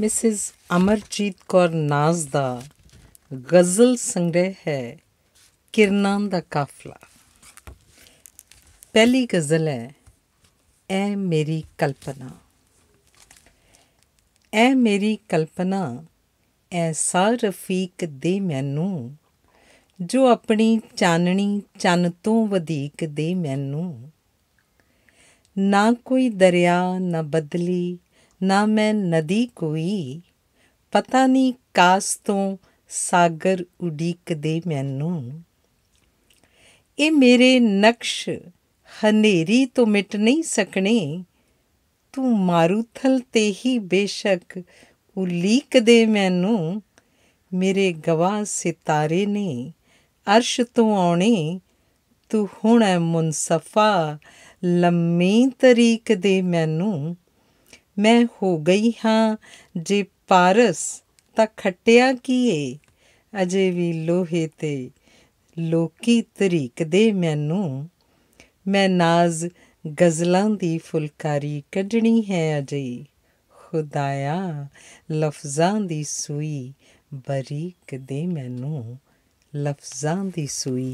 Mrs Amarjit Kaur Naaz ਦਾ ਗਜ਼ਲ ਸੰਗ੍ਰਹਿ ਹੈ ਕਿਰਨਾਂ ਦਾ ਕਾਫਲਾ ਪਹਿਲੀ ਗਜ਼ਲ ਹੈ ਐ ਮੇਰੀ ਕਲਪਨਾ ਐ ਮੇਰੀ ਕਲਪਨਾ ਐ ਸਾਰ ਰਫੀਕ ਦੇ ਮੈਨੂੰ ਜੋ ਆਪਣੀ ਚਾਨਣੀ ਚੰਨ ਤੋਂ ਵਧੇਕ ਦੇ ਮੈਨੂੰ ਨਾ ਕੋਈ ਦਰਿਆ ਨਾ ਬਦਲੀ ਨਾ ਮੈਂ ਨਦੀ ਕੋਈ ਪਤਾ ਨਹੀਂ ਕਾਸ ਤੋਂ ਸਾਗਰ ਉਡੀਕਦੇ ਮੈਨੂੰ ਇਹ ਮੇਰੇ ਨਕਸ਼ ਹਨੇਰੀ ਤੋਂ ਮਿਟ ਨਹੀਂ ਸਕਣੇ ਤੂੰ ਮਾਰੂਥਲ ਤੇ ਹੀ ਬੇਸ਼ੱਕ ਉਲੀਕਦੇ ਮੈਨੂੰ ਮੇਰੇ ਗਵਾਹ ਸਿਤਾਰੇ ਨੇ ਅਰਸ਼ ਤੋਂ ਆਉਣੇ ਤੂੰ ਹੁਣ ਮੁਨਸਫਾ ਲੰਮੀ ਤਰੀਕ ਦੇ ਮੈਨੂੰ ਮੈਂ ਹੋ ਗਈ ਹਾਂ ਜੇ ਪਾਰਸ ਤਾਂ ਖਟਿਆ ਏ ਅਜੇ ਵੀ ਲੋਹੇ ਤੇ ਲੋਕੀ ਤਰੀਕ ਦੇ ਮੈਨੂੰ ਮੈਂ ਨਾਜ਼ ਗਜ਼ਲਾਂ ਦੀ ਫੁਲਕਾਰੀ ਕੱਢਣੀ ਹੈ ਅਜੇ ਖੁਦਾਇਆ ਲਫ਼ਜ਼ਾਂ ਦੀ ਸੂਈ ਬਰੀਕ ਦੇ ਮੈਨੂੰ ਲਫ਼ਜ਼ਾਂ ਦੀ ਸੂਈ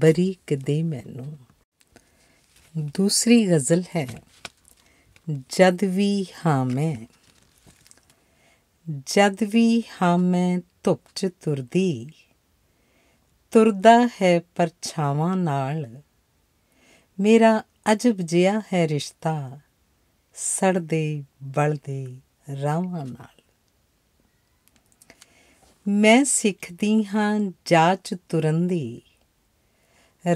ਬਰੀਕ ਦੇ ਮੈਨੂੰ ਦੂਸਰੀ ਗਜ਼ਲ ਹੈ ਜਦ ਵੀ ਹਾਂ ਮੈਂ ਜਦ ਵੀ ਹਾਂ ਮੈਂ ਧੁੱਪ 'ਚ ਤੁਰਦੀ ਤੁਰਦਾ ਹੈ ਪਰਛਾਵਾਂ ਨਾਲ ਮੇਰਾ ਅਜਬ ਜਿਹਾ ਹੈ ਰਿਸ਼ਤਾ ਸੜਦੇ ਬਲਦੇ ਰਾਵਾਂ ਨਾਲ ਮੈਂ ਸਿੱਖਦੀ ਹਾਂ ਜਾਚ ਤੁਰੰਦੀ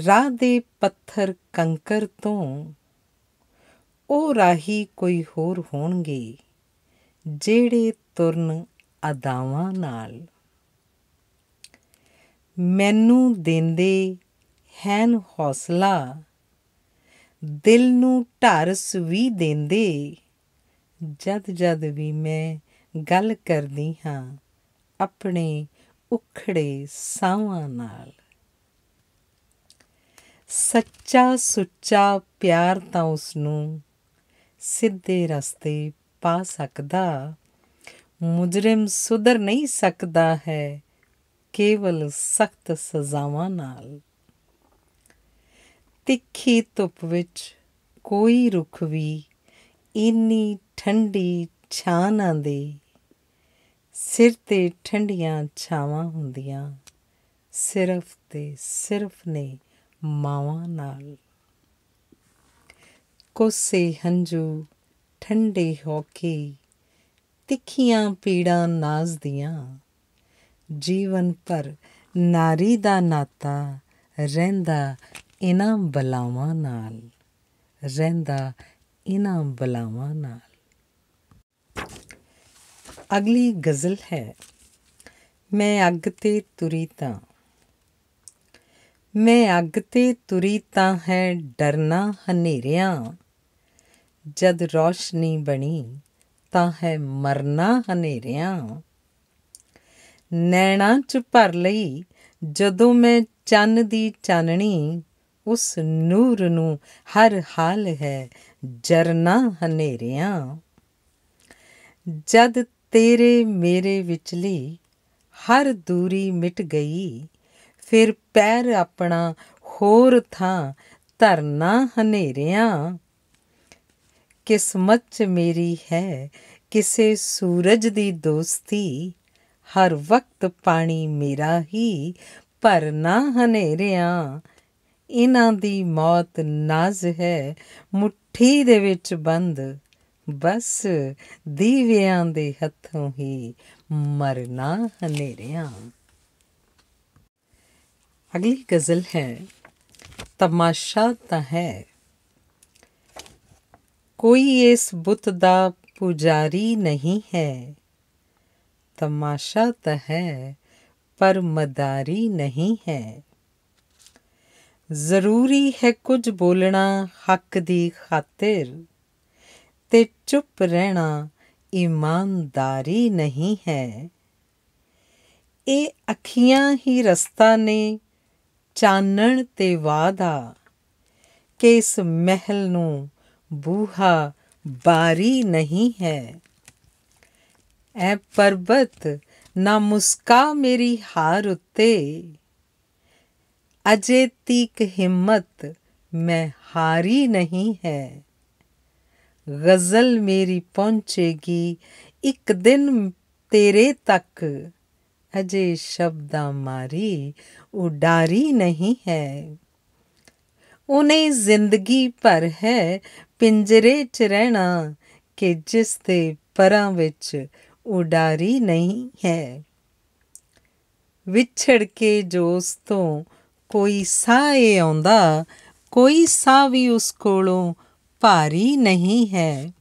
ਰਾਹ ਦੇ ਪੱਥਰ ਕੰਕਰ ਤੋਂ ਉਹ ਰਾਹੀ ਕੋਈ ਹੋਰ ਹੋਣਗੇ ਜਿਹੜੇ ਤੁਰਨ ਅਦਾਵਾਂ ਨਾਲ ਮੈਨੂੰ ਦਿੰਦੇ ਹੈਨ ਹੌਸਲਾ ਦਿਲ ਨੂੰ ਢਾਰਸ ਵੀ ਦਿੰਦੇ ਜਦ ਜਦ ਵੀ ਮੈਂ ਗੱਲ ਕਰਦੀ ਹਾਂ ਆਪਣੇ ਉਖੜੇ ਸਾਵਾਂ ਨਾਲ ਸੱਚਾ ਸੁੱਚਾ ਪਿਆਰ ਤਾਂ ਉਸ ਨੂੰ ਸਿੱਧੇ ਰਸਤੇ ਪਾ ਸਕਦਾ ਮੁਜਰਮ ਸੁਧਰ ਨਹੀਂ ਸਕਦਾ ਹੈ ਕੇਵਲ ਸਖਤ ਸਜ਼ਾਵਾਂ ਨਾਲ ਤਿੱਖੀ ਧੁੱਪ ਵਿੱਚ ਕੋਈ ਰੁੱਖ ਵੀ ਇੰਨੀ ਠੰਡੀ ਛਾਂ ਨਾ ਦੇ ਸਿਰ ਤੇ ਠੰਡੀਆਂ ਛਾਵਾਂ ਹੁੰਦੀਆਂ ਸਿਰਫ ਤੇ ਸਿਰਫ ਨੇ ਮਾਵਾਂ ਨਾਲ ਕੋਸੇ ਹੰਝੂ ਠੰਡੇ ਹੋ ਕੇ ਤਿੱਖੀਆਂ ਪੀੜਾਂ ਦੀਆਂ ਜੀਵਨ ਪਰ ਨਾਰੀ ਦਾ ਨਾਤਾ ਰਹਿੰਦਾ ਇਨਾਂ ਬਲਾਵਾਂ ਨਾਲ ਰਹਿੰਦਾ ਇਨਾਂ ਬਲਾਵਾਂ ਨਾਲ ਅਗਲੀ ਗਜ਼ਲ ਹੈ ਮੈਂ ਅੱਗ ਤੇ ਤੁਰੀ ਤਾਂ ਮੈਂ ਅੱਗ ਤੇ ਤੁਰੀ ਤਾਂ ਹੈ ਡਰਨਾ ਹਨੇਰਿਆਂ ਜਦ ਰੌਸ਼ਨੀ ਬਣੀ ਤਾਂ ਹੈ ਮਰਨਾ ਹਨੇਰਿਆਂ ਨੈਣਾ ਚ ਭਰ ਲਈ ਜਦੋਂ ਮੈਂ ਚੰਨ ਦੀ ਚਾਨਣੀ ਉਸ ਨੂਰ ਨੂੰ ਹਰ ਹਾਲ ਹੈ ਜਰਨਾ ਹਨੇਰਿਆਂ ਜਦ ਤੇਰੇ ਮੇਰੇ ਵਿਚਲੀ ਹਰ ਦੂਰੀ ਮਿਟ ਗਈ ਫਿਰ ਪੈਰ ਆਪਣਾ ਹੋਰ ਥਾਂ ਧਰਨਾ ਹਨੇਰਿਆਂ ਕਿਸਮਤ 'ਚ ਮੇਰੀ ਹੈ ਕਿਸੇ ਸੂਰਜ ਦੀ ਦੋਸਤੀ ਹਰ ਵਕਤ ਪਾਣੀ ਮੇਰਾ ਹੀ ਪਰ ਨਾ ਹਨੇਰਿਆਂ ਇਹਨਾਂ ਦੀ ਮੌਤ ਨਾਜ਼ ਹੈ ਮੁਠੀ ਦੇ ਵਿੱਚ ਬੰਦ ਬਸ ਦੀਵਿਆਂ ਦੇ ਹੱਥੋਂ ਹੀ ਮਰਨਾ ਹਨੇਰਿਆਂ ਅਗਲੀ ਗਜ਼ਲ ਹੈ ਤਮਾਸ਼ਾ ਤਾਂ ਹੈ ਕੋਈ ਇਸ ਬੁੱਤ ਦਾ ਪੁਜਾਰੀ ਨਹੀਂ ਹੈ ਤਮਾਸ਼ਾ ਤਾਂ ਹੈ ਪਰ ਮਦਾਰੀ ਨਹੀਂ ਹੈ ਜ਼ਰੂਰੀ ਹੈ ਕੁਝ ਬੋਲਣਾ ਹੱਕ ਦੀ ਖਾਤਰ ਤੇ ਚੁੱਪ ਰਹਿਣਾ ਇਮਾਨਦਾਰੀ ਨਹੀਂ ਹੈ ਇਹ ਅੱਖੀਆਂ ਹੀ ਰਸਤਾ ਨੇ ਚਾਨਣ ਤੇ ਵਾਦਾ ਕਿ ਇਸ ਮਹਿਲ ਨੂੰ बूहा बारी नहीं है ਐ ਪਰਬਤ ਨਾ ਮੁਸਕਾ ਮੇਰੀ ਹਾਰ ਉੱਤੇ ਅਜੇ ਤੀਕ ਹਿੰਮਤ ਮੈਂ ਹਾਰੀ ਨਹੀਂ ਹੈ ਗਜ਼ਲ ਮੇਰੀ ਪਹੁੰਚੇਗੀ ਇੱਕ ਦਿਨ ਤੇਰੇ ਤੱਕ ਅਜੇ ਸ਼ਬਦਾਂ ਮਾਰੀ ਉਡਾਰੀ ਨਹੀਂ ਹੈ ਉਨੇ ਜ਼ਿੰਦਗੀ ਪਰ ਹੈ ਪਿੰਜਰੇ 'ਚ ਰਹਿਣਾ ਕਿ ਜਿਸ ਤੇ ਪਰਾਂ ਵਿੱਚ ਉਡਾਰੀ ਨਹੀਂ ਹੈ ਵਿਛੜ ਕੇ ਜੋਸ ਤੋਂ ਕੋਈ ਸਾਏ ਆਉਂਦਾ ਕੋਈ ਸਾ ਵੀ ਉਸ ਕੋਲੋਂ ਭਾਰੀ ਨਹੀਂ ਹੈ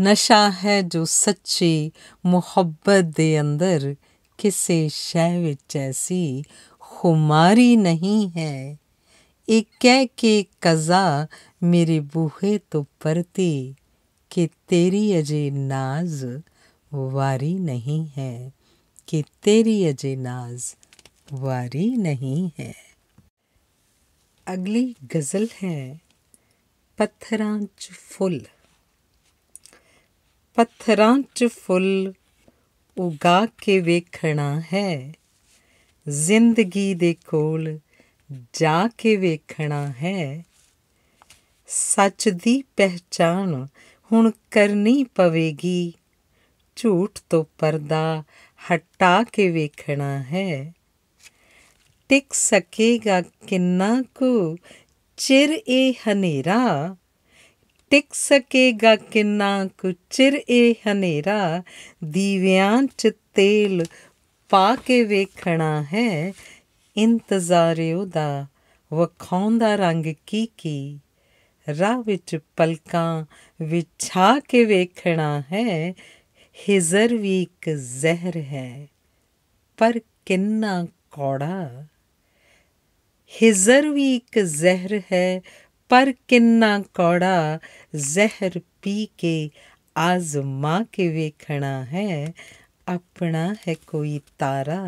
ਨਸ਼ਾ ਹੈ ਜੋ ਸੱਚੀ ਮੁਹੱਬਤ ਦੇ ਅੰਦਰ ਕਿਸੇ ਸ਼ੈ ਵਿੱਚ ਐਸੀ ਖੁਮਾਰੀ ਨਹੀਂ ਹੈ ਇਹ ਕਹਿ ਕੇ ਕਜ਼ਾ ਮੇਰੇ ਬੂਹੇ ਤੋਂ ਪਰਤੀ ਕਿ ਤੇਰੀ ਅਜੇ ਨਾਜ਼ ਵਾਰੀ ਨਹੀਂ ਹੈ ਕਿ ਤੇਰੀ ਅਜੇ ਨਾਜ਼ ਵਾਰੀ ਨਹੀਂ ਹੈ ਅਗਲੀ ਗਜ਼ਲ ਹੈ ਪੱਥਰਾਂ 'ਚ ਫੁੱਲ ਪੱਥਰਾਂ 'ਚ ਫੁੱਲ ਉਗਾ ਕੇ ਵੇਖਣਾ ਹੈ ਜ਼ਿੰਦਗੀ ਦੇ ਕੋਲ ਜਾ ਕੇ ਵੇਖਣਾ ਹੈ ਸੱਚ ਦੀ ਪਹਿਚਾਨ ਹੁਣ ਕਰਨੀ ਪਵੇਗੀ ਝੂਠ ਤੋਂ ਪਰਦਾ ਹਟਾ ਕੇ ਵੇਖਣਾ ਹੈ ਟਿਕ ਸਕੇਗਾ ਕਿੰਨਾ ਕੁ ਚਿਰ ਇਹ ਹਨੇਰਾ ਟਿਕ ਸਕੇਗਾ ਕਿੰਨਾ ਕੁ ਚਿਰ ਇਹ ਹਨੇਰਾ ਦੀਵਿਆਂ ਚ ਤੇਲ ਪਾ ਕੇ ਵੇਖਣਾ ਹੈ ਇੰਤਜ਼ਾਰੇ ਉਹਦਾ ਵਖਾਉਂਦਾ ਰੰਗ ਕੀ ਕੀ ਰਾਹ ਵਿੱਚ ਪਲਕਾਂ ਵਿਛਾ ਕੇ ਵੇਖਣਾ ਹੈ ਹਿਜ਼ਰ ਵੀ ਇੱਕ ਜ਼ਹਿਰ ਹੈ ਪਰ ਕਿੰਨਾ ਕੌੜਾ ਹਿਜ਼ਰ ਵੀ ਇੱਕ ਜ਼ਹਿਰ ਹੈ ਪਰ ਕਿੰਨਾ ਕੌੜਾ ਜ਼ਹਿਰ ਪੀ ਕੇ ਆਜ਼ਮਾ ਕੇ ਵੇਖਣਾ ਹੈ ਆਪਣਾ ਹੈ ਕੋਈ ਤਾਰਾ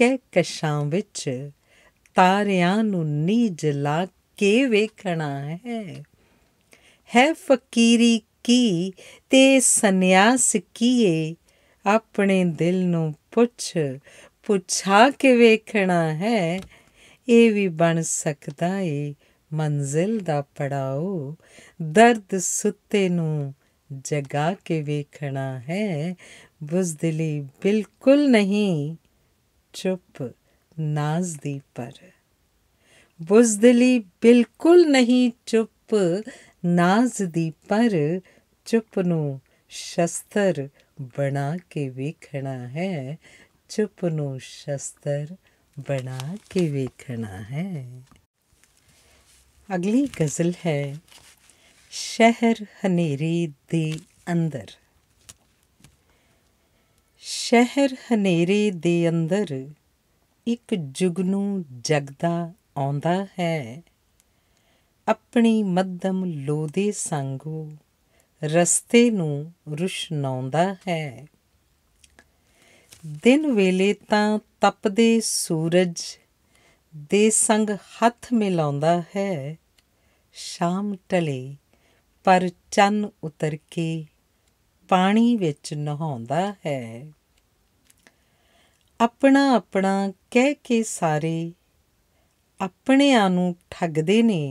ਕਹਿਕਸ਼ਾਂ ਵਿੱਚ ਤਾਰਿਆਂ ਨੂੰ ਨੀ ਜਲਾ ਕੇ ਵੇਖਣਾ ਹੈ ਹੈ ਫਕੀਰੀ ਕੀ ਤੇ ਸੰਨਿਆਸ ਕੀਏ ਆਪਣੇ ਦਿਲ ਨੂੰ ਪੁੱਛ ਪੁੱਛਾ ਕੇ ਵੇਖਣਾ ਹੈ ਇਹ ਵੀ ਬਣ ਸਕਦਾ ਏ ਮੰਜ਼ਿਲ ਦਾ ਪੜਾਉ ਦਰਦ ਸੁੱਤੇ ਨੂੰ ਜਗਾ ਕੇ ਵੇਖਣਾ ਹੈ ਬੁਜ਼ਦਲੀ ਬਿਲਕੁਲ ਨਹੀਂ ਚੁੱਪ ਨਾਜ਼ ਦੀ ਪਰ ਬੁਜ਼ਦਲੀ ਬਿਲਕੁਲ ਨਹੀਂ ਚੁੱਪ ਨਾਜ਼ ਦੀ ਪਰ ਚੁੱਪ ਨੂੰ ਸ਼ਸਤਰ ਬਣਾ ਕੇ ਵੇਖਣਾ ਹੈ ਚੁੱਪ ਨੂੰ ਸ਼ਸਤਰ ਬਣਾ ਕੇ ਵੇਖਣਾ ਹੈ ਅਗਲੀ ਗਜ਼ਲ ਹੈ ਸ਼ਹਿਰ ਹਨੇਰੇ ਦੇ ਅੰਦਰ ਸ਼ਹਿਰ ਹਨੇਰੇ ਦੇ ਅੰਦਰ ਇੱਕ ਜੁਗਨੂ ਜਗਦਾ ਆਉਂਦਾ ਹੈ ਆਪਣੀ ਮੱਧਮ ਲੋਦੇ ਸੰਗੋ ਰਸਤੇ ਨੂੰ ਰੁਸ਼ਨਾਉਂਦਾ ਹੈ ਦਿਨ ਵੇਲੇ ਤਾਂ ਤਪਦੇ ਸੂਰਜ ਦੇ ਸੰਗ ਹੱਥ ਮਿਲਾਉਂਦਾ ਹੈ ਸ਼ਾਮ ਟਲੇ ਪਰ ਚੰਨ ਉਤਰ ਕੇ ਪਾਣੀ ਵਿੱਚ ਨਹਾਉਂਦਾ ਹੈ ਆਪਣਾ ਆਪਣਾ ਕਹਿ ਕੇ ਸਾਰੇ ਆਪਣਿਆਂ ਨੂੰ ਠੱਗਦੇ ਨੇ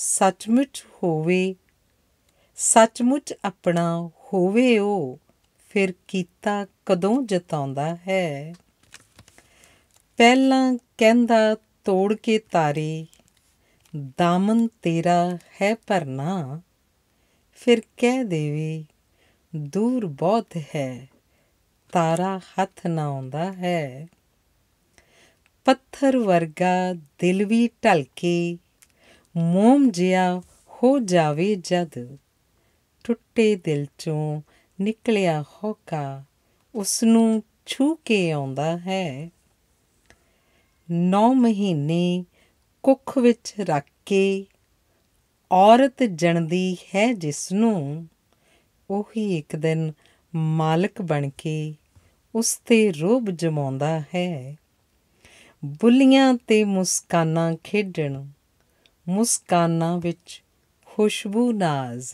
ਸੱਚਮੁੱਚ ਹੋਵੇ ਸੱਚਮੁੱਚ ਆਪਣਾ ਹੋਵੇ ਉਹ ਫਿਰ ਕੀਤਾ ਕਦੋਂ ਜਤਾਉਂਦਾ ਹੈ ਪਹਿਲਾਂ ਕਹਿੰਦਾ ਤੋੜ ਕੇ ਤਾਰੇ ਦਾਮਨ ਤੇਰਾ ਹੈ ਪਰਨਾ ਫਿਰ ਕਹਿ ਦੇਵੇ ਦੂਰ ਬਹੁਤ ਹੈ ਤਾਰਾ ਹੱਥ ਨਾ ਆਉਂਦਾ ਹੈ ਪੱਥਰ ਵਰਗਾ ਦਿਲ ਵੀ ਢਲਕੇ ਮੋਮ ਜਿਆ ਹੋ ਜਾਵੇ ਜਦ ਟੁੱਟੇ ਦਿਲ ਚੋਂ ਨਿਕਲਿਆ ਹੋਕਾ ਉਸ ਨੂੰ ਛੂ ਕੇ ਆਉਂਦਾ ਹੈ 9 ਮਹੀਨੇ ਕੁੱਖ ਵਿੱਚ ਰੱਖ ਕੇ ਔਰਤ ਜਣਦੀ ਹੈ ਜਿਸ ਨੂੰ ਉਹੀ ਇੱਕ ਦਿਨ ਮਾਲਕ ਬਣ ਕੇ ਉਸ ਤੇ ਰੋਬ ਜਮਾਉਂਦਾ ਹੈ ਬੁੱਲੀਆਂ ਤੇ ਮੁਸਕਾਨਾਂ ਖੇਡਣ ਮੁਸਕਾਨਾਂ ਵਿੱਚ ਖੁਸ਼ਬੂ ਨਾਜ਼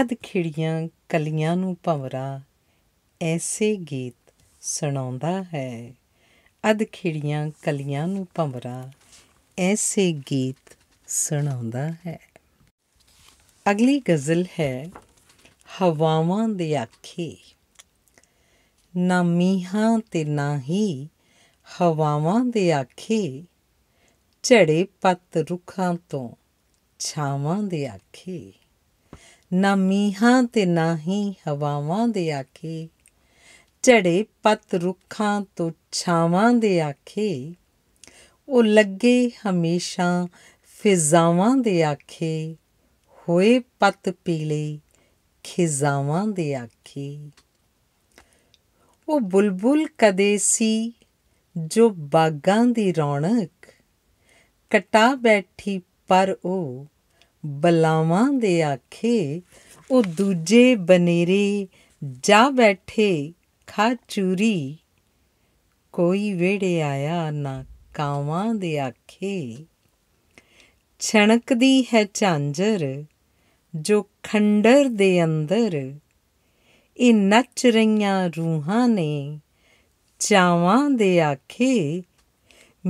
ਅਦ ਖਿੜੀਆਂ ਕਲੀਆਂ ਨੂੰ ਭਮਰਾ ਐਸੇ ਗੀਤ ਸੁਣਾਉਂਦਾ ਹੈ ਅਦ ਖਿੜੀਆਂ ਕਲੀਆਂ ਨੂੰ ਭਮਰਾ ਐਸੇ ਗੀਤ ਸੁਣਾਉਂਦਾ ਹੈ ਅਗਲੀ ਗਜ਼ਲ ਹੈ ਹਵਾਵਾਂ ਦੇ ਆਖੇ ਨਾ ਮੀਹਾਂ ਤੇ ਨਾ ਹੀ ਹਵਾਵਾਂ ਦੇ ਆਖੇ ਝੜੇ ਪੱਤ ਰੁੱਖਾਂ ਤੋਂ ਛਾਵਾਂ ਦੇ ਆਖੇ ਨਾ ਮੀਹਾਂ ਤੇ ਨਾ ਹੀ ਹਵਾਵਾਂ ਦੇ ਆਖੇ ਝੜੇ ਪੱਤ ਰੁੱਖਾਂ ਤੋਂ ਛਾਵਾਂ ਦੇ ਆਖੇ ਉਹ ਲੱਗੇ ਹਮੇਸ਼ਾ ਫਿਜ਼ਾਵਾਂ ਦੇ ਆਖੇ ਹੋਏ ਪੱਤ ਪੀਲੇ ਖਿਜ਼ਾਵਾਂ ਦੇ ਆਖੇ ਉਹ ਬੁਲਬੁਲ ਕਦੇ ਸੀ ਜੋ ਬਾਗਾਂ ਦੀ ਰੌਣਕ ਕਟਾ ਬੈਠੀ ਪਰ ਉਹ ਬਲਾਵਾਂ ਦੇ ਆਖੇ ਉਹ ਦੂਜੇ ਬਨੇਰੇ ਜਾ ਬੈਠੇ ਖਾ ਚੂਰੀ ਕੋਈ ਵੇੜੇ ਆਇਆ ਨਾ ਕਾਵਾਂ ਦੇ ਆਖੇ ਛਣਕਦੀ ਹੈ ਝਾਂਜਰ ਜੋ ਖੰਡਰ ਦੇ ਅੰਦਰ ਇਹ ਨੱਚ ਰਹੀਆਂ ਰੂਹਾਂ ਨੇ ਚਾਵਾਂ ਦੇ ਆਖੇ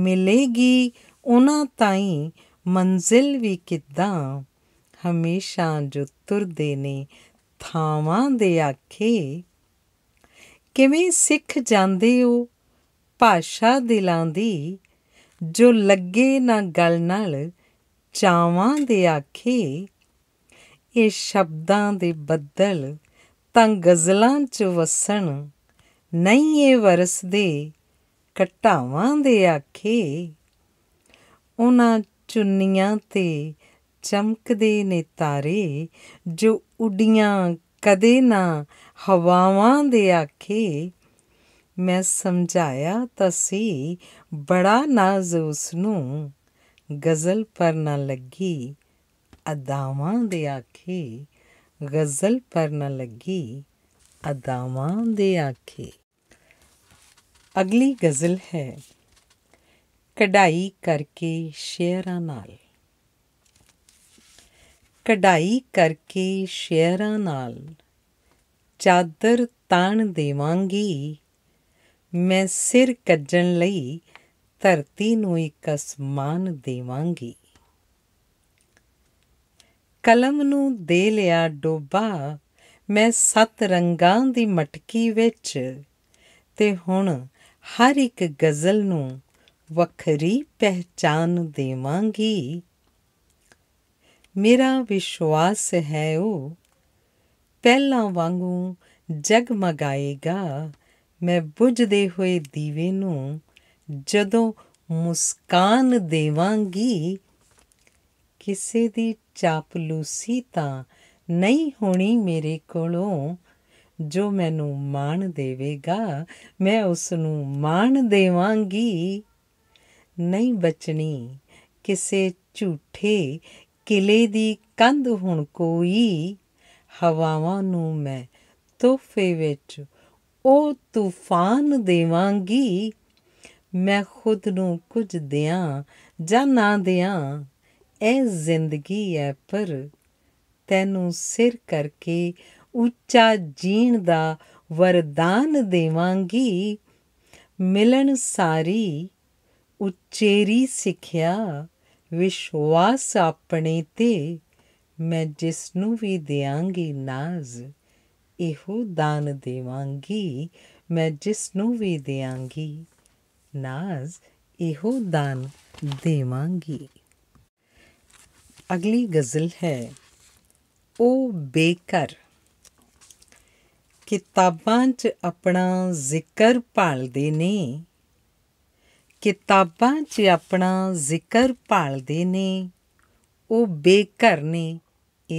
ਮਿਲੇਗੀ ਉਹਨਾਂ ਤਾਈਂ ਮੰਜ਼ਿਲ ਵੀ ਕਿੱਦਾਂ ਹਮੇਸ਼ਾ ਜੋ ਤੁਰਦੇ ਨੇ ਥਾਵਾਂ ਦੇ ਆਖੇ ਕਿਵੇਂ ਸਿੱਖ ਜਾਂਦੇ ਹੋ ਭਾਸ਼ਾ ਦਿਲਾਂ ਦੀ ਜੋ ਲੱਗੇ ਨਾ ਗੱਲ ਨਾਲ ਚਾਵਾਂ ਦੇ ਆਖੇ ਇਹ ਸ਼ਬਦਾਂ ਦੇ ਬੱਦਲ ਤਾਂ ਗਜ਼ਲਾਂ 'ਚ ਵਸਣ ਨਹੀਂ ਇਹ ਦੇ ਕਟਾਵਾਂ ਦੇ ਆਖੇ ਉਹਨਾਂ ਚੁੰਨੀਆਂ ਤੇ ਚਮਕਦੇ ਨੇ ਤਾਰੇ ਜੋ ਉਡੀਆਂ ਕਦੇ ਨਾ ਹਵਾਵਾਂ ਦੇ ਆਖੇ ਮੈਂ ਸਮਝਾਇਆ ਤਾਂ ਸੀ ਬੜਾ ਨਾਜ਼ ਉਸ ਨੂੰ ਗਜ਼ਲ ਪਰ ਨਾ ਲੱਗੀ ਅਦਾਵਾਂ ਦੇ ਆਖੇ ਗਜ਼ਲ ਪਰ ਨਾ ਲੱਗੀ ਅਦਾਵਾਂ ਦੇ ਆਖੇ ਅਗਲੀ ਗਜ਼ਲ ਹੈ ਕਢਾਈ ਕਰਕੇ ਸ਼ੇਰਾਂ ਨਾਲ ਕਢਾਈ ਕਰਕੇ ਸ਼ੇਰਾਂ ਨਾਲ ਚਾਦਰ ਤਾਣ ਦੇਵਾਂਗੀ ਮੈਂ ਸਿਰ ਕੱਜਣ ਲਈ ਧਰਤੀ ਨੂੰ ਇੱਕ ਅਸਮਾਨ ਦੇਵਾਂਗੀ ਕਲਮ ਨੂੰ ਦੇ ਲਿਆ ਡੋਬਾ ਮੈਂ ਸੱਤ ਰੰਗਾਂ ਦੀ ਮਟਕੀ ਵਿੱਚ ਤੇ ਹੁਣ ਹਰ ਇੱਕ ਗਜ਼ਲ ਨੂੰ ਵੱਖਰੀ ਪਹਿਚਾਨ ਦੇਵਾਂਗੀ ਮੇਰਾ ਵਿਸ਼ਵਾਸ ਹੈ ਉਹ ਪਹਿਲਾਂ ਵਾਂਗੂ ਮਗਾਏਗਾ ਮੈਂ ਬੁਝਦੇ ਹੋਏ ਦੀਵੇ ਨੂੰ ਜਦੋਂ ਮੁਸਕਾਨ ਦੇਵਾਂਗੀ ਕਿਸੇ ਦੀ ਚਾਪਲੂਸੀ ਤਾਂ ਨਹੀਂ ਹੋਣੀ ਮੇਰੇ ਕੋਲੋਂ ਜੋ ਮੈਨੂੰ ਮਾਣ ਦੇਵੇਗਾ ਮੈਂ ਉਸ ਨੂੰ ਮਾਣ ਦੇਵਾਂਗੀ ਨਹੀਂ ਬਚਣੀ ਕਿਸੇ ਝੂਠੇ ਕਿਲੇ ਦੀ ਕੰਧ ਹੁਣ ਕੋਈ ਹਵਾਵਾਂ ਨੂੰ ਮੈਂ ਤੋਹਫੇ ਵਿੱਚ ਉਹ ਤੂਫਾਨ ਦੇਵਾਂਗੀ ਮੈਂ ਖੁਦ ਨੂੰ ਕੁਝ ਦਿਆਂ ਜਾਂ ਨਾ ਦਿਆਂ ਇਹ ਜ਼ਿੰਦਗੀ ਐ ਪਰ ਤੈਨੂੰ ਸਿਰ ਕਰਕੇ ਉੱਚਾ ਜੀਣ ਦਾ ਵਰਦਾਨ ਦੇਵਾਂਗੀ ਮਿਲਣ ਸਾਰੀ ਉਚੇਰੀ ਸਿੱਖਿਆ ਵਿਸ਼ਵਾਸ ਆਪਣੇ ਤੇ ਮੈਂ ਜਿਸ ਨੂੰ ਵੀ ਦੇਵਾਂਗੀ ਨਾਜ਼ ਇਹੋ ਦਾਨ ਦੇਵਾਂਗੀ ਮੈਂ ਜਿਸ ਨੂੰ ਵੀ ਦੇਵਾਂਗੀ ਨਾਜ਼ ਇਹੋ ਦਾਨ ਦੇਵਾਂਗੀ ਅਗਲੀ ਗਜ਼ਲ ਹੈ ਉਹ ਬੇਕਰ ਕਿਤਾਬਾਂ 'ਚ ਆਪਣਾ ਜ਼ਿਕਰ ਭਾਲਦੇ ਨੇ ਕਿਤਾਬਾਂ 'ਚ ਆਪਣਾ ਜ਼ਿਕਰ ਭਾਲਦੇ ਨੇ ਉਹ ਬੇਕਰ ਨੇ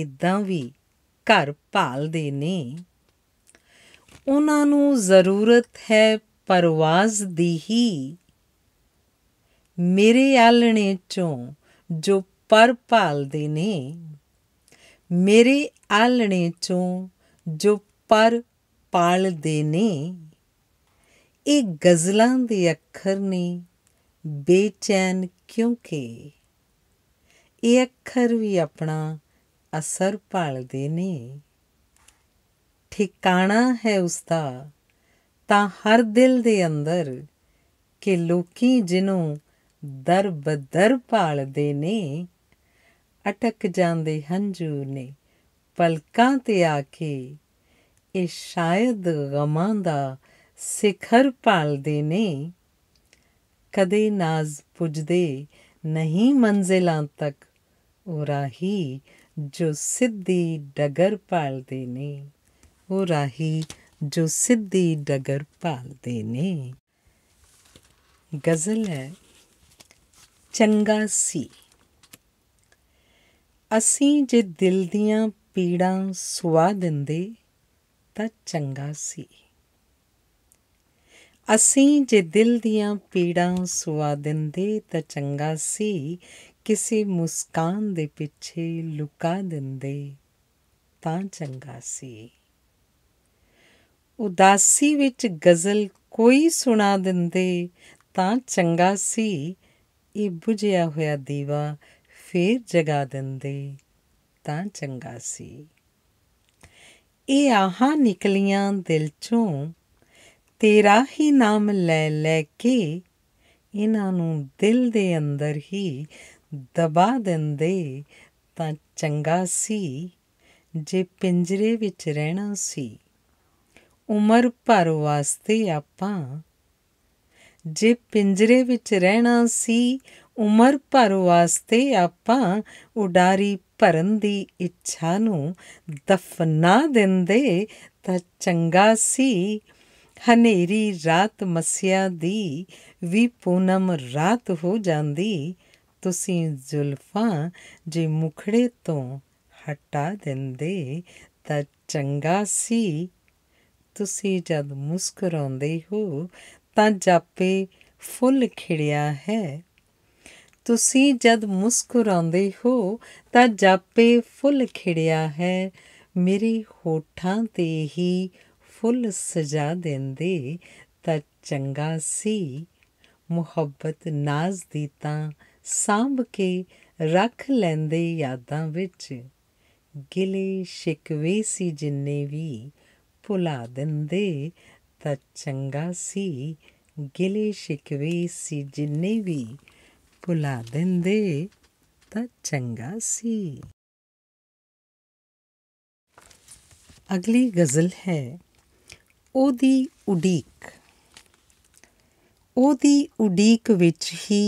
ਇਦਾਂ ਵੀ ਘਰ ਭਾਲਦੇ ਨੇ ਉਹਨਾਂ ਨੂੰ ਜ਼ਰੂਰਤ ਹੈ ਪਰਵਾਜ਼ ਦੀ ਹੀ ਮੇਰੇ ਆਲਣੇ ਚੋਂ ਜੋ ਪਰ ਭਾਲਦੇ ਨੇ ਮੇਰੇ ਆਲਣੇ ਚੋਂ ਜੋ ਪਰ ਪਾਲਦੇ ਨੇ ਇਹ ਗਜ਼ਲਾਂ ਦੇ ਅੱਖਰ ਨੇ ਬੇਚੈਨ ਕਿਉਂਕਿ ਇਹ ਅੱਖਰ ਵੀ ਆਪਣਾ ਅਸਰ ਪਾਲਦੇ ਨੇ ਠਿਕਾਣਾ ਹੈ ਉਸ ਦਾ ਤਾਂ ਹਰ ਦਿਲ ਦੇ ਅੰਦਰ ਕਿ ਲੋਕੀ ਜਿਨੂੰ ਦਰ ਪਾਲਦੇ ਨੇ ਅਟਕ ਜਾਂਦੇ ਹੰਝੂ ਨੇ ਪਲਕਾਂ ਤੇ ਆ ਕੇ ਇਹ ਸ਼ਾਇਦ ਗਮਾਂ ਦਾ ਸਿਖਰ ਪਾਲਦੇ ਨੇ ਕਦੇ ਨਾਜ਼ ਪੁੱਜਦੇ ਨਹੀਂ ਮੰਜ਼ਿਲਾਂ ਤੱਕ ਉਹ ਰਾਹੀ ਜੋ ਸਿੱਧੀ ਡਗਰ ਪਾਲਦੇ ਨੇ ਉਹ ਰਾਹੀ ਜੋ ਸਿੱਧੀ ਡਗਰ ਪਾਲਦੇ ਨੇ ਗਜ਼ਲ ਹੈ ਚੰਗਾ ਸੀ ਅਸੀਂ ਜੇ ਦਿਲ ਦੀਆਂ ਪੀੜਾਂ ਸੁਆ ਦਿੰਦੇ ਤਾਂ ਚੰਗਾ ਸੀ ਅਸੀਂ ਜੇ ਦਿਲ ਦੀਆਂ ਪੀੜਾਂ ਸੁਆ ਦਿੰਦੇ ਤਾਂ ਚੰਗਾ ਸੀ ਕਿਸੇ ਮੁਸਕਾਨ ਦੇ ਪਿੱਛੇ ਲੁਕਾ ਦਿੰਦੇ ਤਾਂ ਚੰਗਾ ਸੀ ਉਦਾਸੀ ਵਿੱਚ ਗਜ਼ਲ ਕੋਈ ਸੁਣਾ ਦਿੰਦੇ ਤਾਂ ਚੰਗਾ ਸੀ ਇਹ ਬੁਝਿਆ ਹੋਇਆ ਦੀਵਾ ਫੇਰ ਜਗਾ ਦਿੰਦੇ ਤਾਂ ਚੰਗਾ ਸੀ ਇਹ ਆਹਾਂ ਨਿਕਲੀਆਂ ਦਿਲ ਚੋਂ ਤੇਰਾ ਹੀ ਨਾਮ ਲੈ ਲੈ ਕੇ ਇਹਨਾਂ ਨੂੰ ਦਿਲ ਦੇ ਅੰਦਰ ਹੀ ਦਬਾ ਦਿੰਦੇ ਤਾਂ ਚੰਗਾ ਸੀ ਜੇ ਪਿੰਜਰੇ ਵਿੱਚ ਰਹਿਣਾ ਸੀ ਉਮਰ ਭਰ ਵਾਸਤੇ ਆਪਾਂ ਜੇ ਪਿੰਜਰੇ ਵਿੱਚ ਰਹਿਣਾ ਸੀ ਉਮਰ ਭਰ ਵਾਸਤੇ ਆਪਾਂ ਉਡਾਰੀ ਭਰਨ ਦੀ ਇੱਛਾ ਨੂੰ ਦਫਨਾ ਦਿੰਦੇ ਤਾਂ ਚੰਗਾ ਸੀ ਹਨੇਰੀ ਰਾਤ ਮਸਿਆ ਦੀ ਵੀ ਪੂਨਮ ਰਾਤ ਹੋ ਜਾਂਦੀ ਤੁਸੀਂ ਜ਼ੁਲਫਾਂ ਜੇ ਮੁਖੜੇ ਤੋਂ ਹਟਾ ਦਿੰਦੇ ਤਾਂ ਚੰਗਾ ਸੀ ਤੁਸੀਂ ਜਦ ਮੁਸਕਰਾਉਂਦੇ ਹੋ ਤਾਂ ਜਾਪੇ ਫੁੱਲ ਖਿੜਿਆ ਹੈ ਤੁਸੀਂ ਜਦ ਮੁਸਕਰਾਉਂਦੇ ਹੋ ਤਾਂ ਜਾਪੇ ਫੁੱਲ ਖਿੜਿਆ ਹੈ ਮੇਰੇ ਹੋਠਾਂ ਤੇ ਹੀ ਫੁੱਲ ਸਜਾ ਦਿੰਦੇ ਤਾਂ ਚੰਗਾ ਸੀ ਮੁਹੱਬਤ ਨਾਜ਼ ਦੀ ਤਾਂ ਸਾਂਭ ਕੇ ਰੱਖ ਲੈਂਦੇ ਯਾਦਾਂ ਵਿੱਚ ਗਿਲੇ ਸ਼ਿਕਵੇ ਸੀ ਜਿੰਨੇ ਵੀ ਭੁਲਾ ਦਿੰਦੇ ਤਾਂ ਚੰਗਾ ਸੀ ਗਿਲੇ ਸ਼ਿਕਵੇ ਸੀ ਜਿੰਨੇ ਵੀ ਭੁਲਾ ਦਿੰਦੇ ਤਾਂ ਚੰਗਾ ਸੀ ਅਗਲੀ ਗਜ਼ਲ ਹੈ ਉਹਦੀ ਉਡੀਕ ਉਹਦੀ ਉਡੀਕ ਵਿੱਚ ਹੀ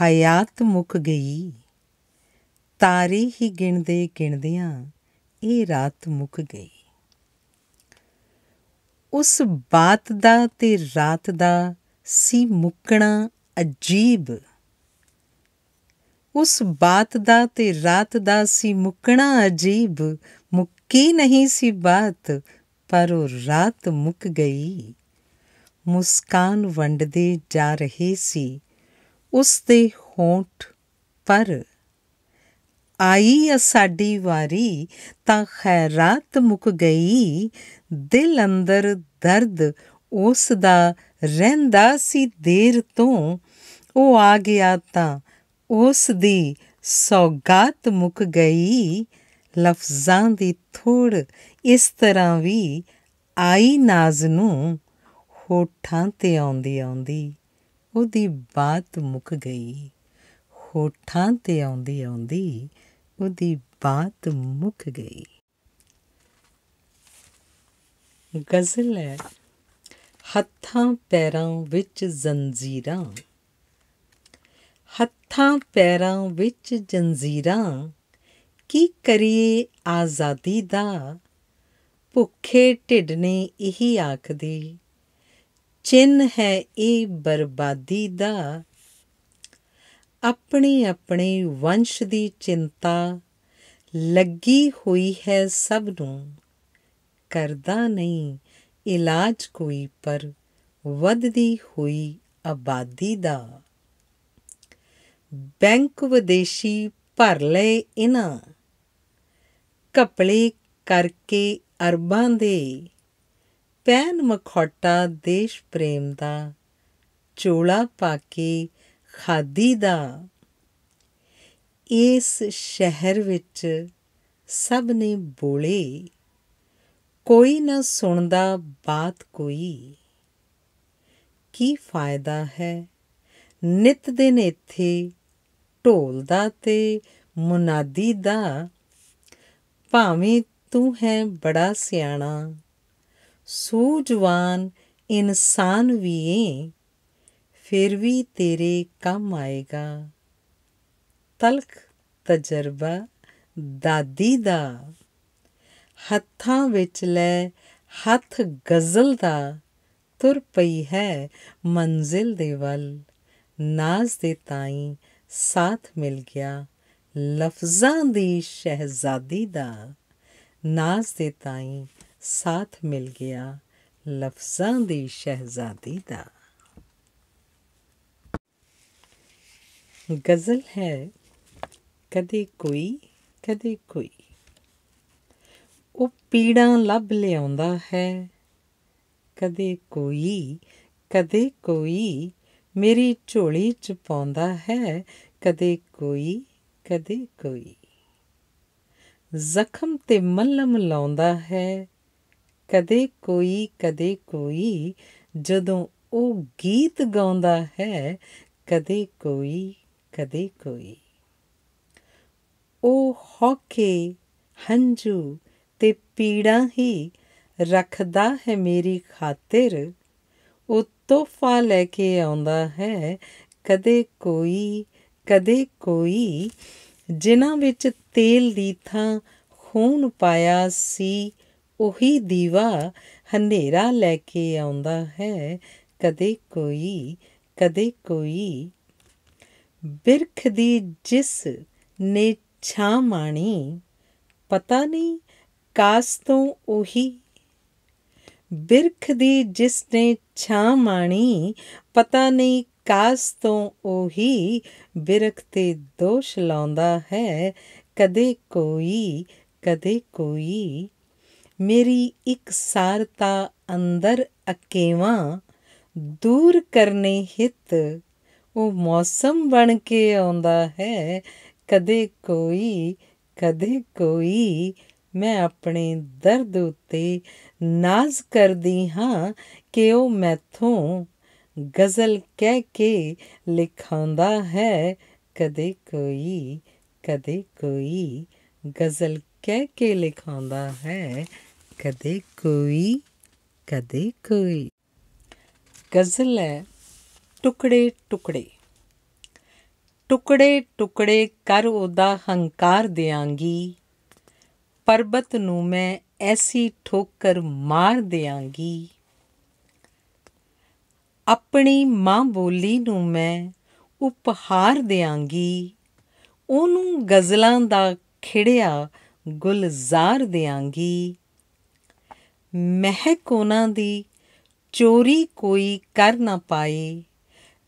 ਹਯਾਤ ਮੁੱਕ ਗਈ ਤਾਰੇ ਹੀ ਗਿਣਦੇ ਗਿਣਦਿਆਂ ਇਹ ਰਾਤ ਮੁੱਕ ਗਈ ਉਸ ਬਾਤ ਦਾ ਤੇ ਰਾਤ ਦਾ ਸੀ ਮੁੱਕਣਾ ਅਜੀਬ ਉਸ ਬਾਤ ਦਾ ਤੇ ਰਾਤ ਦਾ ਸੀ ਮੁੱਕਣਾ ਅਜੀਬ ਮੁੱਕੀ ਨਹੀਂ ਸੀ ਬਾਤ ਪਰ ਉਹ ਰਾਤ ਮੁੱਕ ਗਈ ਮੁਸਕਾਨ ਵੰਡਦੇ ਜਾ ਰਹੇ ਸੀ ਉਸ ਦੇ ਹੋਂਠ ਪਰ ਆਈ ਆ ਸਾਡੀ ਵਾਰੀ ਤਾਂ ਖੈਰਾਤ ਮੁੱਕ ਗਈ ਦਿਲ ਅੰਦਰ ਦਰਦ ਉਸ ਦਾ ਰਹਿੰਦਾ ਸੀ ਦੇਰ ਤੋਂ ਉਹ ਆ ਗਿਆ ਤਾਂ ਉਸ ਦੀ ਸੌਗਾਤ ਮੁੱਕ ਗਈ ਲਫ਼ਜ਼ਾਂ ਦੀ ਥੋੜ ਇਸ ਤਰ੍ਹਾਂ ਵੀ ਆਈ ਨਾਜ਼ ਨੂੰ ਹੋਠਾਂ ਤੇ ਆਉਂਦੀ ਆਉਂਦੀ ਉਹਦੀ ਬਾਤ ਮੁੱਕ ਗਈ ਹੋਠਾਂ ਤੇ ਆਉਂਦੀ ਆਉਂਦੀ ਉਹਦੀ ਬਾਤ ਮੁੱਕ ਗਈ ਗਜ਼ਲ ਹੈ ਹੱਥਾਂ ਪੈਰਾਂ ਵਿੱਚ ਜ਼ੰਜੀਰਾਂ ਹੱਥਾਂ ਪੈਰਾਂ ਵਿੱਚ ਜੰਜੀਰਾਂ ਕੀ ਕਰੀਏ ਆਜ਼ਾਦੀ ਦਾ ਭੁੱਖੇ ਢਿੱਡ ਨੇ ਇਹੀ ਆਖਦੀ ਚਿੰਨ ਹੈ ਇਹ ਬਰਬਾਦੀ ਦਾ ਆਪਣੇ ਆਪਣੇ ਵੰਸ਼ ਦੀ ਚਿੰਤਾ ਲੱਗੀ ਹੋਈ ਹੈ ਸਭ ਨੂੰ ਕਰਦਾ ਨਹੀਂ ਇਲਾਜ ਕੋਈ ਪਰ ਵੱਧਦੀ ਹੋਈ ਆਬਾਦੀ ਦਾ ਬੈਂਕ ਵਿਦੇਸ਼ੀ ਭਰ ਲਏ ਇਹਨਾਂ ਕਪੜੇ ਕਰਕੇ ਅਰਬਾਂ ਦੇ ਪੈਨ ਮਖੌਟਾ ਦੇਸ਼ ਪ੍ਰੇਮ ਦਾ ਚੋਲਾ ਪਾ ਕੇ ਖਾਦੀ ਦਾ ਇਸ ਸ਼ਹਿਰ ਵਿੱਚ ਸਭ ਨੇ ਬੋਲੇ ਕੋਈ ਨਾ ਸੁਣਦਾ ਬਾਤ ਕੋਈ ਕੀ ਫਾਇਦਾ ਹੈ ਨਿਤ ਦਿਨ ਇੱਥੇ ਢੋਲ ਦਾ ਤੇ ਮੁਨਾਦੀ ਦਾ ਭਾਵੇਂ ਤੂੰ ਹੈ ਬੜਾ ਸਿਆਣਾ ਸੂਝਵਾਨ ਇਨਸਾਨ ਵੀ ਏ ਫਿਰ ਵੀ ਤੇਰੇ ਕੰਮ ਆਏਗਾ ਤਲਖ ਤਜਰਬਾ ਦਾਦੀ ਦਾ ਹੱਥਾਂ ਵਿੱਚ ਲੈ ਹੱਥ ਗਜ਼ਲ ਦਾ ਤੁਰ ਪਈ ਹੈ ਮੰਜ਼ਿਲ ਦੇ ਵੱਲ ਨਾਜ਼ ਦੇ ਤਾਈਂ ਸਾਥ ਮਿਲ ਗਿਆ ਲਫ਼ਜ਼ਾਂ ਦੀ ਸ਼ਹਿਜ਼ਾਦੀ ਦਾ ਨਾਜ਼ ਦੇ ਤਾਈਂ ਸਾਥ ਮਿਲ ਗਿਆ ਲਫ਼ਜ਼ਾਂ ਦੀ ਸ਼ਹਿਜ਼ਾਦੀ ਦਾ ਗਜ਼ਲ ਹੈ ਕਦੇ ਕੋਈ ਕਦੇ ਕੋਈ ਉਹ ਪੀੜਾਂ ਲੱਭ ਲਿਆਉਂਦਾ ਹੈ ਕਦੇ ਕੋਈ ਕਦੇ ਕੋਈ ਮੇਰੀ ਝੋਲੀ ਚ ਪਾਉਂਦਾ ਹੈ ਕਦੇ ਕੋਈ ਕਦੇ ਕੋਈ ਜ਼ਖਮ ਤੇ ਮਲਮ ਲਾਉਂਦਾ ਹੈ ਕਦੇ ਕੋਈ ਕਦੇ ਕੋਈ ਜਦੋਂ ਉਹ ਗੀਤ ਗਾਉਂਦਾ ਹੈ ਕਦੇ ਕੋਈ ਕਦੇ ਕੋਈ ਉਹ ਹੌਕੇ ਹੰਝੂ ਤੇ ਪੀੜਾ ਹੀ ਰੱਖਦਾ ਹੈ ਮੇਰੀ ਖਾਤਰ ਉਹ ਤੋਹਫਾ ਲੈ ਕੇ ਆਉਂਦਾ ਹੈ ਕਦੇ ਕੋਈ ਕਦੇ ਕੋਈ ਜਿਨ੍ਹਾਂ ਵਿੱਚ ਤੇਲ ਦੀ ਥਾਂ ਖੂਨ ਪਾਇਆ ਸੀ ਉਹੀ ਦੀਵਾ ਹਨੇਰਾ ਲੈ ਕੇ ਆਉਂਦਾ ਹੈ ਕਦੇ ਕੋਈ ਕਦੇ ਕੋਈ ਬਿਰਖ ਦੀ ਜਿਸ ਨੇ ਛਾਂ ਮਾਣੀ ਪਤਾ ਨਹੀਂ ਕਾਸ ਤੋਂ ਉਹੀ ਬਿਰਖ ਦੀ ਜਿਸ ਨੇ ਛਾਂ ਮਾਣੀ ਪਤਾ ਨਹੀਂ ਕਾਸ ਤੋਂ ਉਹੀ ਬਿਰਖ ਤੇ ਦੋਸ਼ ਲਾਉਂਦਾ ਹੈ ਕਦੇ ਕੋਈ ਕਦੇ ਕੋਈ ਮੇਰੀ ਇੱਕ ਸਾਰਤਾ ਅੰਦਰ ਅਕੇਵਾ ਦੂਰ ਕਰਨੇ ਹਿੱਤ ਉਹ ਮੌਸਮ ਬਣ ਕੇ ਆਉਂਦਾ ਹੈ ਕਦੇ ਕੋਈ ਕਦੇ ਕੋਈ ਮੈਂ ਆਪਣੇ ਦਰਦ ਉਤੇ ਨਾਜ਼ ਕਰਦੀ ਹਾਂ ਕਿ ਉਹ ਮੈਥੋਂ ਗਜ਼ਲ ਕਹਿ ਕੇ ਲਿਖਾਂਦਾ ਹੈ ਕਦੇ ਕੋਈ ਕਦੇ ਕੋਈ ਗਜ਼ਲ ਕਹਿ ਕੇ ਲਿਖਾਂਦਾ ਹੈ ਕਦੇ ਕੋਈ ਕਦੇ ਕੋਈ ਗਜ਼ਲ ਹੈ ਟੁਕੜੇ ਟੁਕੜੇ ਟੁਕੜੇ ਟੁਕੜੇ ਕਰ ਉਹਦਾ ਹੰਕਾਰ ਦਿਆਂਗੀ ਪਰਬਤ ਨੂੰ ਮੈਂ ਐਸੀ ਠੋਕਰ ਮਾਰ ਦਿਆਂਗੀ ਆਪਣੀ ਮਾਂ ਬੋਲੀ ਨੂੰ ਮੈਂ ਉਪਹਾਰ ਦਿਆਂਗੀ ਉਹਨੂੰ ਗਜ਼ਲਾਂ ਦਾ ਖਿੜਿਆ ਗੁਲਜ਼ਾਰ ਦਿਆਂਗੀ ਮਹਿਕ ਉਹਨਾਂ ਦੀ ਚੋਰੀ ਕੋਈ ਕਰ ਨਾ ਪਾਏ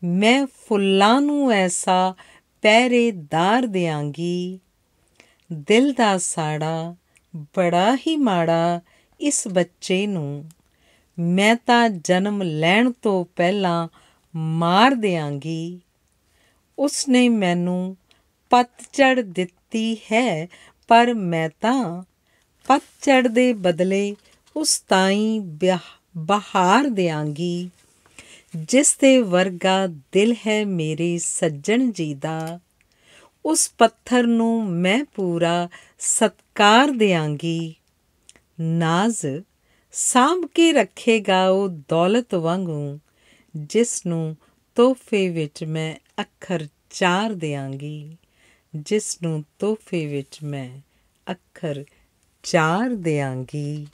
ਮੈਂ ਫੁੱਲਾਂ ਨੂੰ ਐਸਾ ਪਹਿਰੇਦਾਰ ਦਿਆਂਗੀ ਦਿਲ ਦਾ ਸਾੜਾ ਬੜਾ ਹੀ ਮਾੜਾ ਇਸ ਬੱਚੇ ਨੂੰ ਮੈਂ ਤਾਂ ਜਨਮ ਲੈਣ ਤੋਂ ਪਹਿਲਾਂ ਮਾਰ ਦੇਾਂਗੀ ਉਸ ਨੇ ਮੈਨੂੰ ਪਤਝੜ ਦਿੱਤੀ ਹੈ ਪਰ ਮੈਂ ਤਾਂ ਪਤਝੜ ਦੇ ਬਦਲੇ ਉਸ ਤਾਈਂ ਬਹਾਰ ਦੇਾਂਗੀ ਜਿਸ ਤੇ ਵਰਗਾ ਦਿਲ ਹੈ ਮੇਰੇ ਸੱਜਣ ਜੀ ਦਾ ਉਸ ਪੱਥਰ ਨੂੰ ਮੈਂ ਪੂਰਾ ਸਤਕਾਰ ਦੇਾਂਗੀ ਨਾਜ਼ ਸਾਂਭ ਕੇ ਰੱਖੇਗਾ ਉਹ ਦੌਲਤ ਵਾਂਗੂ ਜਿਸ ਨੂੰ ਤੋਹਫੇ ਵਿੱਚ ਮੈਂ ਅੱਖਰ ਚਾਰ ਦੇਵਾਂਗੀ ਜਿਸ ਨੂੰ ਤੋਹਫੇ ਵਿੱਚ ਮੈਂ ਅੱਖਰ ਚਾਰ ਦੇਵਾਂਗੀ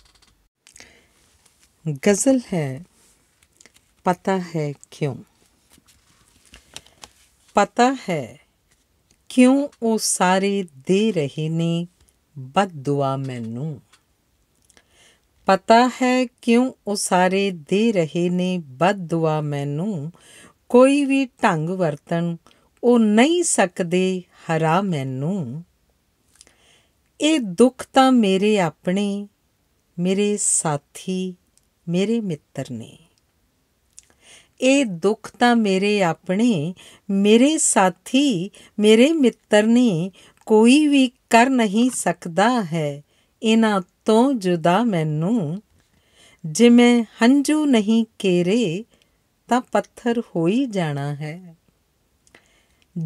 ਗਜ਼ਲ ਹੈ ਪਤਾ ਹੈ ਕਿਉਂ ਪਤਾ ਹੈ ਕਿਉਂ ਉਹ ਸਾਰੇ ਦੇ ਰਹੇ ਨੇ ਦੁਆ ਮੈਨੂੰ ਪਤਾ ਹੈ ਕਿਉਂ ਉਹ ਸਾਰੇ ਦੇ ਰਹੇ ਨੇ ਬਦਦੁਆ ਮੈਨੂੰ ਕੋਈ ਵੀ ਢੰਗ ਵਰਤਣ ਉਹ ਨਹੀਂ ਸਕਦੇ ਹਰਾ ਮੈਨੂੰ ਇਹ ਦੁੱਖ ਤਾਂ ਮੇਰੇ ਆਪਣੇ ਮੇਰੇ ਸਾਥੀ ਮੇਰੇ ਮਿੱਤਰ ਨੇ ਇਹ ਦੁੱਖ ਤਾਂ ਮੇਰੇ ਆਪਣੇ ਮੇਰੇ ਸਾਥੀ ਮੇਰੇ ਮਿੱਤਰ ਨੇ ਕੋਈ ਵੀ ਕਰ ਨਹੀਂ ਸਕਦਾ ਹੈ ਇਹਨਾਂ ਤੋਂ ਜੁਦਾ ਮੈਨੂੰ ਜਿਵੇਂ ਹੰਝੂ ਨਹੀਂ ਕੇਰੇ ਤਾਂ ਪੱਥਰ ਹੋਈ ਜਾਣਾ ਹੈ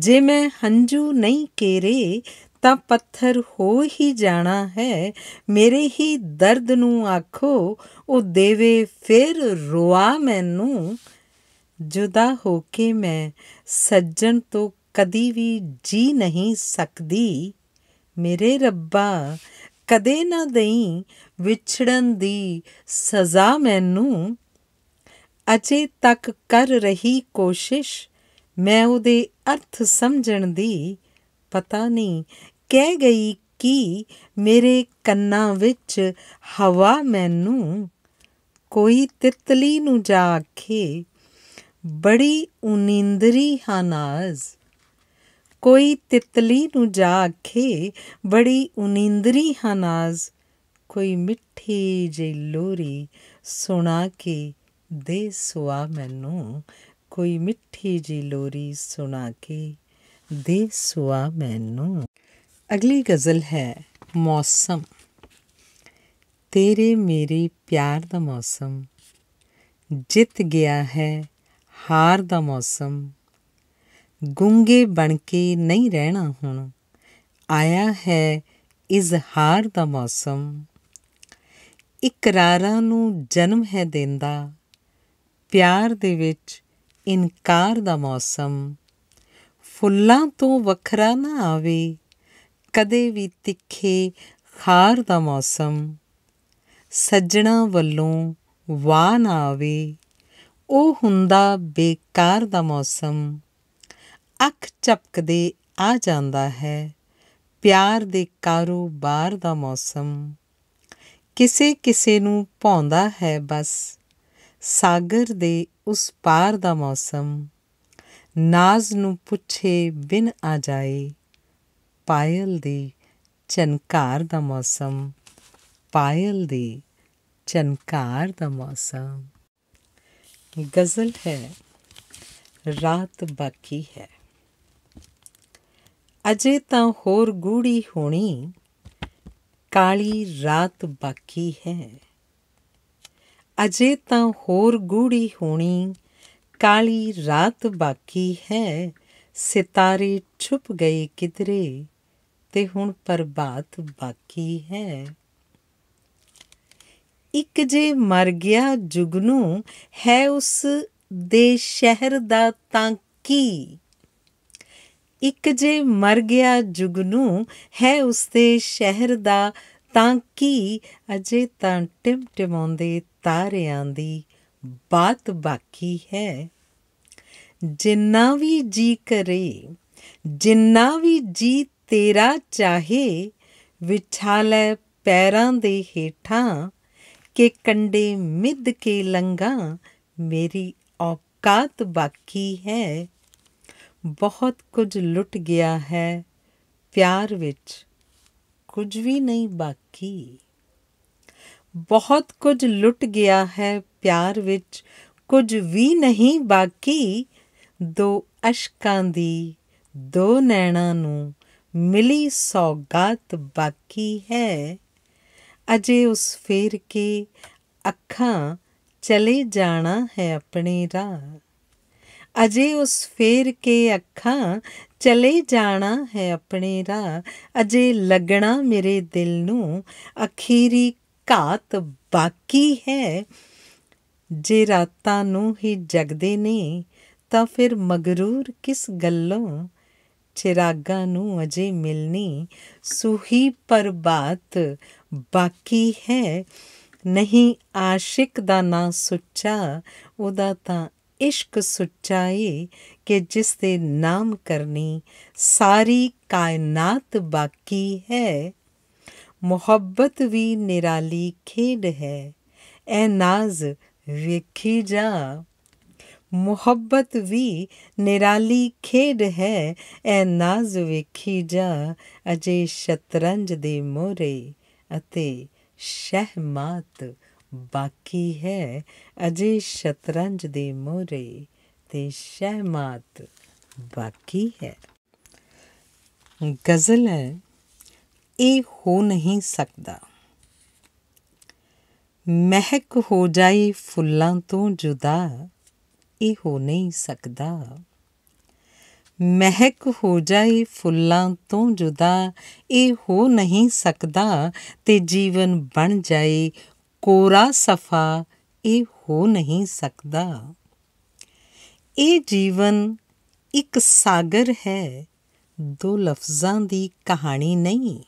ਜੇ ਮੈਂ ਹੰਝੂ ਨਹੀਂ ਕੇਰੇ ਤਾਂ ਪੱਥਰ ਹੋ ਹੀ ਜਾਣਾ ਹੈ ਮੇਰੇ ਹੀ ਦਰਦ ਨੂੰ ਆਖੋ ਉਹ ਦੇਵੇ ਫਿਰ ਰੁਆ ਮੈਨੂੰ ਜੁਦਾ ਹੋ ਕੇ ਮੈਂ ਸੱਜਣ ਤੋਂ ਕਦੀ ਵੀ ਜੀ ਨਹੀਂ ਸਕਦੀ ਮੇਰੇ ਰੱਬਾ ਕਦੇ ਨਾ ਦਈ ਵਿਛੜਨ ਦੀ ਸਜ਼ਾ ਮੈਨੂੰ ਅਜੇ ਤੱਕ ਕਰ ਰਹੀ ਕੋਸ਼ਿਸ਼ ਮੈਂ ਉਹਦੇ ਅਰਥ ਸਮਝਣ ਦੀ ਪਤਾ ਨਹੀਂ ਕਹਿ ਗਈ ਕਿ ਮੇਰੇ ਕੰਨਾਂ ਵਿੱਚ ਹਵਾ ਮੈਨੂੰ ਕੋਈ ਤਿਤਲੀ ਨੂੰ ਜਾ ਆਖੇ ਬੜੀ ਉਨਿੰਦਰੀ ਹਨਾਜ਼ ਕੋਈ ਤਿਤਲੀ ਨੂੰ ਜਾ ਆਖੇ ਬੜੀ ਉਨੀਂਦਰੀ ਹਨਾਜ਼ ਕੋਈ ਮਿੱਠੀ ਜਿਹੀ ਲੋਰੀ ਸੁਣਾ ਕੇ ਦੇ ਸੁਆ ਮੈਨੂੰ ਕੋਈ ਮਿੱਠੀ ਜੀ ਲੋਰੀ ਸੁਣਾ ਕੇ ਦੇ ਸੁਆ ਮੈਨੂੰ ਅਗਲੀ ਗਜ਼ਲ ਹੈ ਮੌਸਮ ਤੇਰੇ ਮੇਰੇ ਪਿਆਰ ਦਾ ਮੌਸਮ ਜਿੱਤ ਗਿਆ ਹੈ ਹਾਰ ਦਾ ਮੌਸਮ ਗੁੰਗੇ ਬਣ ਕੇ ਨਹੀਂ ਰਹਿਣਾ ਹੁਣ ਆਇਆ ਹੈ ਇਜ਼ਹਾਰ ਦਾ ਮੌਸਮ ਇਕਰਾਰਾਂ ਨੂੰ ਜਨਮ ਹੈ ਦਿੰਦਾ ਪਿਆਰ ਦੇ ਵਿੱਚ ਇਨਕਾਰ ਦਾ ਮੌਸਮ ਫੁੱਲਾਂ ਤੋਂ ਵੱਖਰਾ ਨਾ ਆਵੇ ਕਦੇ ਵੀ ਤਿੱਖੇ ਖਾਰ ਦਾ ਮੌਸਮ ਸੱਜਣਾ ਵੱਲੋਂ ਵਾਹ ਨਾ ਆਵੇ ਉਹ ਹੁੰਦਾ ਬੇਕਾਰ ਦਾ ਮੌਸਮ ਅੱਖ ਚਪਕਦੇ ਆ ਜਾਂਦਾ ਹੈ ਪਿਆਰ ਦੇ ਕਾਰੋਬਾਰ ਦਾ ਮੌਸਮ ਕਿਸੇ ਕਿਸੇ ਨੂੰ ਪਾਉਂਦਾ ਹੈ ਬਸ ਸਾਗਰ ਦੇ ਉਸ ਪਾਰ ਦਾ ਮੌਸਮ ਨਾਜ਼ ਨੂੰ ਪੁੱਛੇ ਬਿਨ ਆ ਜਾਏ ਪਾਇਲ ਦੀ ਚਨਕਾਰ ਦਾ ਮੌਸਮ ਪਾਇਲ ਦੀ ਚਨਕਾਰ ਦਾ ਮੌਸਮ ਗਜ਼ਲ ਹੈ ਰਾਤ ਬਾਕੀ ਹੈ ਅਜੇ ਤਾਂ ਹੋਰ ਗੂੜੀ ਹੋਣੀ ਕਾਲੀ ਰਾਤ ਬਾਕੀ ਹੈ ਅਜੇ ਤਾਂ ਹੋਰ ਗੂੜੀ ਹੋਣੀ ਕਾਲੀ ਰਾਤ ਬਾਕੀ ਹੈ ਸਿਤਾਰੇ ਛੁਪ ਗਏ ਕਿਧਰੇ ਤੇ ਹੁਣ ਪ੍ਰਭਾਤ ਬਾਕੀ ਹੈ ਇੱਕ ਜੇ ਮਰ ਗਿਆ ਜੁਗਨੂ ਹੈ ਉਸ ਦੇ ਸ਼ਹਿਰ ਦਾ ਤਾਂ ਕੀ ਇੱਕ ਜੇ ਮਰ ਗਿਆ ਜੁਗਨੂ ਹੈ ਉਸਦੇ ਸ਼ਹਿਰ ਦਾ ਤਾਂ ਕੀ ਅਜੇ ਤਾਂ ਟਿਮਟਿਮਾਉਂਦੇ ਤਾਰਿਆਂ ਦੀ ਬਾਤ ਬਾਕੀ ਹੈ ਜਿੰਨਾ ਵੀ ਜੀ ਕਰੇ ਜਿੰਨਾ ਵੀ ਜੀ ਤੇਰਾ ਚਾਹੇ ਵਿਛਾਲੇ ਪੈਰਾਂ ਦੇ ਹੇਠਾਂ ਕਿ ਕੰਡੇ ਮਿੱਧ ਕੇ ਲੰਗਾ ਮੇਰੀ ਔਕਾਤ ਬਾਕੀ ਹੈ ਬਹੁਤ ਕੁਝ ਲੁੱਟ ਗਿਆ ਹੈ ਪਿਆਰ ਵਿੱਚ ਕੁਝ ਵੀ ਨਹੀਂ ਬਾਕੀ ਬਹੁਤ ਕੁਝ ਲੁੱਟ ਗਿਆ ਹੈ ਪਿਆਰ ਵਿੱਚ ਕੁਝ ਵੀ ਨਹੀਂ ਬਾਕੀ ਦੋ ਅਸ਼ਕਾਂ ਦੀ ਦੋ ਨੈਣਾਂ ਨੂੰ ਮਿਲੀ ਸੌਗਾਤ ਬਾਕੀ ਹੈ ਅਜੇ ਉਸ ਫੇਰ ਕੇ ਅੱਖਾਂ ਚਲੇ ਜਾਣਾ ਹੈ ਆਪਣੇ ਰਾਹ ਅਜੇ ਉਸ ਫੇਰ ਕੇ ਅੱਖਾਂ ਚਲੇ ਜਾਣਾ ਹੈ ਆਪਣੇ ਰਾਹ ਅਜੇ ਲੱਗਣਾ ਮੇਰੇ ਦਿਲ ਨੂੰ ਅਖੀਰੀ ਘਾਤ ਬਾਕੀ ਹੈ ਜੇ ਰਾਤਾਂ ਨੂੰ ਹੀ ਜਗਦੇ ਨੇ ਤਾਂ ਫਿਰ ਮਗਰੂਰ ਕਿਸ ਗੱਲੋਂ ਚਿਰਾਗਾ ਨੂੰ ਅਜੇ ਮਿਲਨੀ ਸੁਹੀ ਪਰ ਬਾਤ ਬਾਕੀ ਹੈ ਨਹੀਂ ਆਸ਼ਿਕ ਦਾ ਨਾ ਸੁੱਚਾ ਉਹਦਾ ਤਾਂ ਇਸ਼ਕ ਸੁਚਾਈ ਕਿ ਜਿਸ ਦੇ ਨਾਮ ਕਰਨੀ ਸਾਰੀ ਕਾਇਨਾਤ ਬਾਕੀ ਹੈ ਮੁਹੱਬਤ ਵੀ ਨਿਰਾਲੀ ਖੇਡ ਹੈ ਐ ਨਾਜ਼ ਵੇਖੀ ਜਾ ਮੁਹੱਬਤ ਵੀ ਨਿਰਾਲੀ ਖੇਡ ਹੈ ਐ ਨਾਜ਼ ਵੇਖੀ ਜਾ ਅਜੇ ਸ਼ਤਰੰਜ ਦੇ ਮੋਰੇ ਅਤੇ ਸ਼ਹਿਮਾਤ ਬਾਕੀ ਹੈ ਅਜੇ ਸ਼ਤਰੰਜ ਦੇ ਮੋਰੇ ਤੇ ਸ਼ਹਿਮਾਤ ਬਾਕੀ ਹੈ ਗਜ਼ਲ ਹੈ ਇਹ ਹੋ ਨਹੀਂ ਸਕਦਾ ਮਹਿਕ ਹੋ ਜਾਏ ਫੁੱਲਾਂ ਤੋਂ ਜੁਦਾ ਇਹ ਹੋ ਨਹੀਂ ਸਕਦਾ ਮਹਿਕ ਹੋ ਜਾਏ ਫੁੱਲਾਂ ਤੋਂ ਜੁਦਾ ਇਹ ਹੋ ਨਹੀਂ ਸਕਦਾ ਤੇ ਜੀਵਨ ਬਣ ਜਾਏ ਕੋਰਾ ਸਫਾ ਇਹ ਹੋ ਨਹੀਂ ਸਕਦਾ ਇਹ ਜੀਵਨ ਇੱਕ ਸਾਗਰ ਹੈ ਦੋ ਲਫ਼ਜ਼ਾਂ ਦੀ ਕਹਾਣੀ ਨਹੀਂ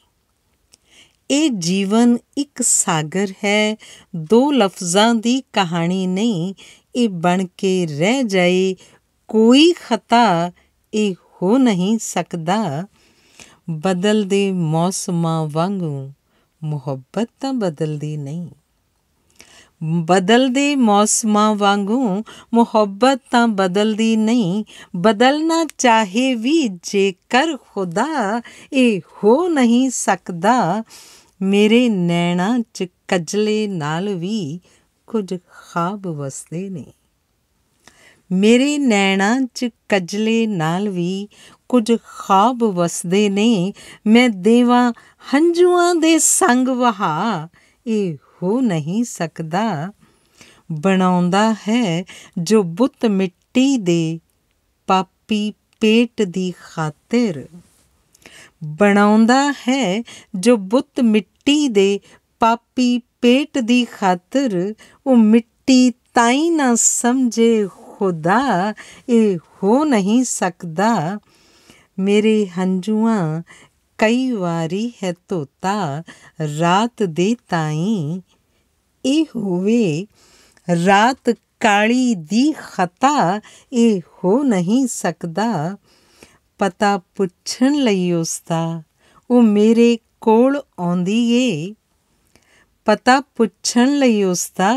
ਇਹ ਜੀਵਨ ਇੱਕ ਸਾਗਰ ਹੈ ਦੋ ਲਫ਼ਜ਼ਾਂ ਦੀ ਕਹਾਣੀ ਨਹੀਂ ਇਹ ਬਣ ਕੇ ਰਹਿ ਜਾਏ ਕੋਈ ਖਤਾ ਇਹ ਹੋ ਨਹੀਂ ਸਕਦਾ ਬਦਲਦੇ ਮੌਸਮਾਂ ਵਾਂਗੂ ਮੁਹੱਬਤ ਤਾਂ ਬਦਲਦੀ ਨਹੀਂ ਬਦਲਦੇ ਮੌਸਮਾਂ ਵਾਂਗੂ ਮੁਹੱਬਤ ਤਾਂ ਬਦਲਦੀ ਨਹੀਂ ਬਦਲਣਾ ਚਾਹੇ ਵੀ ਜੇਕਰ ਖੁਦਾ ਇਹ ਹੋ ਨਹੀਂ ਸਕਦਾ ਮੇਰੇ ਨੈਣਾ ਚ ਕਜਲੇ ਨਾਲ ਵੀ ਕੁਝ ਖਾਬ ਵਸਦੇ ਨੇ ਮੇਰੇ ਨੈਣਾ ਚ ਕਜਲੇ ਨਾਲ ਵੀ ਕੁਝ ਖਾਬ ਵਸਦੇ ਨੇ ਮੈਂ ਦੇਵਾ ਹੰਝੂਆਂ ਦੇ ਸੰਗ ਵਹਾ ਇਹ ਹੋ ਨਹੀਂ ਸਕਦਾ ਬਣਾਉਂਦਾ ਹੈ ਜੋ ਬੁੱਤ ਮਿੱਟੀ ਦੇ ਪਾਪੀ ਪੇਟ ਦੀ ਖਾਤਰ ਬਣਾਉਂਦਾ ਹੈ ਜੋ ਬੁੱਤ ਮਿੱਟੀ ਦੇ ਪਾਪੀ ਪੇਟ ਦੀ ਖਾਤਰ ਉਹ ਮਿੱਟੀ ਤਾਈ ਨਾ ਸਮਝੇ ਖੁਦਾ ਇਹ ਹੋ ਨਹੀਂ ਸਕਦਾ ਮੇਰੇ ਹੰਝੂਆਂ ਕਈ ਵਾਰੀ ਹੈ ਤੋਤਾ ਰਾਤ ਦੇ ਤਾਈ ਇਹ ਹੋਵੇ ਰਾਤ ਕਾਲੀ ਦੀ ਖਤਾ ਇਹ ਹੋ ਨਹੀਂ ਸਕਦਾ ਪਤਾ ਪੁੱਛਣ ਲਈ ਉਸ ਦਾ ਉਹ ਮੇਰੇ ਕੋਲ ਆਉਂਦੀ ਏ ਪਤਾ ਪੁੱਛਣ ਲਈ ਉਸ ਦਾ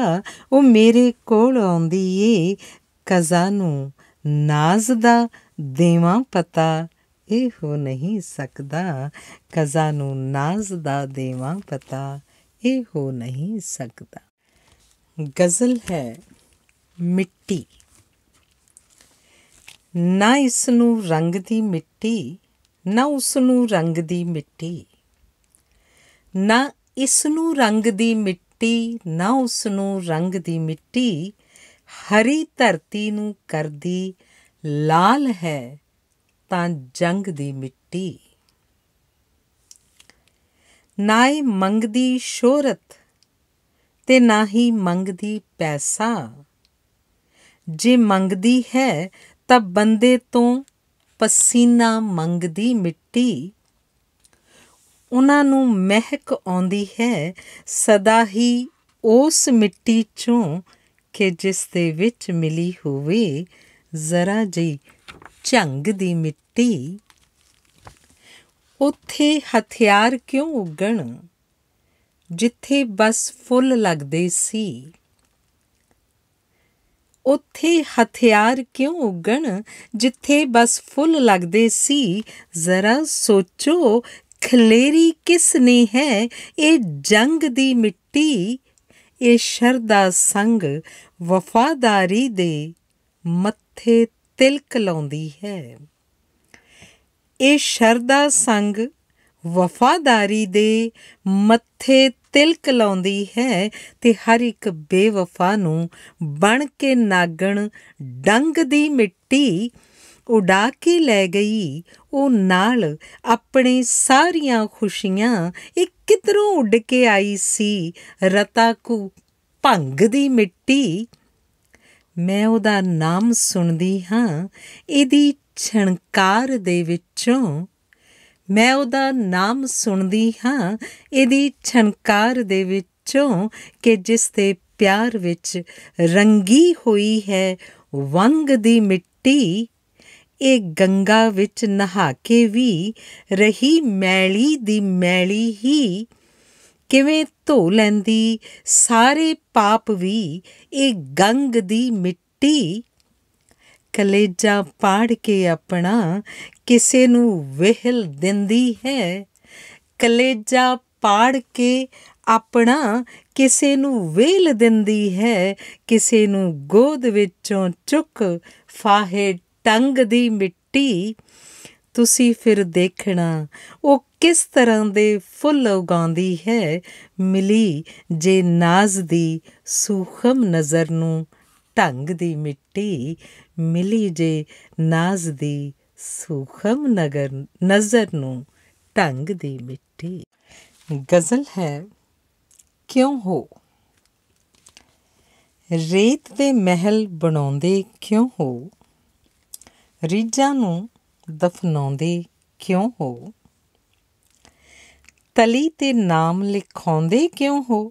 ਉਹ ਮੇਰੇ ਕੋਲ ਆਉਂਦੀ ਏ ਕਜ਼ਾ ਨੂੰ ਨਾਜ਼ ਦਾ ਦੇਵਾਂ ਪਤਾ ਇਹ ਹੋ ਨਹੀਂ ਸਕਦਾ ਕਜ਼ਾ ਨੂੰ ਨਾਜ਼ ਦਾ ਦੇਵਾਂ ਪਤਾ ਇਹ ਹੋ ਨਹੀਂ ਸਕਦਾ ਗਜ਼ਲ ਹੈ ਮਿੱਟੀ ਨਾ ਇਸ ਨੂੰ ਰੰਗ ਦੀ ਮਿੱਟੀ ਨਾ ਉਸ ਨੂੰ ਰੰਗ ਦੀ ਮਿੱਟੀ ਨਾ ਇਸ ਨੂੰ ਰੰਗ ਦੀ ਮਿੱਟੀ ਨਾ ਉਸ ਨੂੰ ਰੰਗ ਦੀ ਮਿੱਟੀ ਹਰੀ ਧਰਤੀ ਨੂੰ ਕਰਦੀ ਲਾਲ ਹੈ ਤਾਂ ਜੰਗ ਦੀ ਮਿੱਟੀ ਨਾ ਹੀ ਮੰਗਦੀ ਸ਼ੋਹਰਤ ਤੇ ਨਾ ਹੀ ਮੰਗਦੀ ਪੈਸਾ ਜੇ ਮੰਗਦੀ ਹੈ ਤਾਂ ਬੰਦੇ ਤੋਂ ਪਸੀਨਾ ਮੰਗਦੀ ਮਿੱਟੀ ਉਹਨਾਂ ਨੂੰ ਮਹਿਕ ਆਉਂਦੀ ਹੈ ਸਦਾ ਹੀ ਉਸ ਮਿੱਟੀ ਚੋਂ ਕਿ ਜਿਸ ਦੇ ਵਿੱਚ ਮਿਲੀ ਹੋਵੇ ਜ਼ਰਾ ਜੀ ਝੰਗ ਦੀ ਮਿੱਟੀ ਉੱਥੇ ਹਥਿਆਰ ਕਿਉਂ ਉਗਣ ਜਿੱਥੇ ਬਸ ਫੁੱਲ ਲੱਗਦੇ ਸੀ ਉੱਥੇ ਹਥਿਆਰ ਕਿਉਂ ਉਗਣ ਜਿੱਥੇ ਬਸ ਫੁੱਲ ਲੱਗਦੇ ਸੀ ਜ਼ਰਾ ਸੋਚੋ ਖਲੇਰੀ ਕਿਸ ਨੇ ਹੈ ਇਹ ਜੰਗ ਦੀ ਮਿੱਟੀ ਇਹ ਸ਼ਰਦਾ ਸੰਗ ਵਫਾਦਾਰੀ ਦੇ ਮੱਥੇ ਤਿਲਕ ਲਾਉਂਦੀ ਹੈ ਇਹ ਸ਼ਰਦਾ ਸੰਗ ਵਫਾਦਾਰੀ ਦੇ ਮੱਥੇ ਤਿਲਕ ਲਾਉਂਦੀ ਹੈ ਤੇ ਹਰ ਇੱਕ ਬੇਵਫਾ ਨੂੰ ਬਣ ਕੇ ਨਾਗਣ ਡੰਗ ਦੀ ਮਿੱਟੀ ਉਡਾ ਕੇ ਲੈ ਗਈ ਉਹ ਨਾਲ ਆਪਣੇ ਸਾਰੀਆਂ ਖੁਸ਼ੀਆਂ ਇਹ ਕਿਧਰੋਂ ਉੱਡ ਕੇ ਆਈ ਸੀ ਰਤਾ ਕੋ ਭੰਗ ਦੀ ਮਿੱਟੀ ਮੈਂ ਉਹਦਾ ਨਾਮ ਸੁਣਦੀ ਹਾਂ ਇਹਦੀ ਛਣਕਾਰ ਦੇ ਵਿੱਚੋਂ ਮੈਂ ਉਹਦਾ ਨਾਮ ਸੁਣਦੀ ਹਾਂ ਇਹਦੀ ਛਣਕਾਰ ਦੇ ਵਿੱਚੋਂ ਕਿ ਜਿਸ ਤੇ ਪਿਆਰ ਵਿੱਚ ਰੰਗੀ ਹੋਈ ਹੈ ਵੰਗ ਦੀ ਮਿੱਟੀ ਇਹ ਗੰਗਾ ਵਿੱਚ ਨਹਾ ਕੇ ਵੀ ਰਹੀ ਮੈਲੀ ਦੀ ਮੈਲੀ ਹੀ ਕਿਵੇਂ ਧੋ ਲੈਂਦੀ ਸਾਰੇ ਪਾਪ ਵੀ ਇਹ ਗੰਗ ਦੀ ਮਿੱਟੀ ਕਲੇਜਾ ਪਾੜ ਕੇ ਆਪਣਾ ਕਿਸੇ ਨੂੰ ਵਹਿਲ ਦਿੰਦੀ ਹੈ ਕਲੇਜਾ ਪਾੜ ਕੇ ਆਪਣਾ ਕਿਸੇ ਨੂੰ ਵੇਲ ਦਿੰਦੀ ਹੈ ਕਿਸੇ ਨੂੰ ਗੋਦ ਵਿੱਚੋਂ ਚੁੱਕ ਫਾਹੇ ਟੰਗ ਦੀ ਮਿੱਟੀ ਤੁਸੀਂ ਫਿਰ ਦੇਖਣਾ ਉਹ ਕਿਸ ਤਰ੍ਹਾਂ ਦੇ ਫੁੱਲ ਉਗਾਉਂਦੀ ਹੈ ਮਿਲੀ ਜੇ ਨਾਜ਼ ਦੀ ਸੂਖਮ ਨਜ਼ਰ ਨੂੰ ਢੰਗ ਦੀ ਮਿੱਟੀ ਮਿੱਟੀ ਮਿਲੀ ਜੇ ਨਾਜ਼ ਦੀ ਸੁਖਮ ਨਗਰ ਨਜ਼ਰ ਨੂੰ ਢੰਗ ਦੀ ਮਿੱਟੀ ਗਜ਼ਲ ਹੈ ਕਿਉਂ ਹੋ ਰੇਤ ਦੇ ਮਹਿਲ ਬਣਾਉਂਦੇ ਕਿਉਂ ਹੋ ਰੀਜਾਂ ਨੂੰ ਦਫਨਾਉਂਦੇ ਕਿਉਂ ਹੋ ਤਲੀ ਤੇ ਨਾਮ ਲਿਖਾਉਂਦੇ ਕਿਉਂ ਹੋ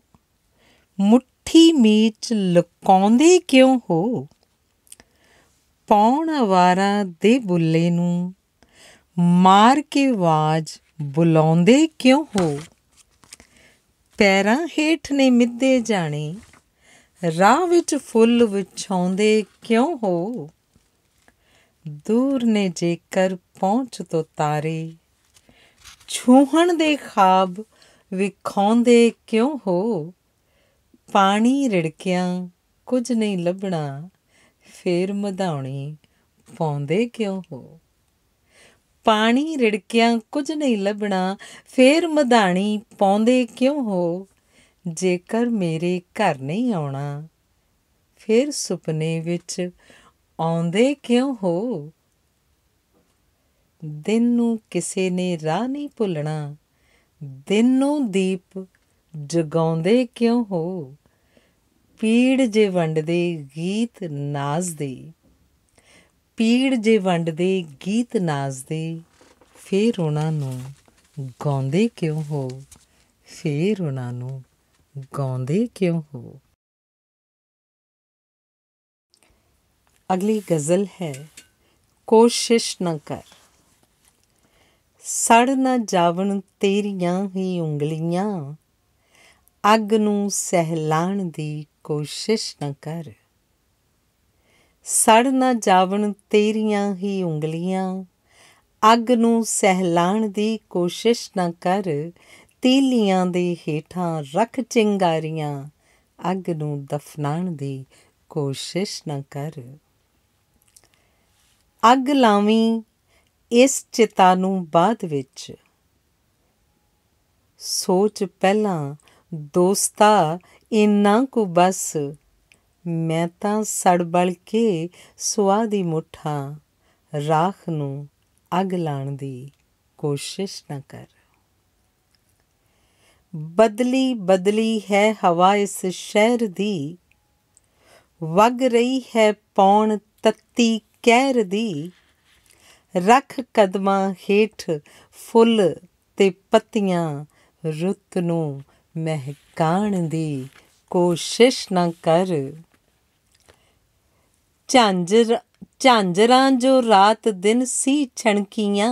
ਮੁੱਠੀ ਮੀਚ ਲੁਕਾਉਂਦੇ ਕਿਉਂ ਹੋ ਪੌਣ ਵਾਰਾਂ ਦੇ ਬੁੱਲੇ ਨੂੰ ਮਾਰ ਕੇ ਆਵਾਜ਼ ਬੁਲਾਉਂਦੇ ਕਿਉਂ ਹੋ ਪੈਰਾਂ ਹੇਠ ਨੇ ਮਿੱਦੇ ਜਾਣੇ ਰਾਹ ਵਿੱਚ ਫੁੱਲ ਵਿਛਾਉਂਦੇ ਕਿਉਂ ਹੋ ਦੂਰ ਨੇ ਜੇਕਰ ਪਹੁੰਚ ਤੋ ਤਾਰੇ ਛੂਹਣ ਦੇ ਖਾਬ ਵਿਖਾਉਂਦੇ ਕਿਉਂ ਹੋ ਪਾਣੀ ਰਿੜਕਿਆਂ ਕੁਝ ਨਹੀਂ ਲੱਭਣਾ ਫੇਰ ਮਧਾਉਣੀ ਪਾਉਂਦੇ ਕਿਉਂ ਹੋ ਪਾਣੀ ਰਿੜਕਿਆਂ ਕੁਝ ਨਹੀਂ ਲੱਭਣਾ ਫੇਰ ਮਧਾਣੀ ਪਾਉਂਦੇ ਕਿਉਂ ਹੋ ਜੇਕਰ ਮੇਰੇ ਘਰ ਨਹੀਂ ਆਉਣਾ ਫੇਰ ਸੁਪਨੇ ਵਿੱਚ ਆਉਂਦੇ ਕਿਉਂ ਹੋ ਦਿਨ ਨੂੰ ਕਿਸੇ ਨੇ ਰਾਹ ਨਹੀਂ ਭੁੱਲਣਾ ਦਿਨ ਨੂੰ ਦੀਪ ਜਗਾਉਂਦੇ ਕਿਉਂ ਹੋ ਪੀੜ ਜੇ ਵੰਡਦੇ ਗੀਤ ਨਾਜ਼ ਦੇ ਪੀੜ ਜੇ ਵੰਡਦੇ ਗੀਤ ਨਾਜ਼ ਦੇ ਫੇਰ ਉਹਨਾਂ ਨੂੰ ਗਾਉਂਦੇ ਕਿਉਂ ਹੋ ਫੇਰ ਉਹਨਾਂ ਨੂੰ ਗਾਉਂਦੇ ਕਿਉਂ ਹੋ ਅਗਲੀ ਗਜ਼ਲ ਹੈ ਕੋਸ਼ਿਸ਼ ਨਾ ਕਰ ਸੜ ਨਾ ਜਾਵਣ ਤੇਰੀਆਂ ਹੀ ਉਂਗਲੀਆਂ ਅੱਗ ਨੂੰ ਸਹਿਲਾਣ ਦੀ ਕੋਸ਼ਿਸ਼ ਨਾ ਕਰ ਸੜ ਨਾ ਜਾਵਣ ਤੇਰੀਆਂ ਹੀ ਉਂਗਲੀਆਂ ਅੱਗ ਨੂੰ ਸਹਿਲਾਣ ਦੀ ਕੋਸ਼ਿਸ਼ ਨਾ ਕਰ ਤੀਲੀਆਂ ਦੇ ਹੀਠਾਂ ਰੱਖ ਚਿੰਗਾਰੀਆਂ ਅੱਗ ਨੂੰ ਦਫਨਾਣ ਦੀ ਕੋਸ਼ਿਸ਼ ਨਾ ਕਰ ਅੱਗ ਲਾਵੀਂ ਇਸ ਚਿਤਾ ਨੂੰ ਬਾਅਦ ਵਿੱਚ ਸੋਚ ਪਹਿਲਾਂ ਦੋਸਤਾ ਇੰਨਾ ਕੁ ਬਸ ਮੈਂ ਤਾਂ ਸੜਬਲ ਕੇ ਸੁਆ ਦੀ ਮੁਠਾ ਰਾਖ ਨੂੰ ਅਗ ਲਾਣ ਦੀ ਕੋਸ਼ਿਸ਼ ਨਾ ਕਰ ਬਦਲੀ ਬਦਲੀ ਹੈ ਹਵਾ ਇਸ ਸ਼ਹਿਰ ਦੀ ਵਗ ਰਹੀ ਹੈ ਪੌਣ ਤੱਤੀ ਕਹਿਰ ਦੀ ਰੱਖ ਕਦਮਾਂ ਹੇਠ ਫੁੱਲ ਤੇ ਪੱਤੀਆਂ ਰੁੱਤ ਨੂੰ ਮਹਿਕਾਣ ਦੀ ਕੋਸ਼ਿਸ਼ ਨਾ ਕਰ ਝਾਂਜਰ ਝਾਂਜਰਾਂ ਜੋ ਰਾਤ ਦਿਨ ਸੀ ਛਣਕੀਆਂ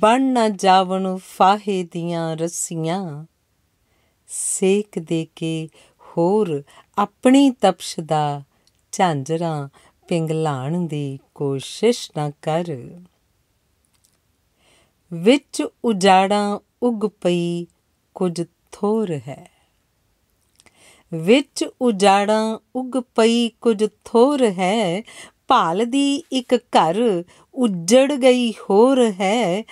ਬਣ ਨਾ ਜਾਵਣ ਫਾਹੇ ਦੀਆਂ ਰੱਸੀਆਂ ਸੇਕ ਦੇ ਕੇ ਹੋਰ ਆਪਣੀ ਤਪਸ਼ ਦਾ ਝਾਂਜਰਾਂ ਪਿੰਗਲਾਣ ਦੀ ਕੋਸ਼ਿਸ਼ ਨਾ ਕਰ ਵਿੱਚ ਉਜਾੜਾਂ ਉਗ ਪਈ ਕੁਝ ਥੋਰ ਹੈ ਵਿੱਚ ਉਜਾੜਾਂ ਉਗ ਪਈ ਕੁਝ ਥੋਰ ਹੈ ਭਾਲ ਦੀ ਇੱਕ ਘਰ ਉੱਜੜ ਗਈ ਹੋਰ ਹੈ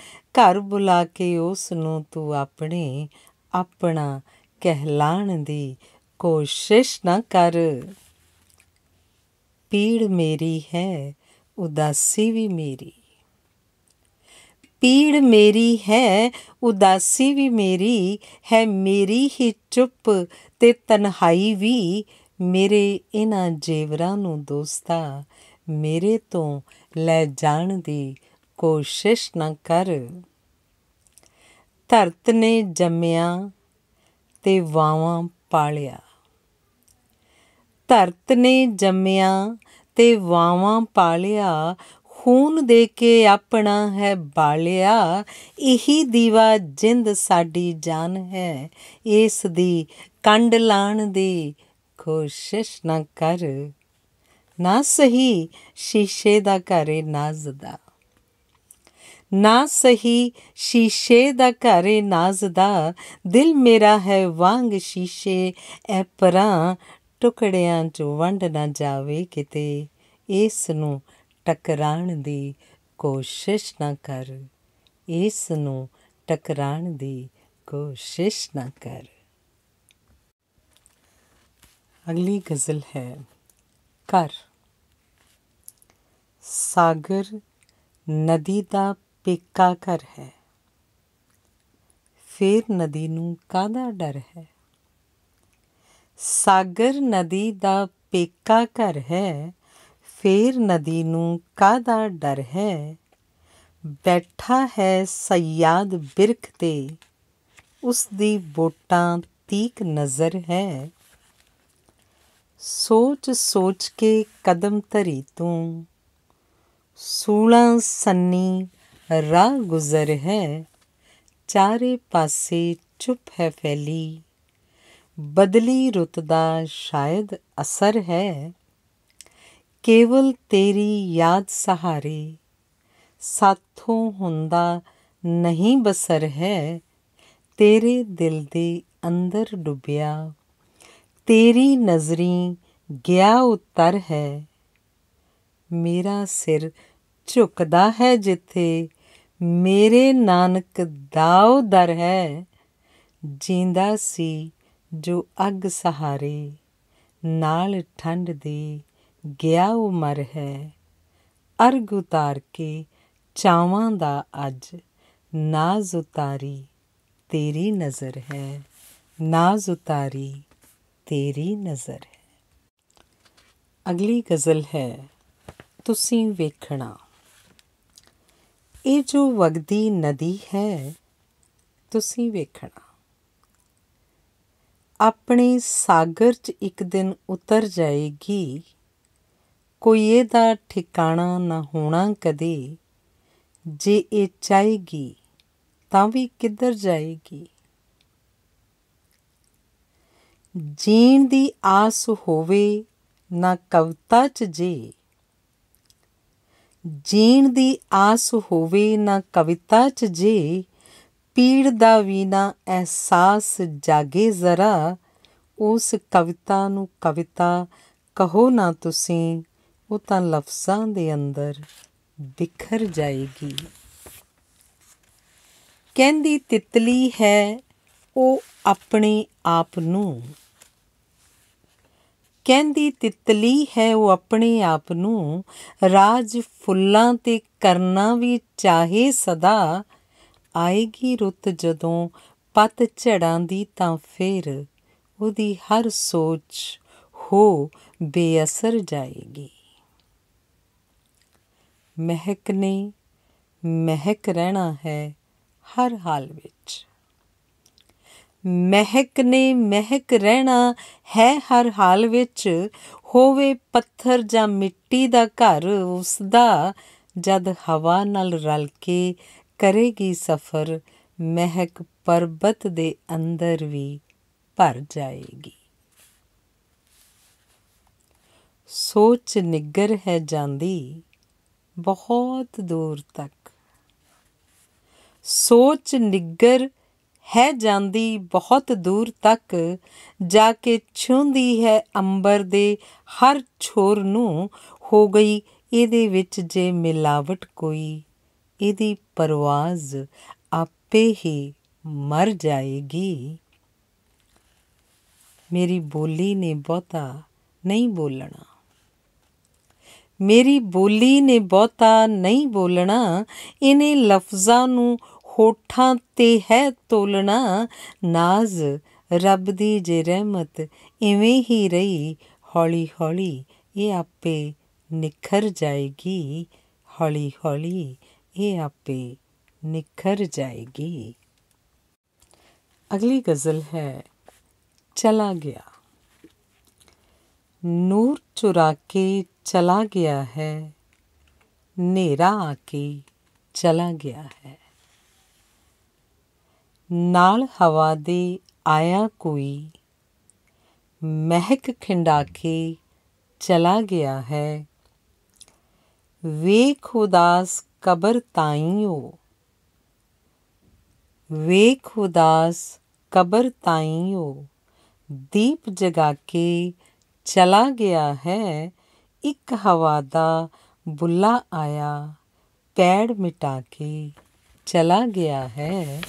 ਘਰ ਬੁਲਾ ਕੇ ਉਸ ਨੂੰ ਤੂੰ ਆਪਣੇ ਆਪਣਾ ਕਹਿਲਾਣ ਦੀ ਕੋਸ਼ਿਸ਼ ਨਾ ਕਰ ਪੀੜ ਮੇਰੀ ਹੈ ਉਦਾਸੀ ਵੀ ਮੇਰੀ ਪੀੜ ਮੇਰੀ ਹੈ ਉਦਾਸੀ ਵੀ ਮੇਰੀ ਹੈ ਮੇਰੀ ਹੀ ਚੁੱਪ ਤੇ ਤਨਹਾਈ ਵੀ ਮੇਰੇ ਇਹਨਾਂ ਜੇਵਰਾਂ ਨੂੰ ਦੋਸਤਾ ਮੇਰੇ ਤੋਂ ਲੈ ਜਾਣ ਦੀ ਕੋਸ਼ਿਸ਼ ਨਾ ਕਰ ਧਰਤ ਨੇ ਜੰਮਿਆ ਤੇ ਵਾਵਾਂ ਪਾਲਿਆ ਧਰਤ ਨੇ ਜੰਮਿਆ ਤੇ ਵਾਵਾਂ ਪਾਲਿਆ ਖੂਨ ਦੇ ਕੇ ਆਪਣਾ ਹੈ ਬਾਲਿਆ ਇਹੀ ਦੀਵਾ ਜਿੰਦ ਸਾਡੀ ਜਾਨ ਹੈ ਇਸ ਦੀ ਕੰਡ ਲਾਣ ਦੀ ਕੋਸ਼ਿਸ਼ ਨਾ ਕਰ ਨਾ ਸਹੀ ਸ਼ੀਸ਼ੇ ਦਾ ਘਰੇ ਨਾਜ਼ਦਾ ਨਾ ਸਹੀ ਸ਼ੀਸ਼ੇ ਦਾ ਘਰੇ ਨਾਜ਼ਦਾ ਦਿਲ ਮੇਰਾ ਹੈ ਵਾਂਗ ਸ਼ੀਸ਼ੇ ਐ ਪਰਾਂ ਟੁਕੜਿਆਂ ਚ ਵੰਡ ਨਾ ਜਾਵੇ ਕਿਤੇ ਇਸ ਨੂੰ ਟਕਰਾਣ ਦੀ ਕੋਸ਼ਿਸ਼ ਨਾ ਕਰ ਇਸ ਨੂੰ ਟਕਰਾਣ ਦੀ ਕੋਸ਼ਿਸ਼ ਨਾ ਕਰ ਅਗਲੀ ਗਜ਼ਲ ਹੈ ਕਰ ਸਾਗਰ ਨਦੀ ਦਾ ਪੇਕਾ ਕਰ ਹੈ ਫੇਰ ਨਦੀ ਨੂੰ ਕਾਹਦਾ ਡਰ ਹੈ ਸਾਗਰ ਨਦੀ ਦਾ ਪੇਕਾ ਕਰ ਹੈ ਫੇਰ ਨਦੀ ਨੂੰ ਕਾਦਾ ਡਰ ਹੈ ਬੈਠਾ ਹੈ ਸਯਾਦ ਬਿਰਖ ਤੇ ਉਸ ਦੀ ਬੋਟਾਂ ਤੀਕ ਨਜ਼ਰ ਹੈ ਸੋਚ ਸੋਚ ਕੇ ਕਦਮ ਧਰੀ ਤੂੰ ਸੂਲਾ ਸੰਨੀ ਰਾ ਗੁਜ਼ਰ ਹੈ ਚਾਰੇ ਪਾਸੇ ਚੁੱਪ ਹੈ ਫੈਲੀ ਬਦਲੀ ਰੁੱਤ ਦਾ ਸ਼ਾਇਦ ਅਸਰ ਹੈ ਕੇਵਲ ਤੇਰੀ ਯਾਦ ਸਹਾਰੇ ਸਾਥੋਂ ਹੁੰਦਾ ਨਹੀਂ ਬਸਰ ਹੈ ਤੇਰੇ ਦਿਲ ਦੇ ਅੰਦਰ ਡੁੱਬਿਆ ਤੇਰੀ ਨਜ਼ਰੀ ਗਿਆ ਉਤਰ ਹੈ ਮੇਰਾ ਸਿਰ ਝੁਕਦਾ ਹੈ ਜਿੱਥੇ ਮੇਰੇ ਨਾਨਕ ਦਾਉ ਦਰ ਹੈ ਜਿੰਦਾ ਸੀ ਜੋ ਅਗ ਸਹਾਰੇ ਨਾਲ ਠੰਡ ਦੀ ਗਿਆ ਉਹ ਮਰ ਹੈ ਅਰਗ ਉਤਾਰ ਕੇ ਚਾਵਾਂ ਦਾ ਅੱਜ ਨਾਜ਼ ਉਤਾਰੀ ਤੇਰੀ ਨਜ਼ਰ ਹੈ ਨਾਜ਼ ਉਤਾਰੀ ਤੇਰੀ ਨਜ਼ਰ ਹੈ ਅਗਲੀ ਗਜ਼ਲ ਹੈ ਤੁਸੀਂ ਵੇਖਣਾ ਇਹ ਜੋ ਵਗਦੀ ਨਦੀ ਹੈ ਤੁਸੀਂ ਵੇਖਣਾ ਆਪਣੇ ਸਾਗਰ 'ਚ ਇੱਕ ਦਿਨ ਉਤਰ ਜਾਏਗੀ ਕੋਈ ਇਹਦਾ ਠਿਕਾਣਾ ਨਾ ਹੋਣਾ ਕਦੇ ਜੇ ਇਹ ਚਾਹੇਗੀ ਤਾਂ ਵੀ ਕਿੱਧਰ ਜਾਏਗੀ ਜੀਣ ਦੀ ਆਸ ਹੋਵੇ ਨਾ ਕਵਤਾ ਚ ਜੀ ਜੀਣ ਦੀ ਆਸ ਹੋਵੇ ਨਾ ਕਵਿਤਾ ਚ ਜੀ ਪੀੜ ਦਾ ਵੀ ਨਾ ਅਹਿਸਾਸ ਜਾਗੇ ਜ਼ਰਾ ਉਸ ਕਵਿਤਾ ਨੂੰ ਕਵਿਤਾ ਕਹੋ ਨਾ ਤੁਸੀਂ ਉਹ ਤਾਂ ਲਫ਼ਜ਼ਾਂ ਦੇ ਅੰਦਰ ਬਿਖਰ ਜਾਏਗੀ ਕਹਿੰਦੀ ਤਿਤਲੀ ਹੈ ਉਹ ਆਪਣੇ ਆਪ ਨੂੰ ਕਹਿੰਦੀ ਤਿਤਲੀ ਹੈ ਉਹ ਆਪਣੇ ਆਪ ਨੂੰ ਰਾਜ ਫੁੱਲਾਂ ਤੇ ਕਰਨਾ ਵੀ ਚਾਹੇ ਸਦਾ ਆਏਗੀ ਰੁੱਤ ਜਦੋਂ ਪਤ ਝੜਾਂ ਦੀ ਤਾਂ ਫੇਰ ਉਹਦੀ ਹਰ ਸੋਚ ਹੋ ਬੇਅਸਰ ਜਾਏਗੀ ਮਹਿਕ ਨੇ ਮਹਿਕ ਰਹਿਣਾ ਹੈ ਹਰ ਹਾਲ ਵਿੱਚ ਮਹਿਕ ਨੇ ਮਹਿਕ ਰਹਿਣਾ ਹੈ ਹਰ ਹਾਲ ਵਿੱਚ ਹੋਵੇ ਪੱਥਰ ਜਾਂ ਮਿੱਟੀ ਦਾ ਘਰ ਉਸ ਦਾ ਜਦ ਹਵਾ ਨਾਲ ਰਲ ਕੇ ਕਰੇਗੀ ਸਫ਼ਰ ਮਹਿਕ ਪਰਬਤ ਦੇ ਅੰਦਰ ਵੀ ਭਰ ਜਾਏਗੀ ਸੋਚ ਨਿੱਗਰ ਹੈ ਜਾਂਦੀ ਬਹੁਤ ਦੂਰ ਤੱਕ ਸੋਚ ਨਿੱਗਰ ਹੈ ਜਾਂਦੀ ਬਹੁਤ ਦੂਰ ਤੱਕ ਜਾ ਕੇ ਛੂੰਦੀ ਹੈ ਅੰਬਰ ਦੇ ਹਰ ਛੋਰ ਨੂੰ ਹੋ ਗਈ ਇਹਦੇ ਵਿੱਚ ਜੇ ਮਿਲਾਵਟ ਕੋਈ ਇਹਦੀ ਪਰਵਾਜ਼ ਆਪੇ ਹੀ ਮਰ ਜਾਏਗੀ ਮੇਰੀ ਬੋਲੀ ਨੇ ਬਹੁਤਾ ਨਹੀਂ ਬੋਲਣਾ ਮੇਰੀ ਬੋਲੀ ਨੇ ਬਹੁਤਾ ਨਹੀਂ ਬੋਲਣਾ ਇਹਨੇ ਲਫ਼ਜ਼ਾਂ ਨੂੰ ਹੋਠਾਂ ਤੇ ਹੈ ਤੋਲਣਾ ਨਾਜ਼ ਰੱਬ ਦੀ ਜੇ ਰਹਿਮਤ ਇਵੇਂ ਹੀ ਰਹੀ ਹੌਲੀ ਹੌਲੀ ਇਹ ਆਪੇ ਨਿਖਰ ਜਾਏਗੀ ਹੌਲੀ ਹੌਲੀ ਇਹ ਆਪੇ ਨਿਖਰ ਜਾਏਗੀ ਅਗਲੀ ਗਜ਼ਲ ਹੈ ਚਲਾ ਗਿਆ ਨੂਰ ਚੁਰਾ ਕੇ ਚਲਾ ਗਿਆ ਹੈ ਹਨੇਰਾ ਆ ਕੇ ਚਲਾ ਗਿਆ ਹੈ ਨਾਲ ਹਵਾ ਦੇ ਆਇਆ ਕੋਈ ਮਹਿਕ ਖਿੰਡਾ ਕੇ ਚਲਾ ਗਿਆ ਹੈ ਵੇਖ ਉਦਾਸ ਕਬਰ ਤਾਈਓ ਵੇਖ ਉਦਾਸ ਕਬਰ ਤਾਈਓ ਦੀਪ ਜਗਾ ਕੇ ਚਲਾ ਗਿਆ ਹੈ ਇੱਕ ਹਵਾ ਦਾ ਬੁੱਲਾ ਆਇਆ ਪੈੜ ਮਿਟਾ ਕੇ ਚਲਾ ਗਿਆ ਹੈ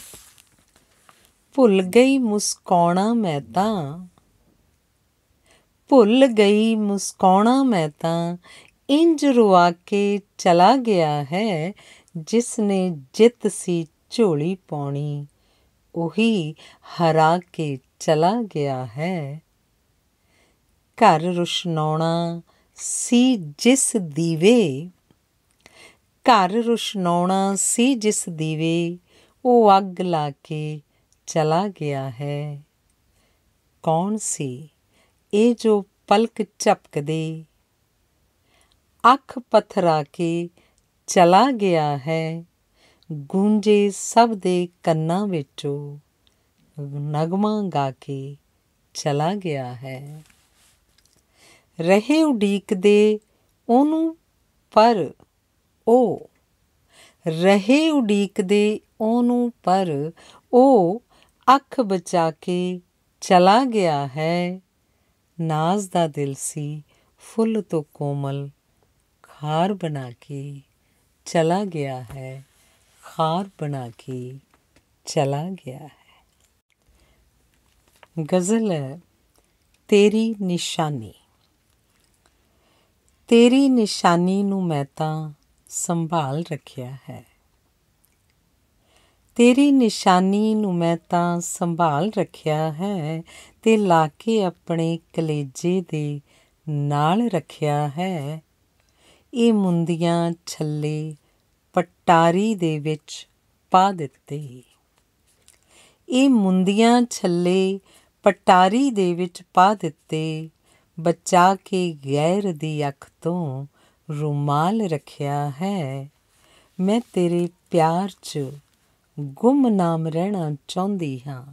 ਭੁੱਲ ਗਈ ਮੁਸਕਾਉਣਾ ਮੈਂ ਤਾਂ ਭੁੱਲ ਗਈ ਮੁਸਕਾਉਣਾ ਮੈਂ ਤਾਂ ਇੰਜ ਰੁਆ ਕੇ ਚਲਾ ਗਿਆ ਹੈ ਜਿਸ ਨੇ ਜਿੱਤ ਸੀ ਝੋਲੀ ਪਾਉਣੀ ਉਹੀ ਹਰਾ ਕੇ ਚਲਾ ਗਿਆ ਹੈ ਘਰ ਰੁਸ਼ਨਾਉਣਾ ਸੀ ਜਿਸ ਦੀਵੇ ਘਰ ਰੁਸ਼ਨਾਉਣਾ ਸੀ ਜਿਸ ਦੀਵੇ ਉਹ ਅੱਗ ਲਾ ਕੇ ਚਲਾ ਗਿਆ ਹੈ ਕੌਣ ਸੀ ਇਹ ਜੋ ਪਲਕ ਝਪਕਦੇ ਅੱਖ ਪਥਰਾ ਕੇ ਚਲਾ ਗਿਆ ਹੈ ਗੂੰਜੇ ਸਭ ਦੇ ਕੰਨਾਂ ਵਿੱਚੋਂ ਨਗਮਾ ਗਾ ਕੇ ਚਲਾ ਗਿਆ ਹੈ ਰਹੇ ਉਡੀਕਦੇ ਉਹਨੂੰ ਪਰ ਉਹ ਰਹੇ ਉਡੀਕਦੇ ਉਹਨੂੰ ਪਰ ਉਹ ਅੱਖ ਬਚਾ ਕੇ ਚਲਾ ਗਿਆ ਹੈ ਨਾਜ਼ ਦਾ ਦਿਲ ਸੀ ਫੁੱਲ ਤੋਂ ਕੋਮਲ ਖਾਰ ਬਣਾ ਕੇ ਚਲਾ ਗਿਆ ਹੈ ਖਾਰ ਬਣਾ ਕੇ ਚਲਾ ਗਿਆ ਹੈ ਗਜ਼ਲ ਹੈ ਤੇਰੀ ਨਿਸ਼ਾਨੀ ਤੇਰੀ ਨਿਸ਼ਾਨੀ ਨੂੰ ਮੈਂ ਤਾਂ ਸੰਭਾਲ ਰੱਖਿਆ ਹੈ ਤੇਰੀ ਨਿਸ਼ਾਨੀ ਨੂੰ ਮੈਂ ਤਾਂ ਸੰਭਾਲ ਰੱਖਿਆ ਹੈ ਤੇ ਲਾ ਕੇ ਆਪਣੇ ਕਲੇਜੇ ਦੇ ਨਾਲ ਰੱਖਿਆ ਹੈ ਇਹ ਮੁੰਦੀਆਂ ਛੱਲੇ ਪਟਾਰੀ ਦੇ ਵਿੱਚ ਪਾ ਦਿੱਤੇ ਇਹ ਮੁੰਦੀਆਂ ਛੱਲੇ ਪਟਾਰੀ ਦੇ ਵਿੱਚ ਪਾ ਦਿੱਤੇ ਬਚਾ ਕੇ ਗੈਰ ਦੀ ਅੱਖ ਤੋਂ ਰੁਮਾਲ ਰੱਖਿਆ ਹੈ ਮੈਂ ਤੇਰੇ ਪਿਆਰ 'ਚ ਗੁੰਮਨਾਮ ਰਹਿਣਾ ਚਾਹੁੰਦੀ ਹਾਂ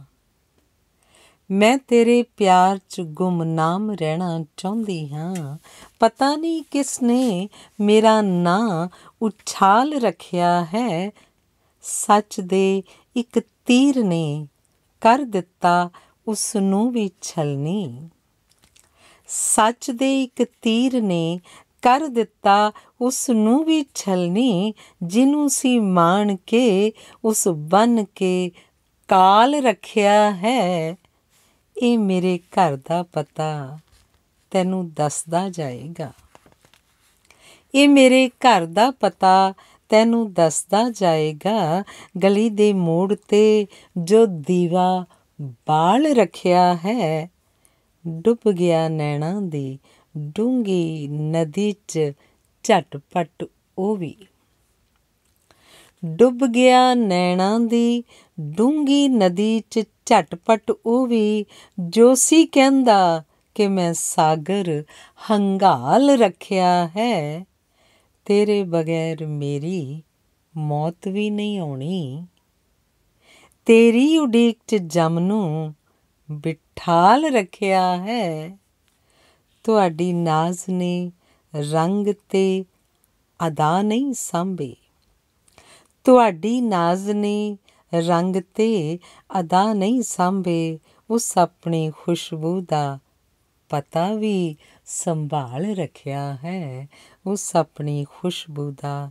ਮੈਂ ਤੇਰੇ ਪਿਆਰ 'ਚ ਗੁੰਮਨਾਮ ਰਹਿਣਾ ਚਾਹੁੰਦੀ ਹਾਂ ਪਤਾ ਨਹੀਂ ਕਿਸ ਨੇ ਮੇਰਾ ਨਾਂ ਉਛਾਲ ਰੱਖਿਆ ਹੈ ਸੱਚ ਦੇ ਇੱਕ ਤੀਰ ਨੇ ਕਰ ਦਿੱਤਾ ਉਸ ਨੂੰ ਵੀ ਛਲਨੀ ਸੱਚ ਦੇ ਇੱਕ ਤੀਰ ਨੇ ਕਰ ਦਿੱਤਾ ਉਸ ਨੂੰ ਵੀ ਛਲਨੀ ਜਿਹਨੂੰ ਸੀ ਮਾਣ ਕੇ ਉਸ ਬਨ ਕੇ ਕਾਲ ਰੱਖਿਆ ਹੈ ਇਹ ਮੇਰੇ ਘਰ ਦਾ ਪਤਾ ਤੈਨੂੰ ਦੱਸਦਾ ਜਾਏਗਾ ਇਹ ਮੇਰੇ ਘਰ ਦਾ ਪਤਾ ਤੈਨੂੰ ਦੱਸਦਾ ਜਾਏਗਾ ਗਲੀ ਦੇ ਮੋੜ ਤੇ ਜੋ ਦੀਵਾ ਬਾਲ ਰੱਖਿਆ ਹੈ ਡੁੱਬ ਗਿਆ ਨੈਣਾ ਦੀ ਡੂੰਗੀ ਨਦੀ 'ਚ ਝਟਪਟ ਉਹ ਵੀ ਡੁੱਬ ਗਿਆ ਨੈਣਾ ਦੀ ਡੂੰਗੀ ਨਦੀ 'ਚ ਝਟਪਟ ਉਹ ਵੀ ਜੋਸੀ ਕਹਿੰਦਾ ਕਿ ਮੈਂ ਸਾਗਰ ਹੰਗਾਲ ਰੱਖਿਆ ਹੈ ਤੇਰੇ ਬਗੈਰ ਮੇਰੀ ਮੌਤ ਵੀ ਨਹੀਂ ਆਉਣੀ ਤੇਰੀ ਉਡੀਕ 'ਚ ਜਮ ਨੂੰ ਬਿਠਾਲ ਰੱਖਿਆ ਹੈ ਤੁਹਾਡੀ ਨਾਜ਼ ਨੇ ਰੰਗ ਤੇ ਅਦਾ ਨਹੀਂ ਸੰਭੇ ਤੁਹਾਡੀ ਨਾਜ਼ ਨੇ ਰੰਗ ਤੇ ਅਦਾ ਨਹੀਂ ਸੰਭੇ ਉਸ ਆਪਣੀ ਖੁਸ਼ਬੂ ਦਾ ਪਤਾ ਵੀ ਸੰਭਾਲ ਰੱਖਿਆ ਹੈ ਉਸ ਆਪਣੀ ਖੁਸ਼ਬੂ ਦਾ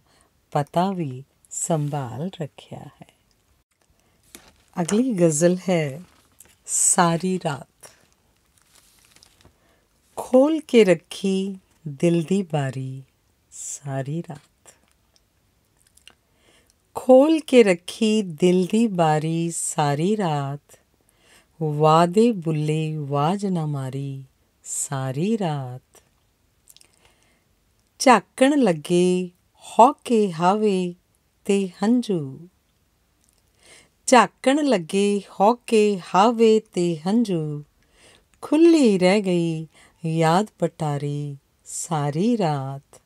ਪਤਾ ਵੀ ਸੰਭਾਲ ਰੱਖਿਆ ਹੈ ਅਗਲੀ ਗਜ਼ਲ ਹੈ ਸਾਰੀ ਰਾਤ ਖੋਲ ਕੇ ਰੱਖੀ ਦਿਲ ਦੀ ਬਾਰੀ ਸਾਰੀ ਰਾਤ ਖੋਲ ਕੇ ਰੱਖੀ ਦਿਲ ਦੀ ਬਾਰੀ ਸਾਰੀ ਰਾਤ ਵਾਦੇ ਬੁੱਲੇ ਵਾਜ ਨਾ ਮਾਰੀ ਸਾਰੀ ਰਾਤ ਝਾਕਣ ਲੱਗੇ ਹੌਕੇ ਹਾਵੇ ਤੇ ਹੰਝੂ ਝਾਕਣ ਲੱਗੇ ਹੌਕੇ ਹਾਵੇ ਤੇ ਹੰਝੂ ਖੁੱਲੀ ਰਹਿ ਗਈ ਯਾਦ ਪਟਾਰੀ ਸਾਰੀ ਰਾਤ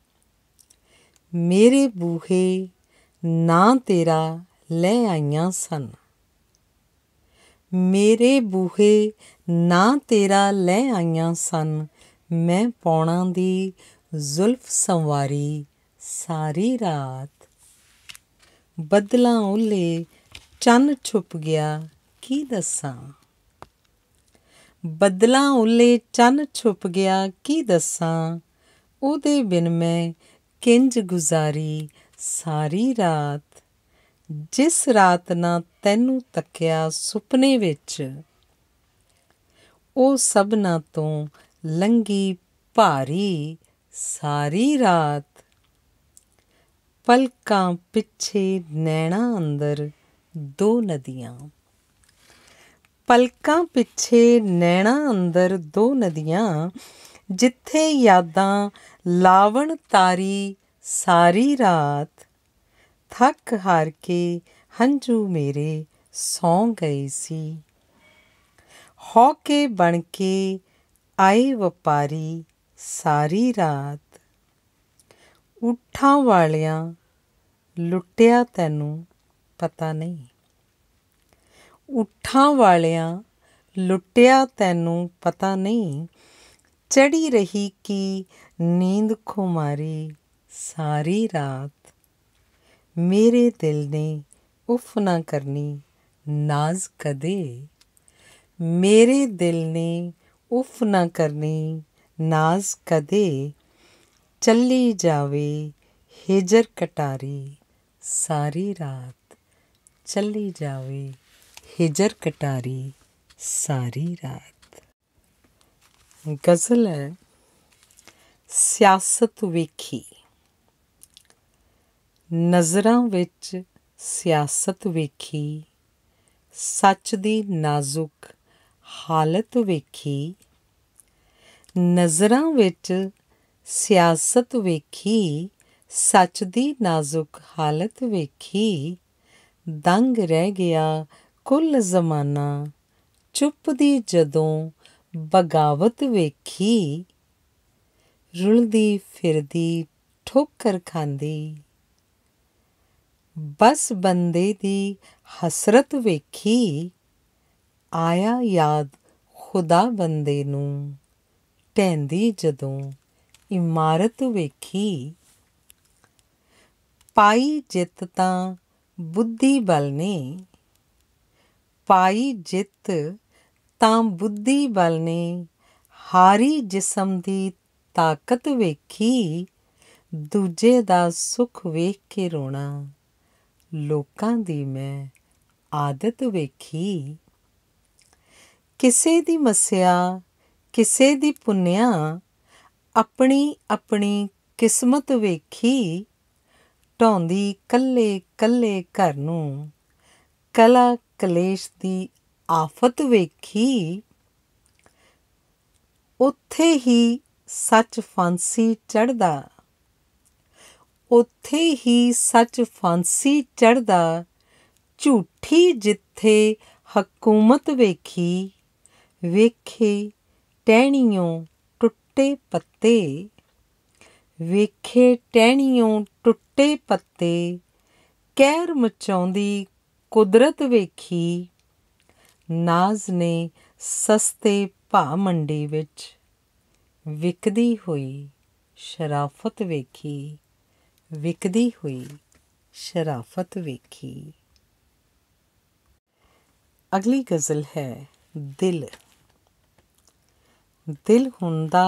ਮੇਰੇ ਬੂਹੇ ਨਾ ਤੇਰਾ ਲੈ ਆਈਆਂ ਸਨ ਮੇਰੇ ਬੂਹੇ ਨਾ ਤੇਰਾ ਲੈ ਆਈਆਂ ਸਨ ਮੈਂ ਪੌਣਾ ਦੀ ਜ਼ੁਲਫ ਸੰਵਾਰੀ ਸਾਰੀ ਰਾਤ ਬਦਲਾਂ ਉਲੇ ਚੰਨ ਛੁੱਪ ਗਿਆ ਕੀ ਦੱਸਾਂ ਬੱਦਲਾਂ ਉੱਲੇ ਚੰਨ ਛੁੱਪ ਗਿਆ ਕੀ ਦੱਸਾਂ ਉਹਦੇ ਬਿਨ ਮੈਂ ਕਿੰਜ ਗੁਜ਼ਾਰੀ ਸਾਰੀ ਰਾਤ ਜਿਸ ਰਾਤ ਨਾ ਤੈਨੂੰ ਤੱਕਿਆ ਸੁਪਨੇ ਵਿੱਚ ਉਹ ਸਭਨਾ ਤੋਂ ਲੰਗੀ ਭਾਰੀ ਸਾਰੀ ਰਾਤ ਪਲਕਾਂ ਪਿੱਛੇ ਨੈਣਾ ਅੰਦਰ ਦੋ ਨਦੀਆਂ ਪਲਕਾਂ ਪਿੱਛੇ ਨੈਣਾ ਅੰਦਰ ਦੋ ਨਦੀਆਂ ਜਿੱਥੇ ਯਾਦਾਂ ਲਾਵਣ ਤਾਰੀ ਸਾਰੀ ਰਾਤ ਥੱਕ ਹਾਰ ਕੇ ਹੰਝੂ ਮੇਰੇ ਸੌ ਗਏ ਸੀ ਹੌਕੇ ਬਣ ਕੇ ਆਏ ਵਪਾਰੀ ਸਾਰੀ ਰਾਤ ਉਠਾਂ ਵਾਲਿਆਂ ਲੁੱਟਿਆ ਤੈਨੂੰ ਪਤਾ ਨਹੀਂ ਉਠਾਂ ਵਾਲਿਆਂ ਲੁੱਟਿਆ ਤੈਨੂੰ ਪਤਾ ਨਹੀਂ ਚੜੀ ਰਹੀ ਕੀ ਨੀਂਦ ਖੁਮਾਰੀ ਸਾਰੀ ਰਾਤ ਮੇਰੇ ਦਿਲ ਨੇ ਉਫ ਨਾ ਕਰਨੀ ਨਾਜ਼ ਕਦੇ ਮੇਰੇ ਦਿਲ ਨੇ ਉਫ ਨਾ ਕਰਨੀ ਨਾਜ਼ ਕਦੇ ਚੱਲੀ ਜਾਵੇ ਹਿਜਰ ਕਟਾਰੀ ਸਾਰੀ ਰਾਤ ਚੱਲੀ ਜਾਵੇ ਹਿਜਰ ਕਟਾਰੀ ਸਾਰੀ ਰਾਤ ਗਜ਼ਲ ਹੈ ਸਿਆਸਤ ਵੇਖੀ ਨਜ਼ਰਾਂ ਵਿੱਚ ਸਿਆਸਤ ਵੇਖੀ ਸੱਚ ਦੀ ਨਾਜ਼ੁਕ ਹਾਲਤ ਵੇਖੀ ਨਜ਼ਰਾਂ ਵਿੱਚ ਸਿਆਸਤ ਵੇਖੀ ਸੱਚ ਦੀ ਨਾਜ਼ੁਕ ਹਾਲਤ ਵੇਖੀ ਦੰਗ ਰਹਿ ਗਿਆ ਕੁੱਲ ਜ਼ਮਾਨਾ ਚੁੱਪ ਦੀ ਜਦੋਂ ਬਗਾਵਤ ਵੇਖੀ ਰੁਲਦੀ ਫਿਰਦੀ ਠੋਕਰ ਖਾਂਦੀ ਬਸ ਬੰਦੇ ਦੀ ਹਸਰਤ ਵੇਖੀ ਆਇਆ ਯਾਦ ਖੁਦਾ ਬੰਦੇ ਨੂੰ ਟੈਂਦੀ ਜਦੋਂ ਇਮਾਰਤ ਵੇਖੀ ਪਾਈ ਜਿੱਤ ਤਾਂ ਬੁੱਧੀ ਬਲ ਨੇ ਪਾਈ ਜਿੱਤ ਤਾਂ ਬੁੱਧੀ ਬਲ ਨੇ ਹਾਰੀ ਜਿਸਮ ਦੀ ਤਾਕਤ ਵੇਖੀ ਦੂਜੇ ਦਾ ਸੁਖ ਵੇਖ ਕੇ ਰੋਣਾ ਲੋਕਾਂ ਦੀ ਮੈਂ ਆਦਤ ਵੇਖੀ ਕਿਸੇ ਦੀ ਮਸਿਆ ਕਿਸੇ ਦੀ ਪੁੰਨਿਆ ਆਪਣੀ ਆਪਣੀ ਕਿਸਮਤ ਵੇਖੀ ਢਾਉਂਦੀ ਕੱਲੇ ਕੱਲੇ ਘਰ ਨੂੰ ਕਲਾ ਕਲੇਸ਼ ਦੀ ਆਫਤ ਵੇਖੀ ਉੱਥੇ ਹੀ ਸੱਚ ਫਾਂਸੀ ਚੜਦਾ ਉੱਥੇ ਹੀ ਸੱਚ ਫਾਂਸੀ ਚੜਦਾ ਝੂਠੀ ਜਿੱਥੇ ਹਕੂਮਤ ਵੇਖੀ ਵੇਖੇ ਟਹਿਣੀਆਂ ਟੁੱਟੇ ਪੱਤੇ ਵੇਖੇ ਟਹਿਣੀਆਂ ਟੁੱਟੇ ਪੱਤੇ ਕਹਿਰ ਮਚਾਉਂਦੀ ਕੁਦਰਤ ਵੇਖੀ ਨਾਜ਼ ਨੇ ਸਸਤੇ ਭਾ ਮੰਡੀ ਵਿੱਚ ਵਿਕਦੀ ਹੋਈ ਸ਼ਰਾਫਤ ਵੇਖੀ ਵਿਕਦੀ ਹੋਈ ਸ਼ਰਾਫਤ ਵੇਖੀ ਅਗਲੀ ਗਜ਼ਲ ਹੈ ਦਿਲ ਦਿਲ ਹੁੰਦਾ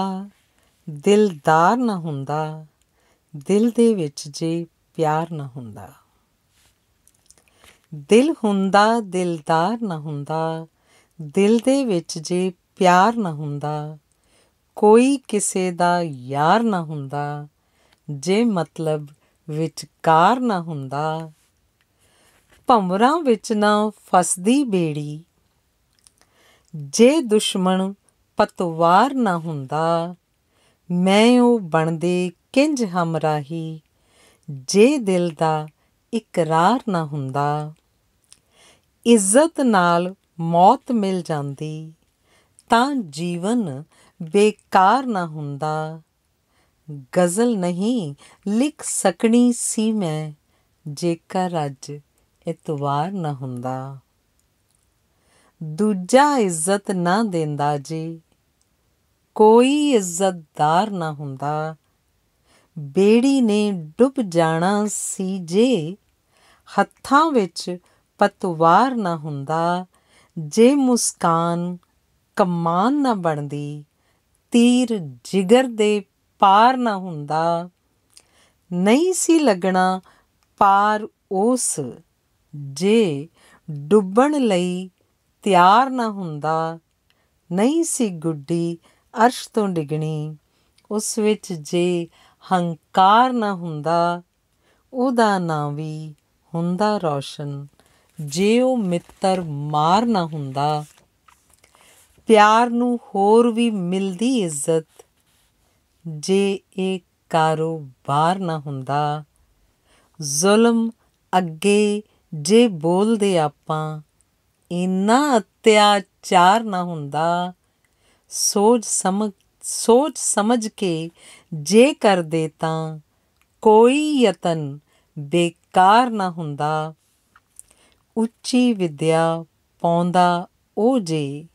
ਦਿਲਦਾਰ ਨਾ ਹੁੰਦਾ ਦਿਲ ਦੇ ਵਿੱਚ ਜੇ ਪਿਆਰ ਨਾ ਹੁੰਦਾ ਦਿਲ ਹੁੰਦਾ ਦਿਲਦਾਰ ਨਾ ਹੁੰਦਾ ਦਿਲ ਦੇ ਵਿੱਚ ਜੇ ਪਿਆਰ ਨਾ ਹੁੰਦਾ ਕੋਈ ਕਿਸੇ ਦਾ ਯਾਰ ਨਾ ਹੁੰਦਾ ਜੇ ਮਤਲਬ ਵਿਚਕਾਰ ਨਾ ਹੁੰਦਾ ਭੰਵਰਾਂ ਵਿੱਚ ਨਾ ਫਸਦੀ ਬੇੜੀ ਜੇ ਦੁਸ਼ਮਣ ਪਤਵਾਰ ਨਾ ਹੁੰਦਾ ਮੈਂ ਉਹ ਬਣਦੇ ਕਿੰਜ ਹਮਰਾਹੀ ਜੇ ਦਿਲ ਦਾ ਇਕਰਾਰ ਨਾ ਹੁੰਦਾ ਇੱਜ਼ਤ ਨਾਲ ਮੌਤ ਮਿਲ ਜਾਂਦੀ ਤਾਂ ਜੀਵਨ ਬੇਕਾਰ ਨਾ ਹੁੰਦਾ ਗਜ਼ਲ ਨਹੀਂ ਲਿਖ ਸਕਣੀ ਸੀ ਮੈਂ ਜੇਕਰ ਅੱਜ ਇਤਵਾਰ ਨਾ ਹੁੰਦਾ ਦੂਜਾ ਇੱਜ਼ਤ ਨਾ ਦਿੰਦਾ ਜੀ ਕੋਈ ਇੱਜ਼ਤਦਾਰ ਨਾ ਹੁੰਦਾ ਬੇੜੀ ਨੇ ਡੁੱਬ ਜਾਣਾ ਸੀ ਜੇ ਹੱਥਾਂ ਵਿੱਚ ਪਤਵਾਰ ਨਾ ਹੁੰਦਾ ਜੇ ਮੁਸਕਾਨ ਕਮਾਨ ਨਾ ਬਣਦੀ ਤੀਰ ਜਿਗਰ ਦੇ ਪਾਰ ਨਾ ਹੁੰਦਾ ਨਹੀਂ ਸੀ ਲੱਗਣਾ ਪਾਰ ਉਸ ਜੇ ਡੁੱਬਣ ਲਈ ਤਿਆਰ ਨਾ ਹੁੰਦਾ ਨਹੀਂ ਸੀ ਗੁੱਡੀ ਅਰਸ਼ ਤੋਂ ਡਿਗਣੀ ਉਸ ਵਿੱਚ ਜੇ ਹੰਕਾਰ ਨਾ ਹੁੰਦਾ ਉਹਦਾ ਨਾਂ ਵੀ ਹੁੰਦਾ ਰੌਸ਼ਨ ਜੇ ਉਹ ਮਿੱਤਰ ਮਾਰ ਨਾ ਹੁੰਦਾ ਪਿਆਰ ਨੂੰ ਹੋਰ ਵੀ ਮਿਲਦੀ ਇੱਜ਼ਤ ਜੇ ਇਹ ਕਾਰੋਬਾਰ ਨਾ ਹੁੰਦਾ ਜ਼ੁਲਮ ਅੱਗੇ ਜੇ ਬੋਲਦੇ ਆਪਾਂ ਇਨਾ ਅਤਿਆਚਾਰ ਨਾ ਹੁੰਦਾ ਸੋਚ ਸਮਝ ਸੋਚ ਸਮਝ ਕੇ ਜੇ ਕਰਦੇ ਤਾਂ ਕੋਈ ਯਤਨ ਬੇਕਾਰ ਨਾ ਹੁੰਦਾ ਉੱਚੀ ਵਿਦਿਆ ਪਾਉਂਦਾ ਉਹ ਜੇ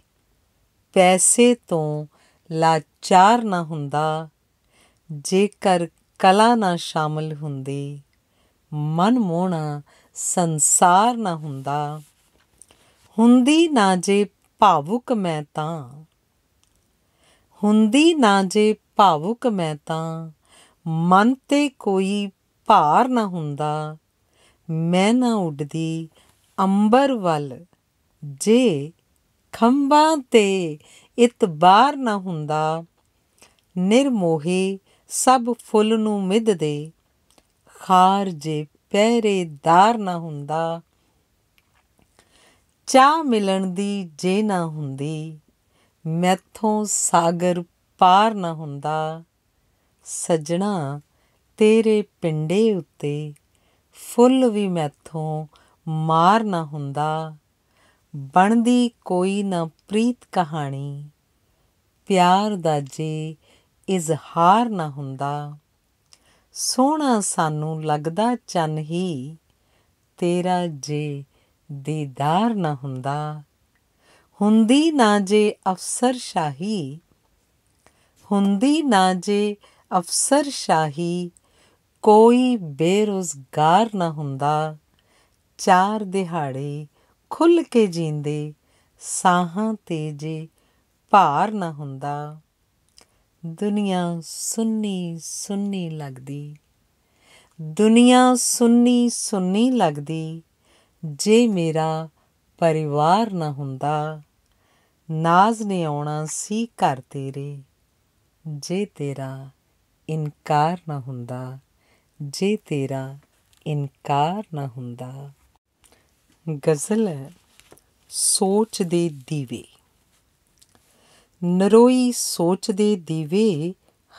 ਪੈਸੇ ਤੋਂ ਲਾਚਾਰ ਨਾ ਹੁੰਦਾ ਜੇਕਰ ਕਲਾ ਨਾ ਸ਼ਾਮਲ ਹੁੰਦੀ ਮਨ ਮੋਣਾ ਸੰਸਾਰ ਨਾ ਹੁੰਦਾ ਹੁੰਦੀ ਨਾ ਜੇ ਭਾਵੁਕ ਮੈਂ ਤਾਂ ਹੁੰਦੀ ਨਾ ਜੇ ਭਾਵੁਕ ਮੈਂ ਤਾਂ ਮਨ ਤੇ ਕੋਈ ਭਾਰ ਨਾ ਹੁੰਦਾ ਮੈਂ ਨਾ ਉੱਡਦੀ ਅੰਬਰ ਵੱਲ ਜੇ ਖੰਭਾਂ ਤੇ ਇਤਬਾਰ ਨਾ ਹੁੰਦਾ ਨਿਰਮੋਹੀ ਸਭ ਫੁੱਲ ਨੂੰ ਮਿੱਧ ਦੇ ਖਾਰ ਜੇ ਪਹਿਰੇਦਾਰ ਨਾ ਹੁੰਦਾ ਚਾ ਮਿਲਣ ਦੀ ਜੇ ਨਾ ਹੁੰਦੀ ਮੈਥੋਂ ਸਾਗਰ ਪਾਰ ਨਾ ਹੁੰਦਾ ਸੱਜਣਾ ਤੇਰੇ ਪਿੰਡੇ ਉੱਤੇ ਫੁੱਲ ਵੀ ਮੈਥੋਂ ਮਾਰ ਨਾ ਹੁੰਦਾ ਬਣਦੀ ਕੋਈ ਨਾ ਪ੍ਰੀਤ ਕਹਾਣੀ ਪਿਆਰ ਦਾ ਜੀ ਇਜ਼ਹਾਰ ਨਾ ਹੁੰਦਾ ਸੋਹਣਾ ਸਾਨੂੰ ਲੱਗਦਾ ਚੰਨ ਹੀ ਤੇਰਾ ਜੇ ਦੀਦਾਰ ਨਾ ਹੁੰਦਾ ਹੁੰਦੀ ਨਾ ਜੇ ਅਫਸਰ ਸ਼ਾਹੀ ਹੁੰਦੀ ਨਾ ਜੇ ਅਫਸਰ ਸ਼ਾਹੀ ਕੋਈ ਬੇਰੋਜ਼ਗਾਰ ਨਾ ਹੁੰਦਾ ਚਾਰ ਦਿਹਾੜੇ ਖੁੱਲ ਕੇ ਜੀਂਦੇ ਸਾਹਾਂ ਤੇ ਜੇ ਭਾਰ ਨਾ ਹੁੰਦਾ ਦੁਨੀਆ ਸੁੰਨੀ ਸੁੰਨੀ ਲੱਗਦੀ ਦੁਨੀਆ ਸੁੰਨੀ ਸੁੰਨੀ ਲੱਗਦੀ ਜੇ ਮੇਰਾ ਪਰਿਵਾਰ ਨਾ ਹੁੰਦਾ ਨਾਜ਼ ਨੇ ਆਉਣਾ ਸੀ ਘਰ ਤੇਰੇ ਜੇ ਤੇਰਾ ਇਨਕਾਰ ਨਾ ਹੁੰਦਾ ਜੇ ਤੇਰਾ ਇਨਕਾਰ ਨਾ ਹੁੰਦਾ ਗਜ਼ਲ ਹੈ ਸੋਚ ਦੇ ਦੀਵੇ ਨਰੋਈ ਸੋਚ ਦੇ ਦੀਵੇ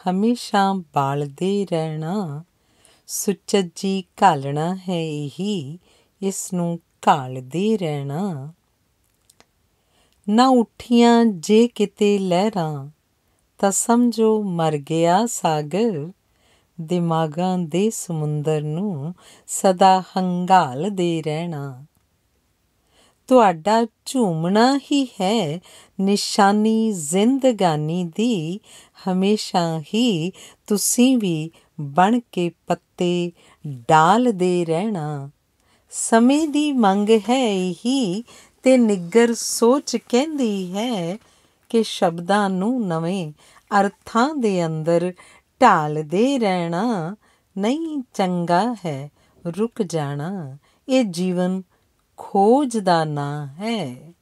ਹਮੇਸ਼ਾ ਬਾਲਦੇ ਰਹਿਣਾ ਸੁਚੱਜੀ ਘਾਲਣਾ ਹੈ ਇਹੀ ਇਸ ਨੂੰ ਦੇ ਰਹਿਣਾ ਨਾ ਉਠੀਆਂ ਜੇ ਕਿਤੇ ਲਹਿਰਾਂ ਤਾਂ ਸਮਝੋ ਮਰ ਗਿਆ ਸਾਗਰ ਦਿਮਾਗਾਂ ਦੇ ਸਮੁੰਦਰ ਨੂੰ ਸਦਾ ਹੰਗਾਲ ਦੇ ਰਹਿਣਾ ਤੁਹਾਡਾ ਝੂਮਣਾ ਹੀ ਹੈ ਨਿਸ਼ਾਨੀ ਜ਼ਿੰਦਗਾਨੀ ਦੀ ਹਮੇਸ਼ਾ ਹੀ ਤੁਸੀਂ ਵੀ ਬਣ ਕੇ ਪੱਤੇ ਡਾਲ ਦੇ ਰਹਿਣਾ ਸਮੇਂ ਦੀ ਮੰਗ ਹੈ ਹੀ ਤੇ ਨਿੱਗਰ ਸੋਚ ਕਹਿੰਦੀ ਹੈ ਕਿ ਸ਼ਬਦਾਂ ਨੂੰ ਨਵੇਂ ਅਰਥਾਂ ਦੇ ਅੰਦਰ ਢਾਲਦੇ ਰਹਿਣਾ ਨਹੀਂ ਚੰਗਾ ਹੈ ਰੁਕ ਜਾਣਾ ਇਹ ਜੀਵਨ ਖੋਜ ਦਾ ਨਾਂ ਹੈ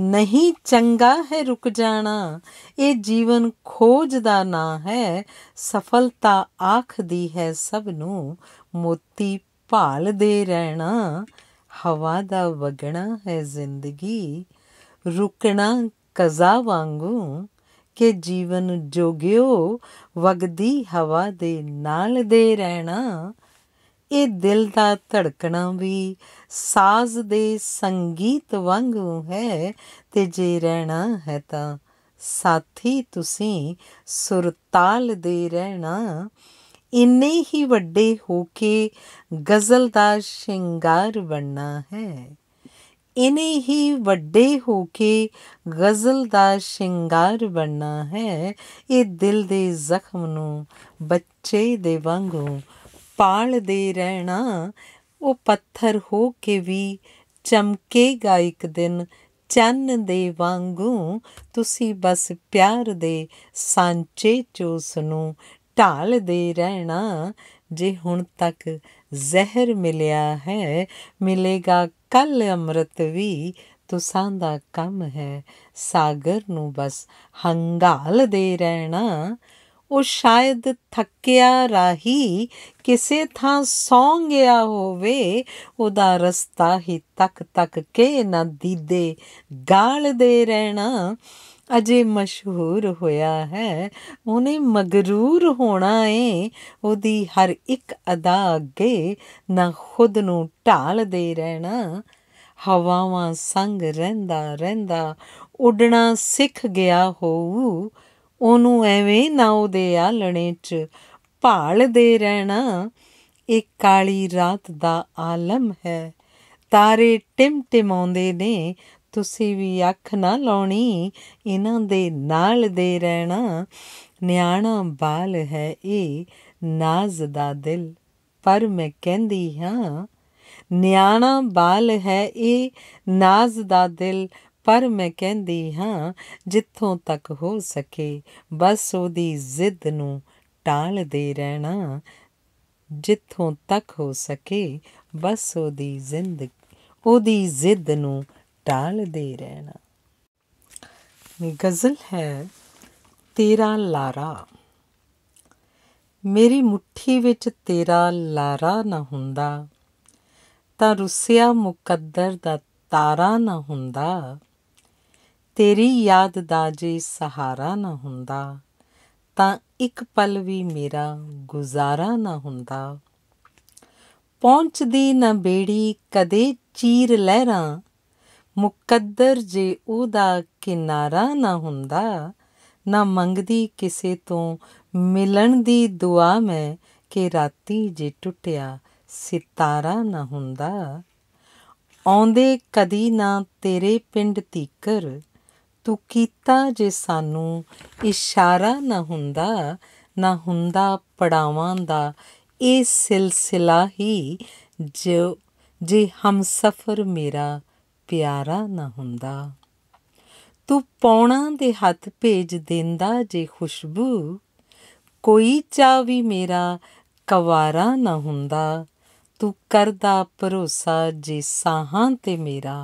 ਨਹੀਂ ਚੰਗਾ ਹੈ ਰੁਕ ਜਾਣਾ ਇਹ ਜੀਵਨ ਖੋਜ ਦਾ ਨਾਂ ਹੈ ਸਫਲਤਾ ਆਖਦੀ ਹੈ ਸਭ ਨੂੰ ਮੋਤੀ ਭਾਲਦੇ ਰਹਿਣਾ ਹਵਾ ਦਾ ਵਗਣਾ ਹੈ ਜ਼ਿੰਦਗੀ ਰੁਕਣਾ ਕਜ਼ਾ ਵਾਂਗੂ ਕਿ ਜੀਵਨ ਜੋਗਿਓ ਵਗਦੀ ਹਵਾ ਦੇ ਨਾਲ ਦੇ ਰਹਿਣਾ ਇਹ ਦਿਲ ਦਾ ਧੜਕਣਾ ਵੀ ਸਾਜ਼ ਦੇ ਸੰਗੀਤ ਵਾਂਗੂ ਹੈ ਤੇ ਜੇ ਰਹਿਣਾ ਹੈ ਤਾਂ ਸਾਥੀ ਤੁਸੀਂ ਸੁਰਤਾਲ ਦੇ ਰਹਿਣਾ ਇੰਨੇ ਹੀ ਵੱਡੇ ਹੋ ਕੇ ਗਜ਼ਲ ਦਾ ਸ਼ਿੰਗਾਰ ਬਣਨਾ ਹੈ ਇਨੇ ਹੀ ਵੱਡੇ ਹੋ ਕੇ ਗਜ਼ਲ ਦਾ ਸ਼ਿੰਗਾਰ ਬਣਨਾ ਹੈ ਇਹ ਦਿਲ ਦੇ ਜ਼ਖਮ ਨੂੰ ਬੱਚੇ ਦੇ ਵਾਂਗੂ ਪਾਲਦੇ ਰਹਿਣਾ ਉਹ ਪੱਥਰ ਹੋ ਕੇ ਵੀ ਚਮਕੇਗਾ ਇੱਕ ਦਿਨ ਚੰਨ ਦੇ ਵਾਂਗੂ ਤੁਸੀਂ ਬਸ ਪਿਆਰ ਦੇ ਸਾਂਚੇ ਚ ਉਸ ਨੂੰ ਢਾਲਦੇ ਰਹਿਣਾ ਜੇ ਹੁਣ ਤੱਕ ਜ਼ਹਿਰ ਮਿਲਿਆ ਹੈ ਮਿਲੇਗਾ ਕੱਲ ਅੰਮ੍ਰਿਤ ਵੀ ਤੁਸਾਂ ਦਾ ਕੰਮ ਹੈ ਸਾਗਰ ਨੂੰ ਬਸ ਹੰਗਾਲਦੇ ਰਹਿਣਾ ਉਹ ਸ਼ਾਇਦ ਥੱਕਿਆ ਰਾਹੀ ਕਿਸੇ ਥਾਂ ਸੌਂ ਗਿਆ ਹੋਵੇ ਉਹਦਾ ਰਸਤਾ ਹੀ ਤੱਕ ਤੱਕ ਕੇ ਨਾ ਦੀਦੇ ਗਾਲਦੇ ਰਹਿਣਾ ਅਜੇ ਮਸ਼ਹੂਰ ਹੋਇਆ ਹੈ ਉਹਨੇ ਮਗਰੂਰ ਹੋਣਾ ਏ ਉਹਦੀ ਹਰ ਇੱਕ ਅਦਾ ਅੱਗੇ ਨਾ ਖੁਦ ਨੂੰ ਢਾਲਦੇ ਰਹਿਣਾ ਹਵਾਵਾਂ ਸੰਗ ਰਹਿੰਦਾ ਰਹਿੰਦਾ ਉਡਣਾ ਸਿੱਖ ਗਿਆ ਹੋਊ ਉਹਨੂੰ ਐਵੇਂ ਨਾ ਉਹਦੇ ਆਲਣੇ 'ਚ ਭਾਲਦੇ ਰਹਿਣਾ ਇਹ ਕਾਲੀ ਰਾਤ ਦਾ ਆਲਮ ਹੈ ਤਾਰੇ ਟਿਮਟਿਮਾਉਂਦੇ ਨੇ ਤੁਸੀਂ ਵੀ ਅੱਖ ਨਾ ਲਾਉਣੀ ਇਹਨਾਂ ਦੇ ਨਾਲ ਦੇ ਰਹਿਣਾ ਨਿਆਣਾ ਬਾਲ ਹੈ ਇਹ ਨਾਜ਼ ਦਾ ਦਿਲ ਪਰ ਮੈਂ ਕਹਿੰਦੀ ਹਾਂ ਨਿਆਣਾ ਬਾਲ ਹੈ ਇਹ ਨਾਜ਼ ਦਾ ਦਿਲ ਪਰ ਮੈਂ ਕਹਿੰਦੀ ਹਾਂ ਜਿੱਥੋਂ ਤੱਕ ਹੋ ਸਕੇ ਬਸ ਉਹਦੀ ਜ਼ਿੱਦ ਨੂੰ ਟਾਲਦੇ ਰਹਿਣਾ ਜਿੱਥੋਂ ਤੱਕ ਹੋ ਸਕੇ ਬਸ ਉਹਦੀ ਜ਼ਿੰਦਗੀ ਉਹਦੀ ਜ਼ਿੱਦ ਨੂੰ ਟਾਲਦੇ ਰਹਿਣਾ ਗਜ਼ਲ ਹੈ ਤੇਰਾ ਲਾਰਾ ਮੇਰੀ ਮੁਠੀ ਵਿੱਚ ਤੇਰਾ ਲਾਰਾ ਨਾ ਹੁੰਦਾ ਤਾਂ ਰੁੱਸਿਆ ਮੁਕੱਦਰ ਦਾ ਤਾਰਾ ਨਾ ਹੁੰਦਾ ਤੇਰੀ ਯਾਦ ਦਾ ਜੇ ਸਹਾਰਾ ਨਾ ਹੁੰਦਾ ਤਾਂ ਇੱਕ ਪਲ ਵੀ ਮੇਰਾ ਗੁਜ਼ਾਰਾ ਨਾ ਹੁੰਦਾ ਪਹੁੰਚਦੀ ਨਾ ਬੇੜੀ ਕਦੇ ਚੀਰ ਲਹਿਰਾਂ ਮੁਕੱਦਰ ਜੇ ਉਹਦਾ ਕਿਨਾਰਾ ਨਾ ਹੁੰਦਾ ਨਾ ਮੰਗਦੀ ਕਿਸੇ ਤੋਂ ਮਿਲਣ ਦੀ ਦੁਆ ਮੈਂ ਕਿ ਰਾਤੀ ਜੇ ਟੁੱਟਿਆ ਸਿਤਾਰਾ ਨਾ ਹੁੰਦਾ ਆਉਂਦੇ ਕਦੀ ਨਾ ਤੇਰੇ ਪਿੰਡ ਤੀਕਰ ਤੂੰ ਕੀਤਾ ਜੇ ਸਾਨੂੰ ਇਸ਼ਾਰਾ ਨਾ ਹੁੰਦਾ ਨਾ ਹੁੰਦਾ ਪੜਾਵਾਂ ਦਾ ਇਹ ਸਿਲਸਿਲਾ ਹੀ ਜੋ ਜੇ ਹਮਸਫਰ ਮੇਰਾ ਪਿਆਰਾ ਨਾ ਹੁੰਦਾ ਤੂੰ ਪੌਣਾ ਦੇ ਹੱਥ ਭੇਜ ਦਿੰਦਾ ਜੇ ਖੁਸ਼ਬੂ ਕੋਈ ਚਾ ਵੀ ਮੇਰਾ ਕਵਾਰਾ ਨਾ ਹੁੰਦਾ ਤੂੰ ਕਰਦਾ ਭਰੋਸਾ ਜੇ ਸਾਹਾਂ ਤੇ ਮੇਰਾ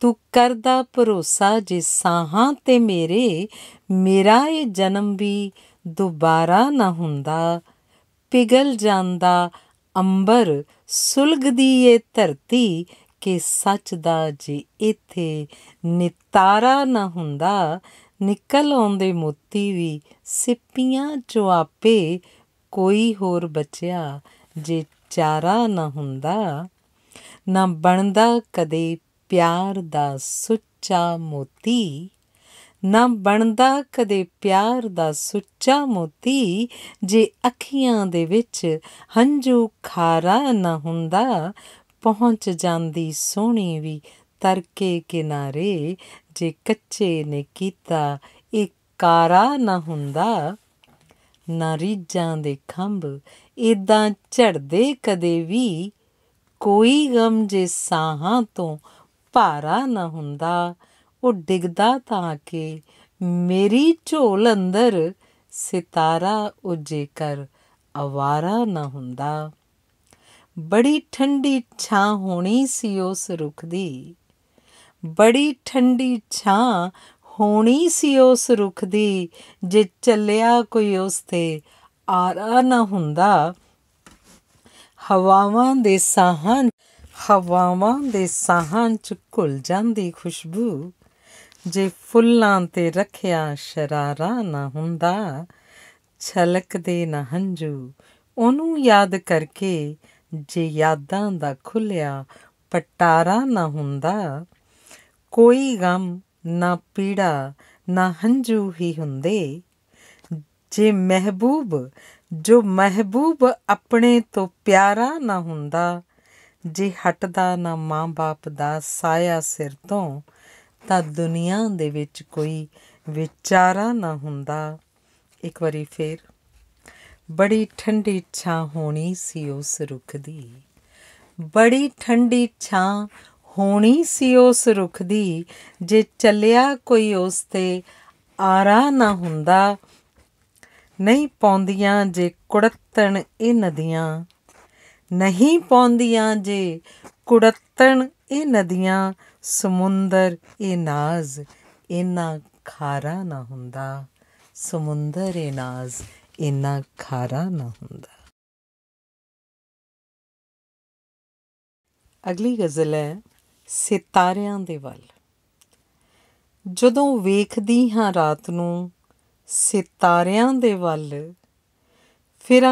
ਤੂੰ ਕਰਦਾ ਭਰੋਸਾ ਜੇ ਸਾਹਾਂ ਤੇ ਮੇਰੇ ਮੇਰਾ ਇਹ ਜਨਮ ਵੀ ਦੁਬਾਰਾ ਨਾ ਹੁੰਦਾ ਪਿਗਲ ਜਾਂਦਾ ਅੰਬਰ ਸੁਲਗਦੀ ਏ ਧਰਤੀ ਕਿ ਸੱਚ ਦਾ ਜੇ ਇੱਥੇ ਨਿਤਾਰਾ ਨਾ ਹੁੰਦਾ ਨਿਕਲ ਆਉਂਦੇ ਮੋਤੀ ਵੀ ਸਿੱਪੀਆਂ ਚੋ ਕੋਈ ਹੋਰ ਬਚਿਆ ਜੇ ਚਾਰਾ ਨਾ ਹੁੰਦਾ ਨਾ ਬਣਦਾ ਕਦੇ ਪਿਆਰ ਦਾ ਸੁੱਚਾ ਮੋਤੀ ਨਾ ਬਣਦਾ ਕਦੇ ਪਿਆਰ ਦਾ ਸੁੱਚਾ ਮੋਤੀ ਜੇ ਅੱਖੀਆਂ ਦੇ ਵਿੱਚ ਹੰਝੂ ਖਾਰਾ ਨਾ ਹੁੰਦਾ ਪਹੁੰਚ ਜਾਂਦੀ ਸੋਹਣੀ ਵੀ ਤਰਕੇ ਕਿਨਾਰੇ ਜੇ ਕੱਚੇ ਨੇ ਕੀਤਾ ਇਹ ਕਾਰਾ ਨਾ ਹੁੰਦਾ ਨਾ ਦੇ ਖੰਭ ਇਦਾਂ ਝੜਦੇ ਕਦੇ ਵੀ ਕੋਈ ਗਮ ਜੇ ਸਾਹਾਂ ਤੋਂ ਭਾਰਾ ਨਾ ਹੁੰਦਾ ਉਹ ਡਿੱਗਦਾ ਤਾਂ ਕਿ ਮੇਰੀ ਝੋਲ ਅੰਦਰ ਸਿਤਾਰਾ ਉਜੇ ਕਰ ਅਵਾਰਾ ਨਾ ਹੁੰਦਾ ਬੜੀ ਠੰਡੀ ਛਾਂ ਹੋਣੀ ਸੀ ਉਸ ਰੁੱਖ ਦੀ ਬੜੀ ਠੰਡੀ ਛਾਂ ਹੋਣੀ ਸੀ ਉਸ ਰੁੱਖ ਦੀ ਜੇ ਚੱਲਿਆ ਕੋਈ ਉਸ ਤੇ ਆਰਾ ਨਾ ਹੁੰਦਾ ਹਵਾਵਾਂ ਦੇ ਸਾਹਾਂ ਹਵਾਵਾਂ ਦੇ ਸਾਹਾਂ ਚ ਘੁਲ ਜਾਂਦੀ ਖੁਸ਼ਬੂ ਜੇ ਫੁੱਲਾਂ ਤੇ ਰੱਖਿਆ ਸ਼ਰਾਰਾ ਨਾ ਹੁੰਦਾ ਛਲਕਦੇ ਨਾ ਹੰਝੂ ਉਹਨੂੰ ਯਾਦ ਕਰਕੇ ਜੇ ਯਾਦਾਂ ਦਾ ਖੁੱਲਿਆ ਪਟਾਰਾ ਨਾ ਹੁੰਦਾ ਕੋਈ ਗਮ ਨਾ ਪੀੜਾ ਨਾ ਹੰਝੂ ਹੀ ਹੁੰਦੇ ਜੇ ਮਹਿਬੂਬ ਜੋ ਮਹਿਬੂਬ ਆਪਣੇ ਤੋਂ ਪਿਆਰਾ ਨਾ ਹੁੰਦਾ ਜੇ ਹਟਦਾ ਨਾ ਮਾਂ-ਬਾਪ ਦਾ ਸਾਇਆ ਸਿਰ ਤੋਂ ਤਾਂ ਦੁਨੀਆ ਦੇ ਵਿੱਚ ਕੋਈ ਵਿਚਾਰਾ ਨਾ ਹੁੰਦਾ ਇੱਕ ਵਾਰੀ ਫੇਰ ਬੜੀ ਠੰਡੀ ਛਾਂ ਹੋਣੀ ਸੀ ਉਸ ਰੁੱਖ ਦੀ ਬੜੀ ਠੰਡੀ ਛਾਂ ਹੋਣੀ ਸੀ ਉਸ ਰੁੱਖ ਦੀ ਜੇ ਚੱਲਿਆ ਕੋਈ ਉਸ ਤੇ ਆਰਾ ਨਾ ਹੁੰਦਾ ਨਹੀਂ ਪੌਂਦੀਆਂ ਜੇ ਕੁੜੱਤਣ ਇਹ ਨਦੀਆਂ ਨਹੀਂ ਪੌਂਦੀਆਂ ਜੇ ਕੁੜੱਤਣ ਇਹ ਨਦੀਆਂ ਸਮੁੰਦਰ ਇਹ ਨਾਜ਼ ਇਹਨਾਂ ਖਾਰਾ ਨਾ ਹੁੰਦਾ ਸਮੁੰਦਰ ਇਹ ਨਾਜ਼ ਇੰਨਾ ਖਾਰਾ ਨਾ ਹੁੰਦਾ ਅਗਲੀ ਗਜ਼ਲ ਹੈ ਸਿਤਾਰਿਆਂ ਦੇ ਵੱਲ ਜਦੋਂ ਵੇਖਦੀ ਹਾਂ ਰਾਤ ਨੂੰ ਸਿਤਾਰਿਆਂ ਦੇ ਵੱਲ ਫਿਰ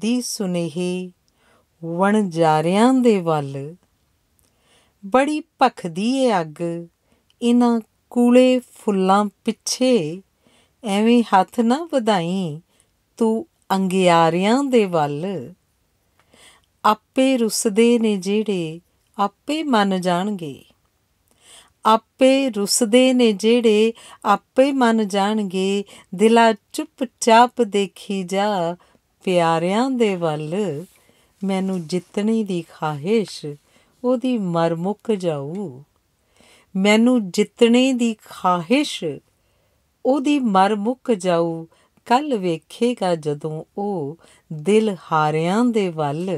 ਦੀ ਸੁਨੇਹੀ ਵਣ ਜਾਰਿਆਂ ਦੇ ਵੱਲ ਬੜੀ ਭਖਦੀ ਏ ਅੱਗ ਇਹਨਾਂ ਕੂਲੇ ਫੁੱਲਾਂ ਪਿੱਛੇ ਐਵੇਂ ਹੱਥ ਨਾ ਵਧਾਈ ਤੂੰ ਅੰਗਿਆਰਿਆਂ ਦੇ ਵੱਲ ਆਪੇ ਰੁਸਦੇ ਨੇ ਜਿਹੜੇ ਆਪੇ ਮੰਨ ਜਾਣਗੇ ਆਪੇ ਰੁਸਦੇ ਨੇ ਜਿਹੜੇ ਆਪੇ ਮੰਨ ਜਾਣਗੇ ਦਿਲਾ ਚੁੱਪਚਾਪ ਦੇਖੀ ਜਾ ਪਿਆਰਿਆਂ ਦੇ ਵੱਲ ਮੈਨੂੰ ਜਿੱਤਣੀ ਦੀ ਖਾਹਿਸ਼ ਉਹਦੀ ਮਰ ਮੁੱਕ ਜਾਊ ਮੈਨੂੰ ਜਿੱਤਣੇ ਦੀ ਖਾਹਿਸ਼ ਉਹਦੀ ਮਰ ਮੁੱਕ ਜਾਊ ਕੱਲ ਵੇਖੇਗਾ ਜਦੋਂ ਉਹ ਦਿਲ ਹਾਰਿਆਂ ਦੇ ਵੱਲ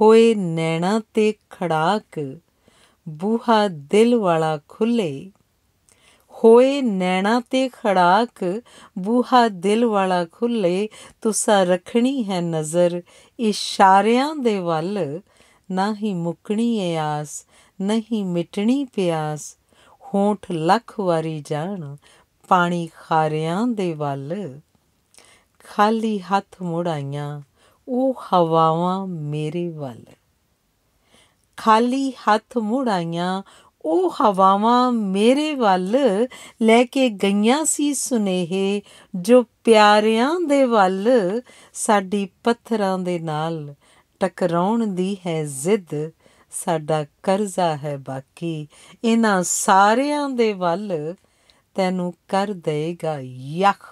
ਹੋਏ ਨੈਣਾ ਤੇ ਖੜਾਕ ਬੂਹਾ ਦਿਲ ਵਾਲਾ ਖੁੱਲੇ ਹੋਏ ਨੈਣਾ ਤੇ ਖੜਾਕ ਬੂਹਾ ਦਿਲ ਵਾਲਾ ਖੁੱਲੇ ਤੁਸਾਂ ਰੱਖਣੀ ਹੈ ਨਜ਼ਰ ਇਸ਼ਾਰਿਆਂ ਦੇ ਵੱਲ ਨਾ ਹੀ ਮੁਕਣੀ ਏ ਆਸ ਨਹੀਂ ਮਿਟਣੀ ਪਿਆਸ ਹੋਂਠ ਲੱਖ ਵਾਰੀ ਜਾਣ ਪਾਣੀ ਖਾਰਿਆਂ ਦੇ ਵੱਲ ਖਾਲੀ ਹੱਥ ਮੁੜਾਈਆਂ ਉਹ ਹਵਾਵਾਂ ਮੇਰੇ ਵੱਲ ਖਾਲੀ ਹੱਥ ਮੁੜਾਈਆਂ ਉਹ ਹਵਾਵਾਂ ਮੇਰੇ ਵੱਲ ਲੈ ਕੇ ਗਈਆਂ ਸੀ ਸੁਨੇਹੇ ਜੋ ਪਿਆਰਿਆਂ ਦੇ ਵੱਲ ਸਾਡੀ ਪੱਥਰਾਂ ਦੇ ਨਾਲ ਟਕਰਾਉਣ ਦੀ ਹੈ ਜ਼ਿੱਦ ਸਾਡਾ ਕਰਜ਼ਾ ਹੈ ਬਾਕੀ ਇਹਨਾਂ ਸਾਰਿਆਂ ਦੇ ਵੱਲ ਤੈਨੂੰ ਕਰ ਦੇਗਾ ਯਖ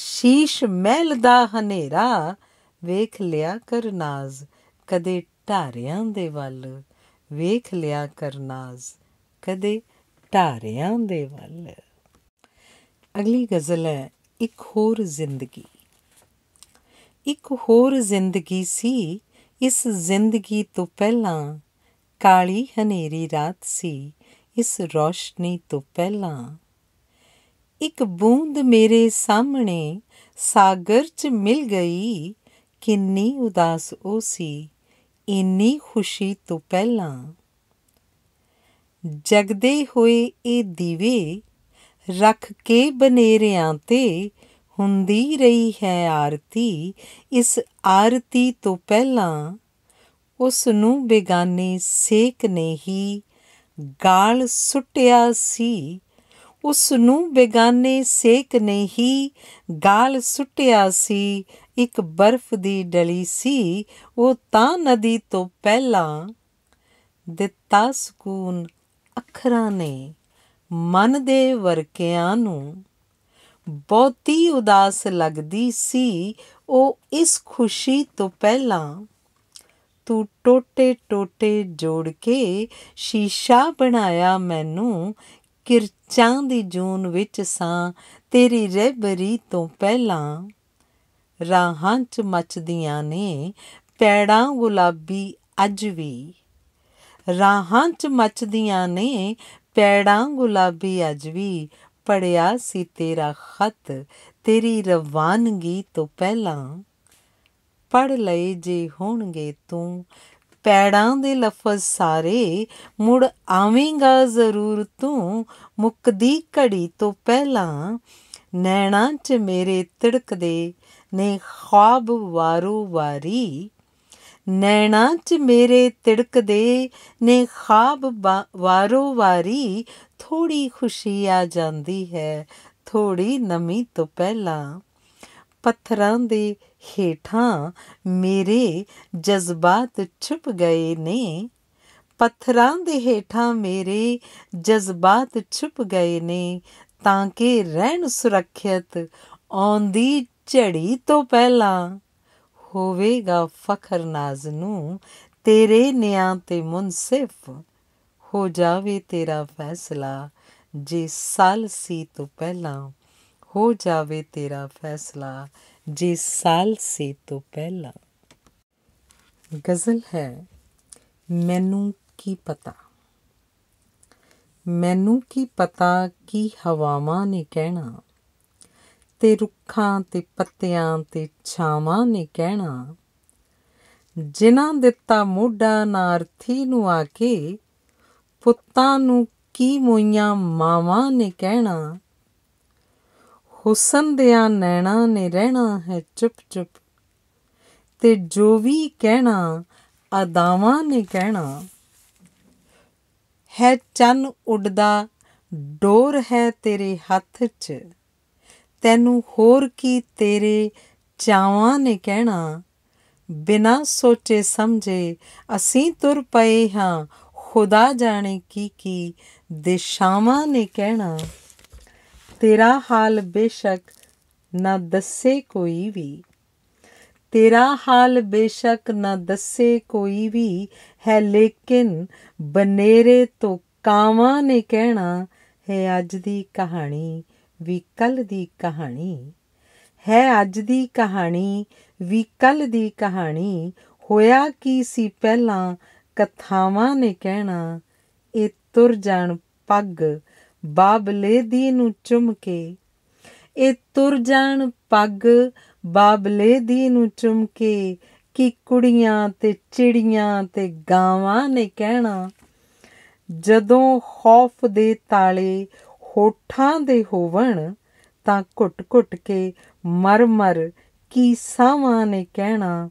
ਸ਼ੀਸ਼ ਮਹਿਲ ਦਾ ਹਨੇਰਾ ਵੇਖ ਲਿਆ ਕਰ ਨਾਜ਼ ਕਦੇ ਢਾਰਿਆਂ ਦੇ ਵੱਲ ਵੇਖ ਲਿਆ ਕਰ ਨਾਜ਼ ਕਦੇ ਢਾਰਿਆਂ ਦੇ ਵੱਲ ਅਗਲੀ ਗਜ਼ਲ ਹੈ ਇੱਕ ਹੋਰ ਜ਼ਿੰਦਗੀ ਇੱਕ ਹੋਰ ਜ਼ਿੰਦਗੀ ਸੀ ਇਸ ਜ਼ਿੰਦਗੀ ਤੋਂ ਪਹਿਲਾਂ ਕਾਲੀ ਹਨੇਰੀ ਰਾਤ ਸੀ ਇਸ ਰੋਸ਼ਨੀ ਤੋਂ ਪਹਿਲਾਂ ਇੱਕ ਬੂੰਦ ਮੇਰੇ ਸਾਹਮਣੇ ਸਾਗਰ 'ਚ ਮਿਲ ਗਈ ਕਿੰਨੀ ਉਦਾਸ ਉਹ ਸੀ ਇੰਨੀ ਖੁਸ਼ੀ ਤੋਂ ਪਹਿਲਾਂ ਜਗਦੇ ਹੋਏ ਇਹ ਦੀਵੇ ਰੱਖ ਕੇ ਬਨੇਰਿਆਂ ਤੇ ਹੁੰਦੀ ਰਹੀ ਹੈ ਆਰਤੀ ਇਸ ਆਰਤੀ ਤੋਂ ਪਹਿਲਾਂ ਉਸ ਨੂੰ ਬੇਗਾਨੇ ਸੇਕ ਨੇ ਹੀ ਗਾਲ ਸੁੱਟਿਆ ਸੀ ਉਸ ਨੂੰ ਬੇਗਾਨੇ ਸੇਕ ਨੇ ਹੀ ਗਾਲ ਸੁੱਟਿਆ ਸੀ ਇੱਕ ਬਰਫ਼ ਦੀ ਡਲੀ ਸੀ ਉਹ ਤਾਂ ਨਦੀ ਤੋਂ ਪਹਿਲਾਂ ਦਿੱਤਾ ਸਕੂਨ ਅੱਖਰਾਂ ਨੇ ਮਨ ਦੇ ਵਰਕਿਆਂ ਨੂੰ ਬਹੁਤੀ ਉਦਾਸ ਲੱਗਦੀ ਸੀ ਉਹ ਇਸ ਖੁਸ਼ੀ ਤੋਂ ਪਹਿਲਾਂ ਤੂੰ ਟੋਟੇ ਟੋਟੇ ਜੋੜ ਕੇ ਸ਼ੀਸ਼ਾ ਬਣਾਇਆ ਮੈਨੂੰ ਕਿਰ ਚਾਂਦ ਦੀ ਜੂਨ ਵਿੱਚ ਸਾਂ ਤੇਰੀ ਰਹਿਬਰੀ ਤੋਂ ਪਹਿਲਾਂ ਰਾਹਾਂ 'ਚ ਮੱਚਦੀਆਂ ਨੇ ਪੈੜਾਂ ਗੁਲਾਬੀ ਅੱਜ ਵੀ ਰਾਹਾਂ 'ਚ ਮੱਚਦੀਆਂ ਨੇ ਪੈੜਾਂ ਗੁਲਾਬੀ ਅੱਜ ਵੀ ਪੜਿਆ ਸੀ ਤੇਰਾ ਖਤ ਤੇਰੀ ਰਵਾਨਗੀ ਤੋਂ ਪਹਿਲਾਂ ਪੜ ਲਈ ਜੇ ਹੋਣਗੇ ਤੂੰ ਪੈੜਾਂ ਦੇ ਲਫ਼ਜ਼ ਸਾਰੇ ਮੁੜ ਆਵੇਂਗਾ ਜ਼ਰੂਰ ਤੂੰ ਮੁੱਕਦੀ ਘੜੀ ਤੋਂ ਪਹਿਲਾਂ ਨੈਣਾ 'ਚ ਮੇਰੇ ਤੜਕਦੇ ਨੇ ਖਾਬ ਵਾਰੂ ਵਾਰੀ ਨੈਣਾ 'ਚ ਮੇਰੇ ਤੜਕਦੇ ਨੇ ਖਾਬ ਵਾਰੋ ਵਾਰੀ ਥੋੜੀ ਖੁਸ਼ੀ ਆ ਜਾਂਦੀ ਹੈ ਥੋੜੀ ਨਮੀ ਤੋਂ ਪਹਿਲਾਂ ਪੱਥਰਾਂ ਦੇ ਹੇਠਾਂ ਮੇਰੇ ਜਜ਼ਬਾਤ ਛੁਪ ਗਏ ਨੇ ਪੱਥਰਾਂ ਦੇ ਹੇਠਾਂ ਮੇਰੇ ਜਜ਼ਬਾਤ ਛੁਪ ਗਏ ਨੇ ਤਾਂ ਕਿ ਰਹਿਣ ਸੁਰੱਖਿਅਤ ਆਉਂਦੀ ਝੜੀ ਤੋਂ ਪਹਿਲਾਂ ਹੋਵੇਗਾ ਫਖਰ ਨਾਜ਼ ਨੂੰ ਤੇਰੇ ਨਿਆਂ ਤੇ ਮੁਨਸਿਫ ਹੋ ਜਾਵੇ ਤੇਰਾ ਫੈਸਲਾ ਜੇ ਸਾਲ ਸੀ ਤੋਂ ਪਹਿਲਾਂ ਹੋ ਜਾਵੇ ਤੇਰਾ ਫੈਸਲਾ ਜੇ ਸਾਲ ਸੇ ਤੋਂ ਪਹਿਲਾਂ ਗਜ਼ਲ ਹੈ ਮੈਨੂੰ ਕੀ ਪਤਾ ਮੈਨੂੰ ਕੀ ਪਤਾ ਕੀ ਹਵਾਵਾਂ ਨੇ ਕਹਿਣਾ ਤੇ ਰੁੱਖਾਂ ਤੇ ਪੱਤਿਆਂ ਤੇ ਛਾਵਾਂ ਨੇ ਕਹਿਣਾ ਜਿਨ੍ਹਾਂ ਦਿੱਤਾ ਮੋਢਾ ਨਾਰਥੀ ਨੂੰ ਆ ਕੇ ਪੁੱਤਾਂ ਨੂੰ ਕੀ ਮੋਈਆਂ ਮਾਵਾਂ ਨੇ ਕਹਿਣਾ ਹੁਸਨ ਦਿਆਂ ਨੈਣਾ ਨੇ ਰਹਿਣਾ ਹੈ ਚੁੱਪ ਚੁੱਪ ਤੇ ਜੋ ਵੀ ਕਹਿਣਾ ਅਦਾਵਾਂ ਨੇ ਕਹਿਣਾ ਹੈ ਚੰਨ ਉੱਡਦਾ ਡੋਰ ਹੈ ਤੇਰੇ ਹੱਥ 'ਚ ਤੈਨੂੰ ਹੋਰ ਕੀ ਤੇਰੇ ਚਾਵਾਂ ਨੇ ਕਹਿਣਾ ਬਿਨਾ ਸੋਚੇ ਸਮਝੇ ਅਸੀਂ ਤੁਰ ਪਏ ਹਾਂ ਖੁਦਾ ਜਾਣੇ ਕੀ ਕੀ ਦਿਸ਼ਾਵਾਂ ਨੇ ਕਹਿਣਾ ਤੇਰਾ ਹਾਲ ਬੇਸ਼ੱਕ ਨਾ ਦੱਸੇ ਕੋਈ ਵੀ ਤੇਰਾ ਹਾਲ ਬੇਸ਼ੱਕ ਨਾ ਦੱਸੇ ਕੋਈ ਵੀ ਹੈ ਲੇਕਿਨ ਬਨੇਰੇ ਤੋਂ ਕਾਵਾਂ ਨੇ ਕਹਿਣਾ ਹੈ ਅੱਜ ਦੀ ਕਹਾਣੀ ਵੀ ਕੱਲ ਦੀ ਕਹਾਣੀ ਹੈ ਅੱਜ ਦੀ ਕਹਾਣੀ ਵੀ ਕੱਲ ਦੀ ਕਹਾਣੀ ਹੋਇਆ ਕੀ ਸੀ ਪਹਿਲਾਂ ਕਥਾਵਾਂ ਨੇ ਕਹਿਣਾ ਇਹ ਤੁਰ ਜਾਣ ਪੱਗ ਬਾਬਲੇ ਦੀ ਨੂੰ ਚੁੰਮ ਕੇ ਇਹ ਤੁਰ ਜਾਣ ਪੱਗ ਬਾਬਲੇ ਦੀ ਨੂੰ ਚੁੰਮ ਕੇ ਕਿ ਕੁੜੀਆਂ ਤੇ ਚਿੜੀਆਂ ਤੇ ਗਾਵਾਂ ਨੇ ਕਹਿਣਾ ਜਦੋਂ ਖੌਫ ਦੇ ਤਾਲੇ ਹੋਠਾਂ ਦੇ ਹੋਵਣ ਤਾਂ ਘੁੱਟ-ਘੁੱਟ ਕੇ ਮਰ-ਮਰ ਕੀ ਸਾਵਾਂ ਨੇ ਕਹਿਣਾ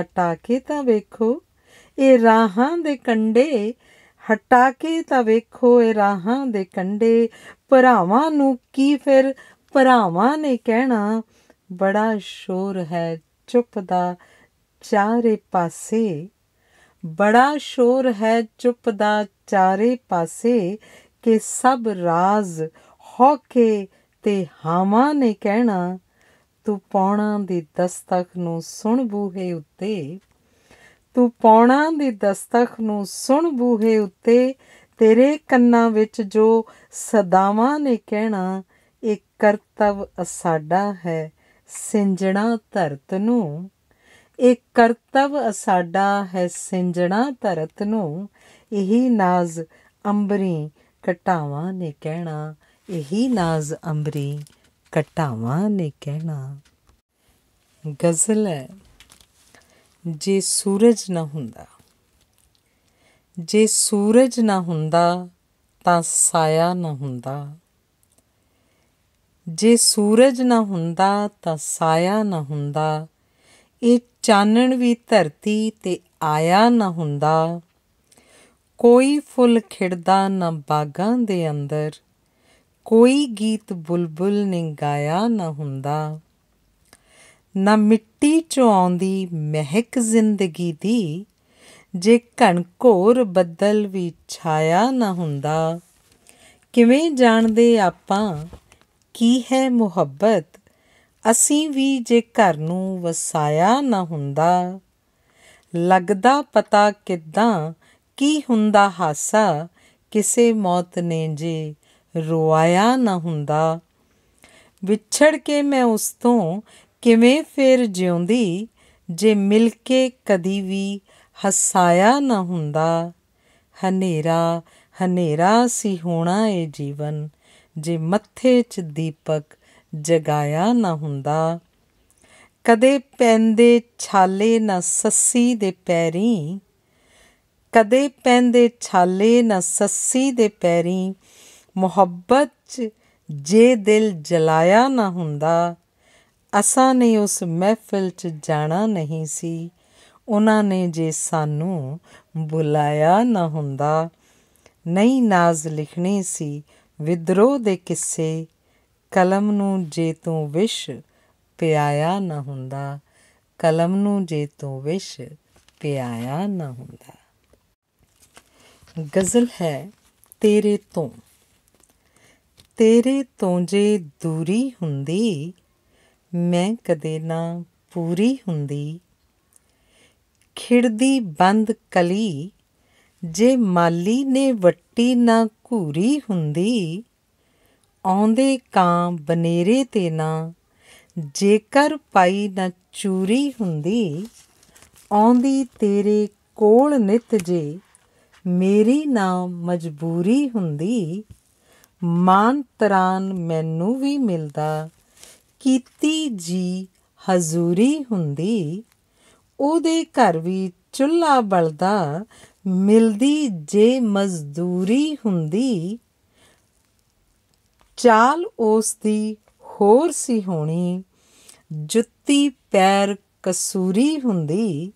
ਹਟਾ ਕੇ ਤਾਂ ਵੇਖੋ ਇਹ ਰਾਹਾਂ ਦੇ ਕੰਡੇ ਹਟਾ ਕੇ ਤਾਂ ਵੇਖੋ ਇਹ ਰਾਹਾਂ ਦੇ ਕੰਡੇ ਭਰਾਵਾਂ ਨੂੰ ਕੀ ਫਿਰ ਭਰਾਵਾਂ ਨੇ ਕਹਿਣਾ ਬੜਾ ਸ਼ੋਰ ਹੈ ਚੁੱਪ ਦਾ ਚਾਰੇ ਪਾਸੇ ਬੜਾ ਸ਼ੋਰ ਹੈ ਚੁੱਪ ਦਾ ਚਾਰੇ ਪਾਸੇ ਕਿ ਸਭ ਰਾਜ਼ ਹੋਕੇ ਤੇ ਹਾਵਾਂ ਨੇ ਕਹਿਣਾ ਤੂੰ ਪੌਣਾ ਦੀ ਦਸਤਕ ਨੂੰ ਸੁਣ ਬੂਹੇ ਉੱਤੇ ਤੂੰ ਪੌਣਾ ਦੀ ਦਸਤਖ ਨੂੰ ਸੁਣ ਬੂਹੇ ਉੱਤੇ ਤੇਰੇ ਕੰਨਾਂ ਵਿੱਚ ਜੋ ਸਦਾਵਾਂ ਨੇ ਕਹਿਣਾ ਇਹ ਕਰਤਵ ਸਾਡਾ ਹੈ ਸਿੰਜਣਾ ਧਰਤ ਨੂੰ ਇਹ ਕਰਤਵ ਸਾਡਾ ਹੈ ਸਿੰਜਣਾ ਧਰਤ ਨੂੰ ਇਹੀ ਨਾਜ਼ ਅੰਬਰੀ ਕਟਾਵਾਂ ਨੇ ਕਹਿਣਾ ਇਹੀ ਨਾਜ਼ ਅੰਬਰੀ ਕਟਾਵਾਂ ਨੇ ਕਹਿਣਾ ਗਜ਼ਲ ਹੈ ਜੇ ਸੂਰਜ ਨਾ ਹੁੰਦਾ ਜੇ ਸੂਰਜ ਨਾ ਹੁੰਦਾ ਤਾਂ ਸਾਇਆ ਨਾ ਹੁੰਦਾ ਜੇ ਸੂਰਜ ਨਾ ਹੁੰਦਾ ਤਾਂ ਸਾਇਆ ਨਾ ਹੁੰਦਾ ਇਹ ਚਾਨਣ ਵੀ ਧਰਤੀ ਤੇ ਆਇਆ ਨਾ ਹੁੰਦਾ ਕੋਈ ਫੁੱਲ ਖਿੜਦਾ ਨਾ ਬਾਗਾਂ ਦੇ ਅੰਦਰ ਕੋਈ ਗੀਤ ਬੁਲਬੁਲ ਨੇ ਗਾਇਆ ਨਾ ਹੁੰਦਾ ਨਾ ਮਿੱਟੀ ਚੋਂ ਆਉਂਦੀ ਮਹਿਕ ਜ਼ਿੰਦਗੀ ਦੀ ਜੇ ਕਣਕੋਰ ਬੱਦਲ ਵੀ ਛਾਇਆ ਨਾ ਹੁੰਦਾ ਕਿਵੇਂ ਜਾਣਦੇ ਆਪਾਂ ਕੀ ਹੈ ਮੁਹੱਬਤ ਅਸੀਂ ਵੀ ਜੇ ਘਰ ਨੂੰ ਵਸਾਇਆ ਨਾ ਹੁੰਦਾ ਲੱਗਦਾ ਪਤਾ ਕਿਦਾਂ ਕੀ ਹੁੰਦਾ ਹਾਸਾ ਕਿਸੇ ਮੌਤ ਨੇ ਜੇ ਰੁਆਇਆ ਨਾ ਹੁੰਦਾ ਵਿਛੜ ਕੇ ਮੈਂ ਉਸ ਤੋਂ ਕਿਵੇਂ ਫਿਰ ਜਿਉਂਦੀ ਜੇ ਮਿਲ ਕੇ ਕਦੀ ਵੀ ਹਸਾਇਆ ਨਾ ਹੁੰਦਾ ਹਨੇਰਾ ਹਨੇਰਾ ਸੀ ਹੋਣਾ ਏ ਜੀਵਨ ਜੇ ਮੱਥੇ 'ਚ ਦੀਪਕ ਜਗਾਇਆ ਨਾ ਹੁੰਦਾ ਕਦੇ ਪੈਂਦੇ ਛਾਲੇ ਨਾ ਸੱਸੀ ਦੇ ਪੈਰੀ ਕਦੇ ਪੈਂਦੇ ਛਾਲੇ ਨਾ ਸੱਸੀ ਦੇ ਪੈਰੀ ਮੁਹੱਬਤ 'ਚ ਜੇ ਦਿਲ ਜਲਾਇਆ ਨਾ ਹੁੰਦਾ ਅਸਾਂ ਨੇ ਉਸ ਮਹਿਫਿਲ 'ਚ ਜਾਣਾ ਨਹੀਂ ਸੀ ਉਹਨਾਂ ਨੇ ਜੇ ਸਾਨੂੰ ਬੁਲਾਇਆ ਨਾ ਹੁੰਦਾ ਨਈ ਨਾਜ਼ ਲਿਖਣੀ ਸੀ ਵਿਦਰੋਹ ਦੇ ਕਿੱਸੇ ਕਲਮ ਨੂੰ ਜੇ ਤੂੰ ਵਿਸ਼ ਪਿਆਇਆ ਨਾ ਹੁੰਦਾ ਕਲਮ ਨੂੰ ਜੇ ਤੂੰ ਵਿਸ਼ ਪਿਆਇਆ ਨਾ ਹੁੰਦਾ ਗਜ਼ਲ ਹੈ ਤੇਰੇ ਤੋਂ ਤੇਰੇ ਤੋਂ ਜੇ ਦੂਰੀ ਹੁੰਦੀ ਮੈਂ ਕਦੇ ਨਾ ਪੂਰੀ ਹੁੰਦੀ ਖਿੜਦੀ ਬੰਦ ਕਲੀ ਜੇ ਮਾਲੀ ਨੇ ਵੱਟੀ ਨਾ ਘੂਰੀ ਹੁੰਦੀ ਆਉਂਦੇ ਕਾਂ ਬਨੇਰੇ ਤੇ ਨਾ ਜੇਕਰ ਪਾਈ ਨਾ ਚੂਰੀ ਹੁੰਦੀ ਆਉਂਦੀ ਤੇਰੇ ਕੋਲ ਨਿਤ ਜੇ ਮੇਰੀ ਨਾ ਮਜਬੂਰੀ ਹੁੰਦੀ ਮਾਨ ਤਰਾਨ ਮੈਨੂੰ ਵੀ ਮਿਲਦਾ ਕੀਤੀ ਜੀ ਹਜ਼ੂਰੀ ਹੁੰਦੀ ਉਹਦੇ ਘਰ ਵੀ ਚੁੱਲ੍ਹਾ ਬਲਦਾ ਮਿਲਦੀ ਜੇ ਮਜ਼ਦੂਰੀ ਹੁੰਦੀ ਚਾਲ ਉਸ ਦੀ ਹੋਰ ਸੀ ਹੋਣੀ ਜੁੱਤੀ ਪੈਰ ਕਸੂਰੀ ਹੁੰਦੀ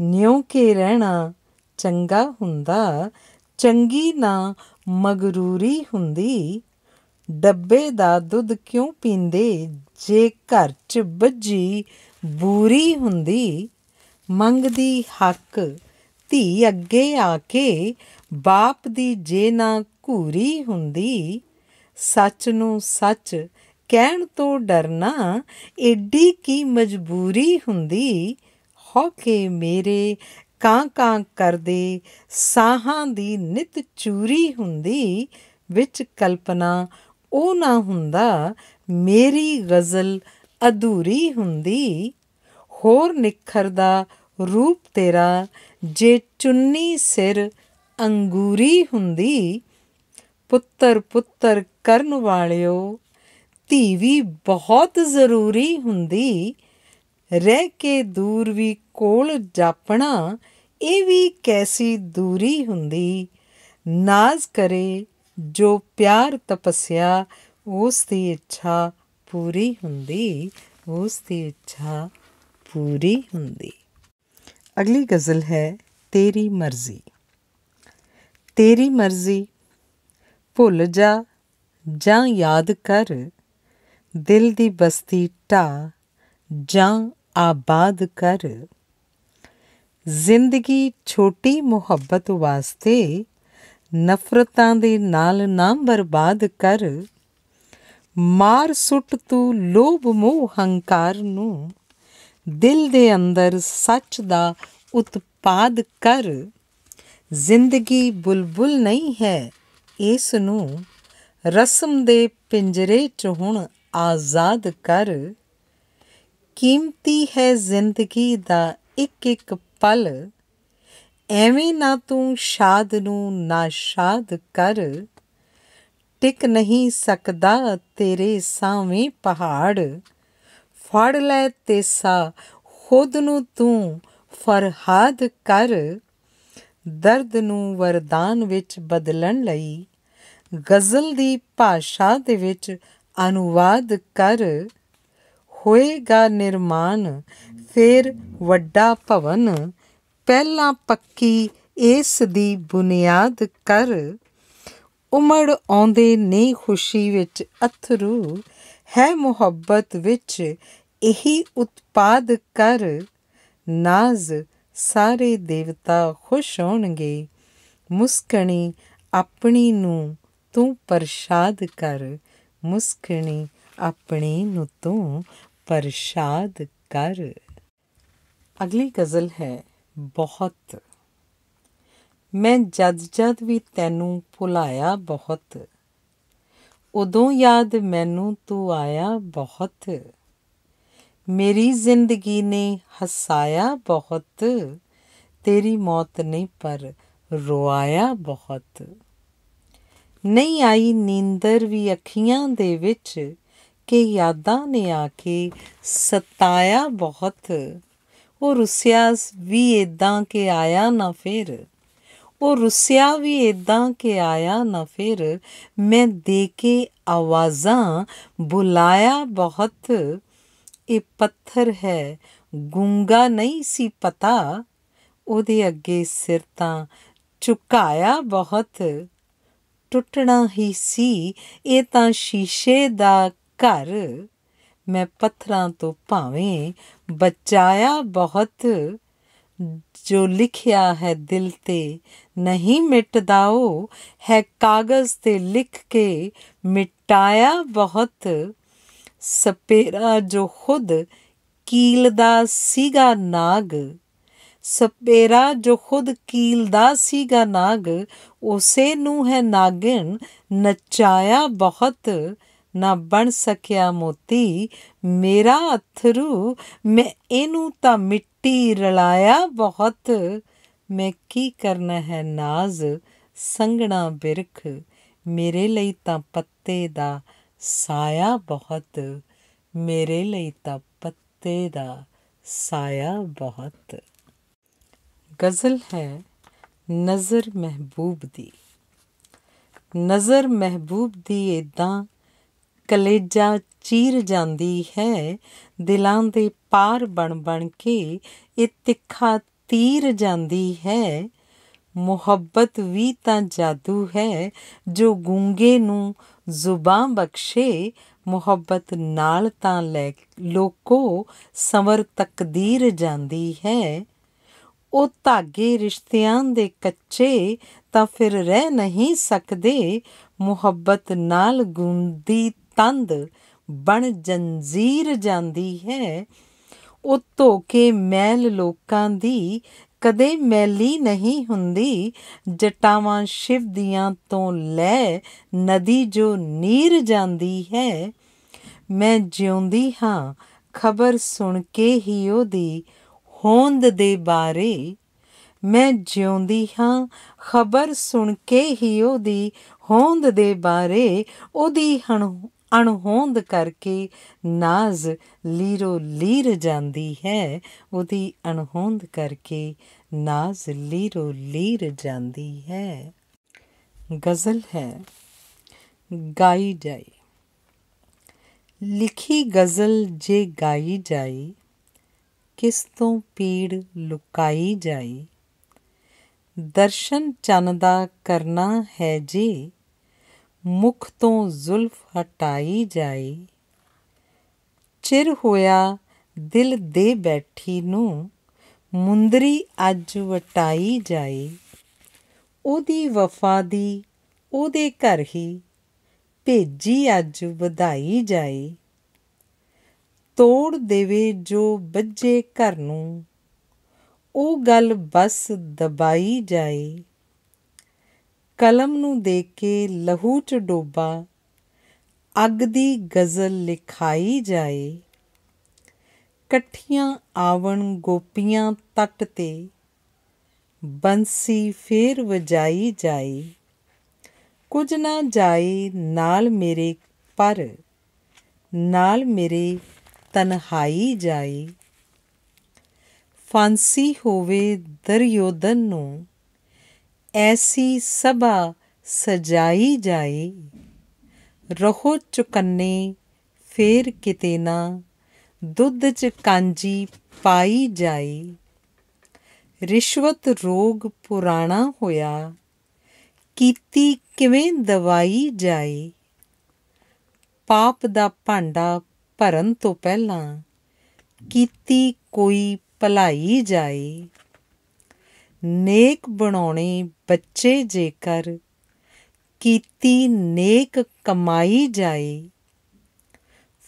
ਨਿਉ ਕੇ ਰਹਿਣਾ ਚੰਗਾ ਹੁੰਦਾ ਚੰਗੀ ਨਾ ਮਗਰੂਰੀ ਹੁੰਦੀ ਡੱਬੇ ਦਾ ਦੁੱਧ ਕਿਉਂ ਪੀਂਦੇ ਜੇ ਘਰ 'ਚ ਬੱਜੀ ਬੂਰੀ ਹੁੰਦੀ ਮੰਗਦੀ ਹੱਕ ਧੀ ਅੱਗੇ ਆ ਕੇ ਬਾਪ ਦੀ ਜੇ ਨਾ ਘੂਰੀ ਹੁੰਦੀ ਸੱਚ ਨੂੰ ਸੱਚ ਕਹਿਣ ਤੋਂ ਡਰਨਾ ਏਡੀ ਕੀ ਮਜਬੂਰੀ ਹੁੰਦੀ ਹੋ ਕੇ ਮੇਰੇ ਕਾਂ ਕਾਂ ਕਰਦੇ ਸਾਹਾਂ ਦੀ ਨਿਤ ਚੂਰੀ ਹੁੰਦੀ ਵਿੱਚ ਕਲਪਨਾ ਉਹ ਨਾ ਹੁੰਦਾ ਮੇਰੀ ਗਜ਼ਲ ਅਧੂਰੀ ਹੁੰਦੀ ਹੋਰ ਨਿਖਰਦਾ ਰੂਪ ਤੇਰਾ ਜੇ ਚੁੰਨੀ ਸਿਰ ਅੰਗੂਰੀ ਹੁੰਦੀ ਪੁੱਤਰ ਪੁੱਤਰ ਕਰਨ ਵਾਲਿਓ ਧੀ ਵੀ ਬਹੁਤ ਜ਼ਰੂਰੀ ਹੁੰਦੀ ਰਹਿ ਕੇ ਦੂਰ ਵੀ ਕੋਲ ਜਾਪਣਾ ਇਹ ਵੀ ਕੈਸੀ ਦੂਰੀ ਹੁੰਦੀ ਨਾਜ਼ ਕਰੇ ਜੋ ਪਿਆਰ ਤਪੱਸਿਆ ਉਸ ਦੀ ਇੱਛਾ ਪੂਰੀ ਹੁੰਦੀ ਉਸ ਦੀ ਇੱਛਾ ਪੂਰੀ ਹੁੰਦੀ ਅਗਲੀ ਗਜ਼ਲ ਹੈ ਤੇਰੀ ਮਰਜ਼ੀ ਤੇਰੀ ਮਰਜ਼ੀ ਭੁੱਲ ਜਾ ਜਾਂ ਯਾਦ ਕਰ ਦਿਲ ਦੀ ਬਸਤੀ ਟਾ ਜਾਂ ਆਬਾਦ ਕਰ ਜ਼ਿੰਦਗੀ ਛੋਟੀ ਮੁਹੱਬਤ ਵਾਸਤੇ ਨਫ਼ਰਤਾਂ ਦੇ ਨਾਲ ਨਾਮ ਬਰਬਾਦ ਕਰ ਮਾਰ ਸੁੱਟ ਤੂੰ ਲੋਭ ਮੋਹ ਹੰਕਾਰ ਨੂੰ ਦਿਲ ਦੇ ਅੰਦਰ ਸੱਚ ਦਾ ਉਤਪਾਦ ਕਰ ਜ਼ਿੰਦਗੀ ਬੁਲਬੁਲ ਨਹੀਂ ਹੈ ਇਸ ਨੂੰ ਰਸਮ ਦੇ ਪਿੰਜਰੇ 'ਚ ਹੁਣ ਆਜ਼ਾਦ ਕਰ ਕੀਮਤੀ ਹੈ ਜ਼ਿੰਦਗੀ ਦਾ ਇੱਕ ਇੱਕ ਪਲ ਐਵੇਂ ਨਾ ਤੂੰ ਸ਼ਾਦ ਨੂੰ ਨਾ ਸ਼ਾਦ ਕਰ ਟਿਕ ਨਹੀਂ ਸਕਦਾ ਤੇਰੇ ਸਾਵੇਂ ਪਹਾੜ ਫੜ ਲੈ ਤੇਸਾ ਖੁਦ ਨੂੰ ਤੂੰ ਫਰਹਾਦ ਕਰ ਦਰਦ ਨੂੰ ਵਰਦਾਨ ਵਿੱਚ ਬਦਲਣ ਲਈ ਗਜ਼ਲ ਦੀ ਭਾਸ਼ਾ ਦੇ ਵਿੱਚ ਅਨੁਵਾਦ ਕਰ ਹੋਏਗਾ ਨਿਰਮਾਨ ਫੇਰ ਵੱਡਾ ਭਵਨ ਪਹਿਲਾਂ ਪੱਕੀ ਇਸ ਦੀ ਬੁਨਿਆਦ ਕਰ ਉਮੜ ਆਉਂਦੇ ਨਹੀਂ ਖੁਸ਼ੀ ਵਿੱਚ ਅਥਰੂ ਹੈ ਮੁਹੱਬਤ ਵਿੱਚ ਇਹੀ ਉਤਪਾਦ ਕਰ ਨਾਜ਼ ਸਾਰੇ ਦੇਵਤਾ ਖੁਸ਼ ਹੋਣਗੇ ਮੁਸਕਣੀ ਆਪਣੀ ਨੂੰ ਤੂੰ ਪ੍ਰਸ਼ਾਦ ਕਰ ਮੁਸਕਣੀ ਆਪਣੀ ਨੂੰ ਤੂੰ ਪ੍ਰਸ਼ਾਦ ਕਰ ਅਗਲੀ ਗਜ਼ਲ ਹੈ ਬਹੁਤ ਮੈਂ ਜਦ ਜਦ ਵੀ ਤੈਨੂੰ ਭੁਲਾਇਆ ਬਹੁਤ ਉਦੋਂ ਯਾਦ ਮੈਨੂੰ ਤੂੰ ਆਇਆ ਬਹੁਤ ਮੇਰੀ ਜ਼ਿੰਦਗੀ ਨੇ ਹਸਾਇਆ ਬਹੁਤ ਤੇਰੀ ਮੌਤ ਨੇ ਪਰ ਰੋਇਆ ਬਹੁਤ ਨਹੀਂ ਆਈ ਨੀਂਦਰ ਵੀ ਅੱਖੀਆਂ ਦੇ ਵਿੱਚ ਕਿ ਯਾਦਾਂ ਨੇ ਆ ਕੇ ਸਤਾਇਆ ਬਹੁਤ ਉਹ ਰੁੱਸਿਆ ਵੀ ਇਦਾਂ ਕਿ ਆਇਆ ਨਾ ਫਿਰ ਉਹ ਰੁੱਸਿਆ ਵੀ ਇਦਾਂ ਕਿ ਆਇਆ ਨਾ ਫਿਰ ਮੈਂ ਦੇ ਕੇ ਆਵਾਜ਼ਾਂ ਬੁਲਾਇਆ ਬਹੁਤ ਇਹ ਪੱਥਰ ਹੈ ਗੁੰਗਾ ਨਹੀਂ ਸੀ ਪਤਾ ਉਹਦੇ ਅੱਗੇ ਸਿਰ ਤਾਂ ਝੁਕਾਇਆ ਬਹੁਤ ਟੁੱਟਣਾ ਹੀ ਸੀ ਇਹ ਤਾਂ ਸ਼ੀਸ਼ੇ ਦਾ ਘਰ ਮੈਂ ਪੱਥਰਾਂ ਤੋਂ ਭਾਵੇਂ ਬਚਾਇਆ ਬਹੁਤ ਜੋ ਲਿਖਿਆ ਹੈ ਦਿਲ ਤੇ ਨਹੀਂ ਮਿਟਦਾ ਉਹ ਹੈ ਕਾਗਜ਼ ਤੇ ਲਿਖ ਕੇ ਮਿਟਾਇਆ ਬਹੁਤ ਸਪੇਰਾ ਜੋ ਖੁਦ ਕੀਲ ਦਾ ਸੀਗਾ ਨਾਗ ਸਪੇਰਾ ਜੋ ਖੁਦ ਕੀਲ ਦਾ ਸੀਗਾ ਨਾਗ ਉਸੇ ਨੂੰ ਹੈ ਨਾਗਣ ਨਚਾਇਆ ਬਹੁਤ ਨਾ ਬਣ ਸਕਿਆ ਮੋਤੀ ਮੇਰਾ ਅਥਰੂ ਮੈਂ ਇਹਨੂੰ ਤਾਂ ਮਿੱਟੀ ਰਲਾਇਆ ਬਹੁਤ ਮੈਂ ਕੀ ਕਰਨਾ ਹੈ ਨਾਜ਼ ਸੰਗਣਾ ਬਿਰਖ ਮੇਰੇ ਲਈ ਤਾਂ ਪੱਤੇ ਦਾ ਸਾਇਆ ਬਹੁਤ ਮੇਰੇ ਲਈ ਤਾਂ ਪੱਤੇ ਦਾ ਸਾਇਆ ਬਹੁਤ ਗਜ਼ਲ ਹੈ ਨਜ਼ਰ ਮਹਿਬੂਬ ਦੀ ਨਜ਼ਰ ਮਹਿਬੂਬ ਦੀ ਇਦਾਂ ਕਲੇਜਾ ਚੀਰ ਜਾਂਦੀ ਹੈ ਦਿਲਾਂ ਦੇ ਪਾਰ ਬਣ ਬਣ ਕੇ ਇਹ ਤਿੱਖਾ ਤੀਰ ਜਾਂਦੀ ਹੈ ਮੁਹੱਬਤ ਵੀ ਤਾਂ ਜਾਦੂ ਹੈ ਜੋ ਗੁੰਗੇ ਨੂੰ ਜ਼ੁਬਾਂ ਬਖਸ਼ੇ ਮੁਹੱਬਤ ਨਾਲ ਤਾਂ ਲੈ ਲੋਕੋ ਸਵਰ ਤਕਦੀਰ ਜਾਂਦੀ ਹੈ ਉਹ ਧਾਗੇ ਰਿਸ਼ਤਿਆਂ ਦੇ ਕੱਚੇ ਤਾਂ ਫਿਰ ਰਹਿ ਨਹੀਂ ਸਕਦੇ ਮੁਹੱਬਤ ਨਾਲ ਗੁੰਦੀ ਤੰਦ ਬਣ ਜੰਜੀਰ ਜਾਂਦੀ ਹੈ ਉਹ ਧੋਕੇ ਮੈਲ ਲੋਕਾਂ ਦੀ ਕਦੇ ਮੈਲੀ ਨਹੀਂ ਹੁੰਦੀ ਜਟਾਵਾਂ ਸ਼ਿਵ ਦੀਆਂ ਤੋਂ ਲੈ ਨਦੀ ਜੋ ਨੀਰ ਜਾਂਦੀ ਹੈ ਮੈਂ ਜਿਉਂਦੀ ਹਾਂ ਖਬਰ ਸੁਣ ਕੇ ਹੀ ਉਹਦੀ ਹੋਂਦ ਦੇ ਬਾਰੇ ਮੈਂ ਜਿਉਂਦੀ ਹਾਂ ਖਬਰ ਸੁਣ ਕੇ ਹੀ ਉਹਦੀ ਹੋਂਦ ਦੇ ਬਾਰੇ ਉਹਦੀ ਅਣਹੋਂਦ ਕਰਕੇ ਨਾਜ਼ ਲੀਰੋ ਲੀਰ ਜਾਂਦੀ ਹੈ ਉਹਦੀ ਅਣਹੋਂਦ ਕਰਕੇ ਨਾਜ਼ ਲੀਰੋ ਲੀਰ ਜਾਂਦੀ ਹੈ ਗਜ਼ਲ ਹੈ ਗਾਈ ਜਾਏ ਲਿਖੀ ਗਜ਼ਲ ਜੇ ਗਾਈ ਜਾਏ ਕਿਸ ਤੋਂ ਪੀੜ ਲੁਕਾਈ ਜਾਏ ਦਰਸ਼ਨ ਚੰਨ ਦਾ ਕਰਨਾ ਹੈ ਜੀ ਮੁਖ ਤੋਂ ਜ਼ੁਲਫ ਹਟਾਈ ਜਾਏ ਚਿਰ ਹੋਇਆ ਦਿਲ ਦੇ ਬੈਠੀ ਨੂੰ ਮੁੰਦਰੀ ਅੱਜ ਵਟਾਈ ਜਾਏ ਉਹਦੀ ਵਫਾ ਦੀ ਉਹਦੇ ਘਰ ਹੀ ਭੇਜੀ ਅੱਜ ਵਧਾਈ ਜਾਏ ਤੋੜ ਦੇਵੇ ਜੋ ਬੱਜੇ ਘਰ ਨੂੰ ਉਹ ਗੱਲ ਬਸ ਦਬਾਈ ਜਾਏ ਕਲਮ ਨੂੰ ਦੇ ਕੇ ਲਹੂ ਚ ਡੋਬਾ ਅੱਗ ਦੀ ਗਜ਼ਲ ਲਿਖਾਈ ਜਾਏ ਕੱਠੀਆਂ ਆਵਣ ਗੋਪੀਆਂ ਤੱਟ ਤੇ ਬੰਸੀ ਫੇਰ ਵਜਾਈ ਜਾਏ ਕੁਝ ਨਾ ਜਾਏ ਨਾਲ ਮੇਰੇ ਪਰ ਨਾਲ ਮੇਰੇ ਤਨਹਾਈ ਜਾਏ ਫਾਂਸੀ ਹੋਵੇ ਦਰਯੋਦਨ ਨੂੰ ਐਸੀ ਸਭਾ ਸਜਾਈ ਜਾਏ ਰਹੋ ਚੁਕੰਨੇ ਫੇਰ ਕਿਤੇ ਨਾ ਦੁੱਧ ਚ ਕਾਂਜੀ ਪਾਈ ਜਾਏ ਰਿਸ਼ਵਤ ਰੋਗ ਪੁਰਾਣਾ ਹੋਇਆ ਕੀਤੀ ਕਿਵੇਂ ਦਵਾਈ ਜਾਏ ਪਾਪ ਦਾ ਭਾਂਡਾ ਭਰਨ ਤੋਂ ਪਹਿਲਾਂ ਕੀਤੀ ਕੋਈ ਭਲਾਈ ਜਾਏ ਨੇਕ ਬਣਾਉਣੇ ਬੱਚੇ ਜੇਕਰ ਕੀਤੀ ਨੇਕ ਕਮਾਈ ਜਾਏ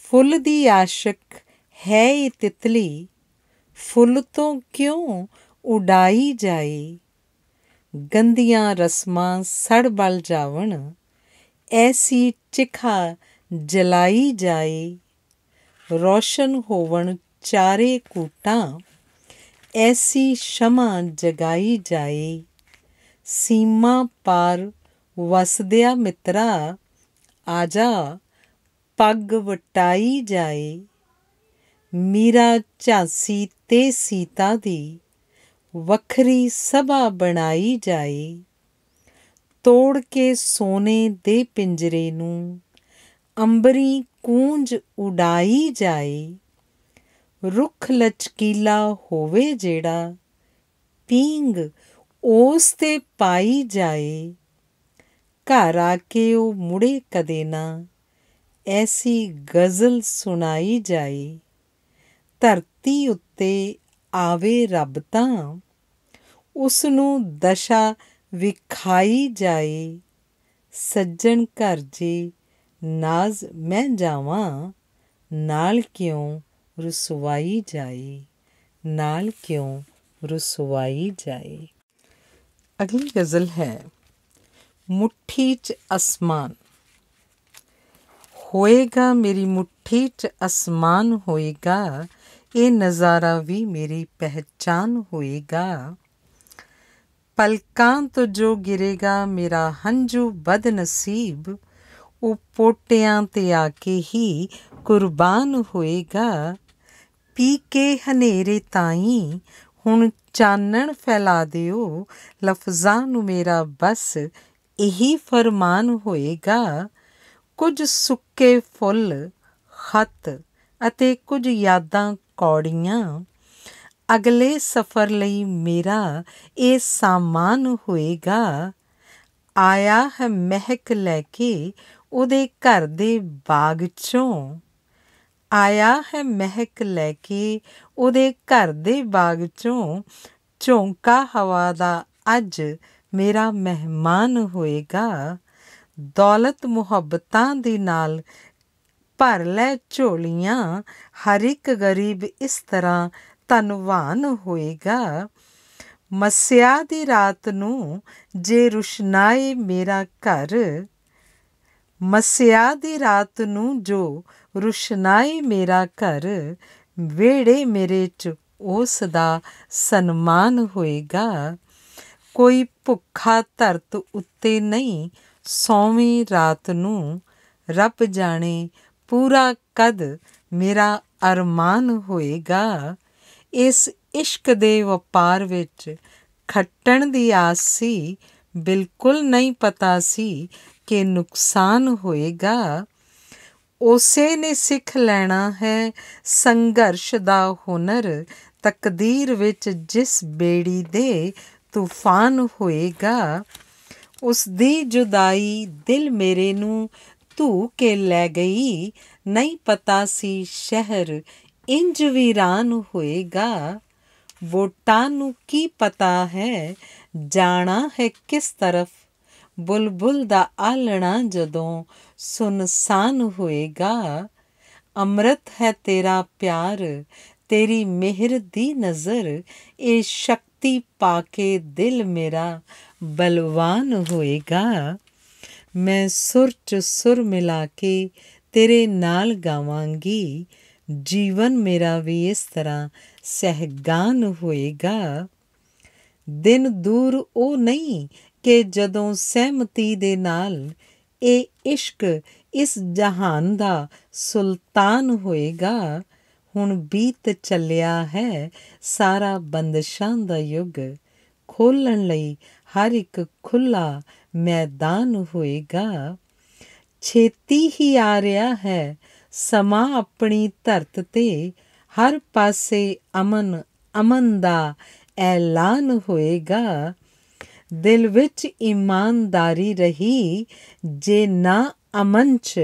ਫੁੱਲ ਦੀ ਆਸ਼ਕ ਹੈ ਇਹ ਤਿਤਲੀ ਫੁੱਲ ਤੋਂ ਕਿਉਂ ਉਡਾਈ ਜਾਏ ਗੰਦੀਆਂ ਰਸਮਾਂ ਸੜ ਬਲ ਜਾਵਣ ਐਸੀ ਚਿਖਾ ਜਲਾਈ ਜਾਏ ਰੋਸ਼ਨ ਹੋਵਣ ਚਾਰੇ ਕੂਟਾਂ ਐਸੀ ਸ਼ਮਾ ਜਗਾਈ ਜਾਏ ਸੀਮਾ ਪਾਰ ਵਸਦਿਆ ਮਿੱਤਰਾ ਆਜਾ ਪੱਗ ਵਟਾਈ ਜਾਏ ਮੀਰਾ ਝਾਂਸੀ ਤੇ ਸੀਤਾ ਦੀ ਵੱਖਰੀ ਸਭਾ ਬਣਾਈ ਜਾਏ ਤੋੜ ਕੇ ਸੋਨੇ ਦੇ ਪਿੰਜਰੇ ਨੂੰ ਅੰਬਰੀ ਕੂੰਜ ਉਡਾਈ ਜਾਏ ਰੁੱਖ ਲਚਕੀਲਾ ਹੋਵੇ ਜਿਹੜਾ ਪੀਂਗ ਉਸ ਤੇ ਪਾਈ ਜਾਏ ਘਰ ਆ ਕੇ ਉਹ ਮੁੜੇ ਕਦੇ ਨਾ ਐਸੀ ਗਜ਼ਲ ਸੁਣਾਈ ਜਾਏ ਧਰਤੀ ਉੱਤੇ ਆਵੇ ਰੱਬ ਤਾਂ ਉਸ ਨੂੰ ਦਸ਼ਾ ਵਿਖਾਈ ਜਾਏ ਸੱਜਣ ਘਰ ਜੀ ਨਾਜ਼ ਮੈਂ ਜਾਵਾਂ ਨਾਲ ਕਿਉਂ ਰਸਵਾਈ ਜਾਏ ਨਾਲ ਕਿਉਂ ਰਸਵਾਈ ਜਾਏ ਅਗਲੀ ਗਜ਼ਲ ਹੈ ਮੁੱਠੀ 'ਚ ਅਸਮਾਨ ਹੋਏਗਾ ਮੇਰੀ ਮੁੱਠੀ 'ਚ ਅਸਮਾਨ ਹੋਏਗਾ ਇਹ ਨਜ਼ਾਰਾ ਵੀ ਮੇਰੀ ਪਹਿਚਾਨ ਹੋਏਗਾ ਪਲਕਾਂ ਤੋਂ ਜੋ ਗਿਰੇਗਾ ਮੇਰਾ ਹੰਝੂ ਬਦਨਸੀਬ ਉਹ ਪੋਟਿਆਂ ਤੇ ਆ ਕੇ ਹੀ ਕੁਰਬਾਨ ਹੋਏਗਾ ਪੀ ਕੇ ਹਨੇਰੇ ਤਾਈ ਹੁਣ ਚਾਨਣ ਫੈਲਾ ਦਿਓ ਲਫ਼ਜ਼ਾਂ ਨੂੰ ਮੇਰਾ ਬਸ ਇਹੀ ਫਰਮਾਨ ਹੋਏਗਾ ਕੁਝ ਸੁੱਕੇ ਫੁੱਲ ਖਤ ਅਤੇ ਕੁਝ ਯਾਦਾਂ ਕੌੜੀਆਂ ਅਗਲੇ ਸਫ਼ਰ ਲਈ ਮੇਰਾ ਇਹ ਸਾਮਾਨ ਹੋਏਗਾ ਆਇਆ ਹੈ ਮਹਿਕ ਲੈ ਕੇ ਉਹਦੇ ਘਰ ਦੇ ਬਾਗ ਚੋਂ ਆਇਆ ਹੈ ਮਹਿਕ ਲੈ ਕੇ ਉਹਦੇ ਘਰ ਦੇ ਬਾਗ ਚੋਂ ਝੋਂਕਾ ਹਵਾ ਦਾ ਅੱਜ ਮੇਰਾ ਮਹਿਮਾਨ ਹੋਏਗਾ ਦੌਲਤ ਮੁਹੱਬਤਾਂ ਦੇ ਨਾਲ ਭਰ ਲੈ ਝੋਲੀਆਂ ਹਰ ਇੱਕ ਗਰੀਬ ਇਸ ਤਰ੍ਹਾਂ ਧਨਵਾਨ ਹੋਏਗਾ ਮਸਿਆ ਦੀ ਰਾਤ ਨੂੰ ਜੇ ਰੁਸ਼ਨਾਏ ਮੇਰਾ ਘਰ ਮਸਿਆ ਦੀ ਰਾਤ ਨੂੰ ਜੋ ਰੁਸ਼ਨਾਈ ਮੇਰਾ ਘਰ ਵੇੜੇ ਮੇਰੇ ਚ ਉਸ ਦਾ ਸਨਮਾਨ ਹੋਏਗਾ ਕੋਈ ਭੁੱਖਾ ਧਰਤ ਉੱਤੇ ਨਹੀਂ ਸੌਵੀਂ ਰਾਤ ਨੂੰ ਰੱਬ ਜਾਣੇ ਪੂਰਾ ਕਦ ਮੇਰਾ ਅਰਮਾਨ ਹੋਏਗਾ ਇਸ ਇਸ਼ਕ ਦੇ ਵਪਾਰ ਵਿੱਚ ਖੱਟਣ ਦੀ ਆਸ ਸੀ ਬਿਲਕੁਲ ਨਹੀਂ ਪਤਾ ਸੀ ਕਿ ਨੁਕਸਾਨ ਹੋਏਗਾ ਉਸੇ ਨੇ ਸਿੱਖ ਲੈਣਾ ਹੈ ਸੰਘਰਸ਼ ਦਾ ਹੁਨਰ ਤਕਦੀਰ ਵਿੱਚ ਜਿਸ ਬੇੜੀ ਦੇ ਤੂਫਾਨ ਹੋਏਗਾ ਉਸ ਦੀ ਜੁਦਾਈ ਦਿਲ ਮੇਰੇ ਨੂੰ ਧੂ ਕੇ ਲੈ ਗਈ ਨਹੀਂ ਪਤਾ ਸੀ ਸ਼ਹਿਰ ਇੰਜ ਵੀਰਾਨ ਹੋਏਗਾ ਵੋਟਾਂ ਨੂੰ ਕੀ ਪਤਾ ਹੈ ਜਾਣਾ ਹੈ ਕਿਸ ਤਰਫ ਬੁਲਬੁਲ ਦਾ ਆਲਣਾ ਜਦੋਂ ਸੁਨਸਾਨ ਹੋਏਗਾ ਅੰਮ੍ਰਿਤ ਹੈ ਤੇਰਾ ਪਿਆਰ ਤੇਰੀ ਮਿਹਰ ਦੀ ਨਜ਼ਰ ਇਹ ਸ਼ਕਤੀ ਪਾ ਕੇ ਦਿਲ ਮੇਰਾ ਬਲਵਾਨ ਹੋਏਗਾ ਮੈਂ ਸੁਰ ਚ ਸੁਰ ਮਿਲਾ ਕੇ ਤੇਰੇ ਨਾਲ ਗਾਵਾਂਗੀ ਜੀਵਨ ਮੇਰਾ ਵੀ ਇਸ ਤਰ੍ਹਾਂ ਸਹਿਗਾਨ ਹੋਏਗਾ ਦਿਨ ਦੂਰ ਉਹ ਨਹੀਂ ਕਿ ਜਦੋਂ ਸਹਿਮਤੀ ਦੇ ਨਾਲ ਇਹ ਇਸ਼ਕ ਇਸ ਜਹਾਨ ਦਾ ਸੁਲਤਾਨ ਹੋਏਗਾ ਹੁਣ ਬੀਤ ਚੱਲਿਆ ਹੈ ਸਾਰਾ ਬੰਦਸ਼ਾਂ ਦਾ ਯੁੱਗ ਖੋਲਣ ਲਈ ਹਰ ਇੱਕ ਖੁੱਲਾ ਮੈਦਾਨ ਹੋਏਗਾ ਛੇਤੀ ਹੀ ਆ ਰਿਹਾ ਹੈ ਸਮਾ ਆਪਣੀ ਧਰਤ ਤੇ ਹਰ ਪਾਸੇ ਅਮਨ ਅਮਨ ਦਾ ਐਲਾਨ ਹੋਏਗਾ ਦਿਲ ਵਿੱਚ ਇਮਾਨਦਾਰੀ ਰਹੀ ਜੇ ਨਾ ਅਮਨ ਚ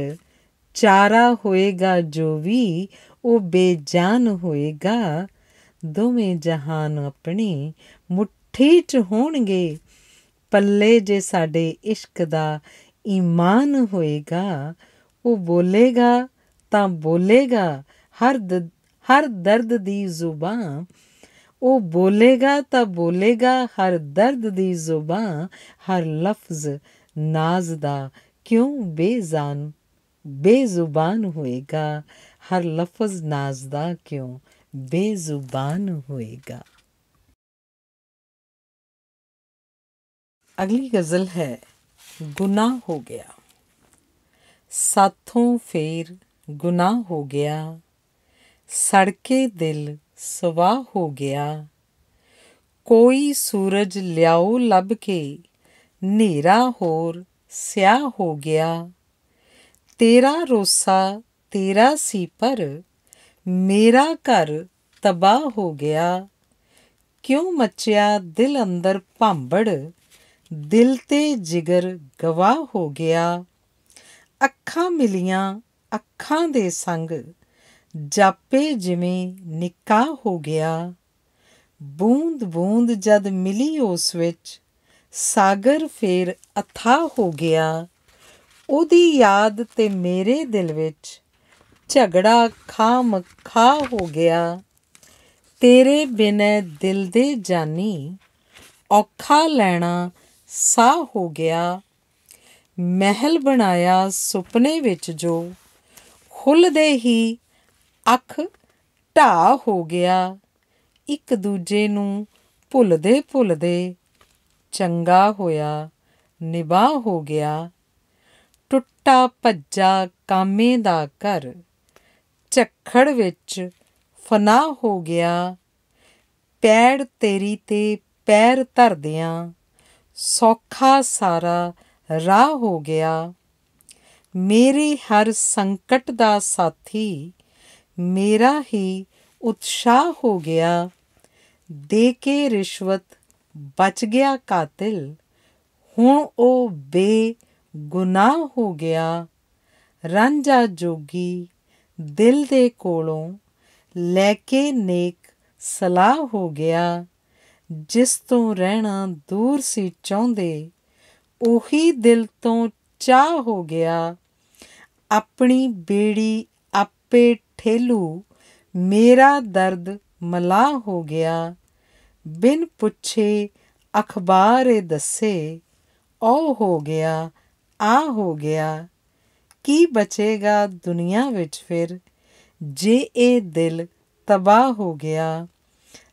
ਚਾਰਾ ਹੋਏਗਾ ਜੋ ਵੀ ਉਹ ਬੇਜਾਨ ਹੋਏਗਾ ਦੋਵੇਂ ਜਹਾਨ ਆਪਣੀ ਮੁੱਠੀ 'ਚ ਹੋਣਗੇ ਪੱਲੇ ਜੇ ਸਾਡੇ ਇਸ਼ਕ ਦਾ ਇਮਾਨ ਹੋਏਗਾ ਉਹ ਬੋਲੇਗਾ ਤਾਂ ਬੋਲੇਗਾ ਹਰ ਹਰ ਦਰਦ ਦੀ ਜ਼ੁਬਾਨ वो बोलेगा तब बोलेगा हर दर्द दी जुबान हर लफ्ज नाजदा क्यों बेजान बेजुबान होएगा हर लफ्ज नाजदा क्यों बेजुबान होएगा अगली गज़ल है गुनाह हो गया साथों फेर गुनाह हो गया सड़के दिल ਸਵਾ ਹੋ ਗਿਆ ਕੋਈ ਸੂਰਜ ਲਿਆਉ ਲੱਭ ਕੇ ਨੇਰਾ ਹੋਰ ਸਿਆਹ ਹੋ ਗਿਆ ਤੇਰਾ ਰੋਸਾ ਤੇਰਾ ਸੀ ਪਰ ਮੇਰਾ ਘਰ ਤਬਾਹ ਹੋ ਗਿਆ ਕਿਉਂ ਮਚਿਆ ਦਿਲ ਅੰਦਰ ਭਾਂਬੜ ਦਿਲ ਤੇ ਜਿਗਰ ਗਵਾਹ ਹੋ ਗਿਆ ਅੱਖਾਂ ਮਿਲੀਆਂ ਅੱਖਾਂ ਦੇ ਸੰਗ ਜਾਪੇ ਜਿਵੇਂ ਨਿੱਕਾ ਹੋ ਗਿਆ ਬੂੰਦ ਬੂੰਦ ਜਦ ਮਿਲੀ ਉਸ ਵਿੱਚ ਸਾਗਰ ਫੇਰ ਅਥਾ ਹੋ ਗਿਆ ਉਹਦੀ ਯਾਦ ਤੇ ਮੇਰੇ ਦਿਲ ਵਿੱਚ ਝਗੜਾ ਖਾਮ ਖਾ ਹੋ ਗਿਆ ਤੇਰੇ ਬਿਨੈ ਦਿਲ ਦੇ ਜਾਨੀ ਔਖਾ ਲੈਣਾ ਸਾ ਹੋ ਗਿਆ ਮਹਿਲ ਬਣਾਇਆ ਸੁਪਨੇ ਵਿੱਚ ਜੋ ਖੁੱਲਦੇ ਹੀ ਅੱਖ ਢਾ ਹੋ ਗਿਆ ਇੱਕ ਦੂਜੇ ਨੂੰ ਭੁੱਲਦੇ ਭੁੱਲਦੇ ਚੰਗਾ ਹੋਇਆ ਨਿਭਾ ਹੋ ਗਿਆ ਟੁੱਟਾ ਭੱਜਾ ਕਾਮੇ ਦਾ ਘਰ ਚੱਖੜ ਵਿੱਚ ਫਨਾ ਹੋ ਗਿਆ ਪੈੜ ਤੇਰੀ ਤੇ ਪੈਰ ਧਰਦਿਆਂ ਸੌਖਾ ਸਾਰਾ ਰਾਹ ਹੋ ਗਿਆ ਮੇਰੇ ਹਰ ਸੰਕਟ ਦਾ ਸਾਥੀ ਮੇਰਾ ਹੀ ਉਤਸ਼ਾਹ ਹੋ ਗਿਆ ਦੇ ਕੇ ਰਿਸ਼ਵਤ ਬਚ ਗਿਆ ਕਾਤਿਲ ਹੁਣ ਉਹ ਬੇਗੁਨਾਹ ਹੋ ਗਿਆ ਰਾਂਝਾ ਜੋਗੀ ਦਿਲ ਦੇ ਕੋਲੋਂ ਲੈ ਕੇ ਨੇਕ ਸਲਾਹ ਹੋ ਗਿਆ ਜਿਸ ਤੋਂ ਰਹਿਣਾ ਦੂਰ ਸੀ ਚਾਹੁੰਦੇ ਉਹੀ ਦਿਲ ਤੋਂ ਚਾਹ ਹੋ ਗਿਆ ਆਪਣੀ ਬੇੜੀ ਆਪੇ ਠੇਲੂ ਮੇਰਾ ਦਰਦ ਮਲਾ ਹੋ ਗਿਆ ਬਿਨ ਪੁੱਛੇ ਅਖਬਾਰੇ ਦੱਸੇ ਉਹ ਹੋ ਗਿਆ ਆ ਹੋ ਗਿਆ ਕੀ ਬਚੇਗਾ ਦੁਨੀਆ ਵਿੱਚ ਫਿਰ ਜੇ ਇਹ ਦਿਲ ਤਬਾਹ ਹੋ ਗਿਆ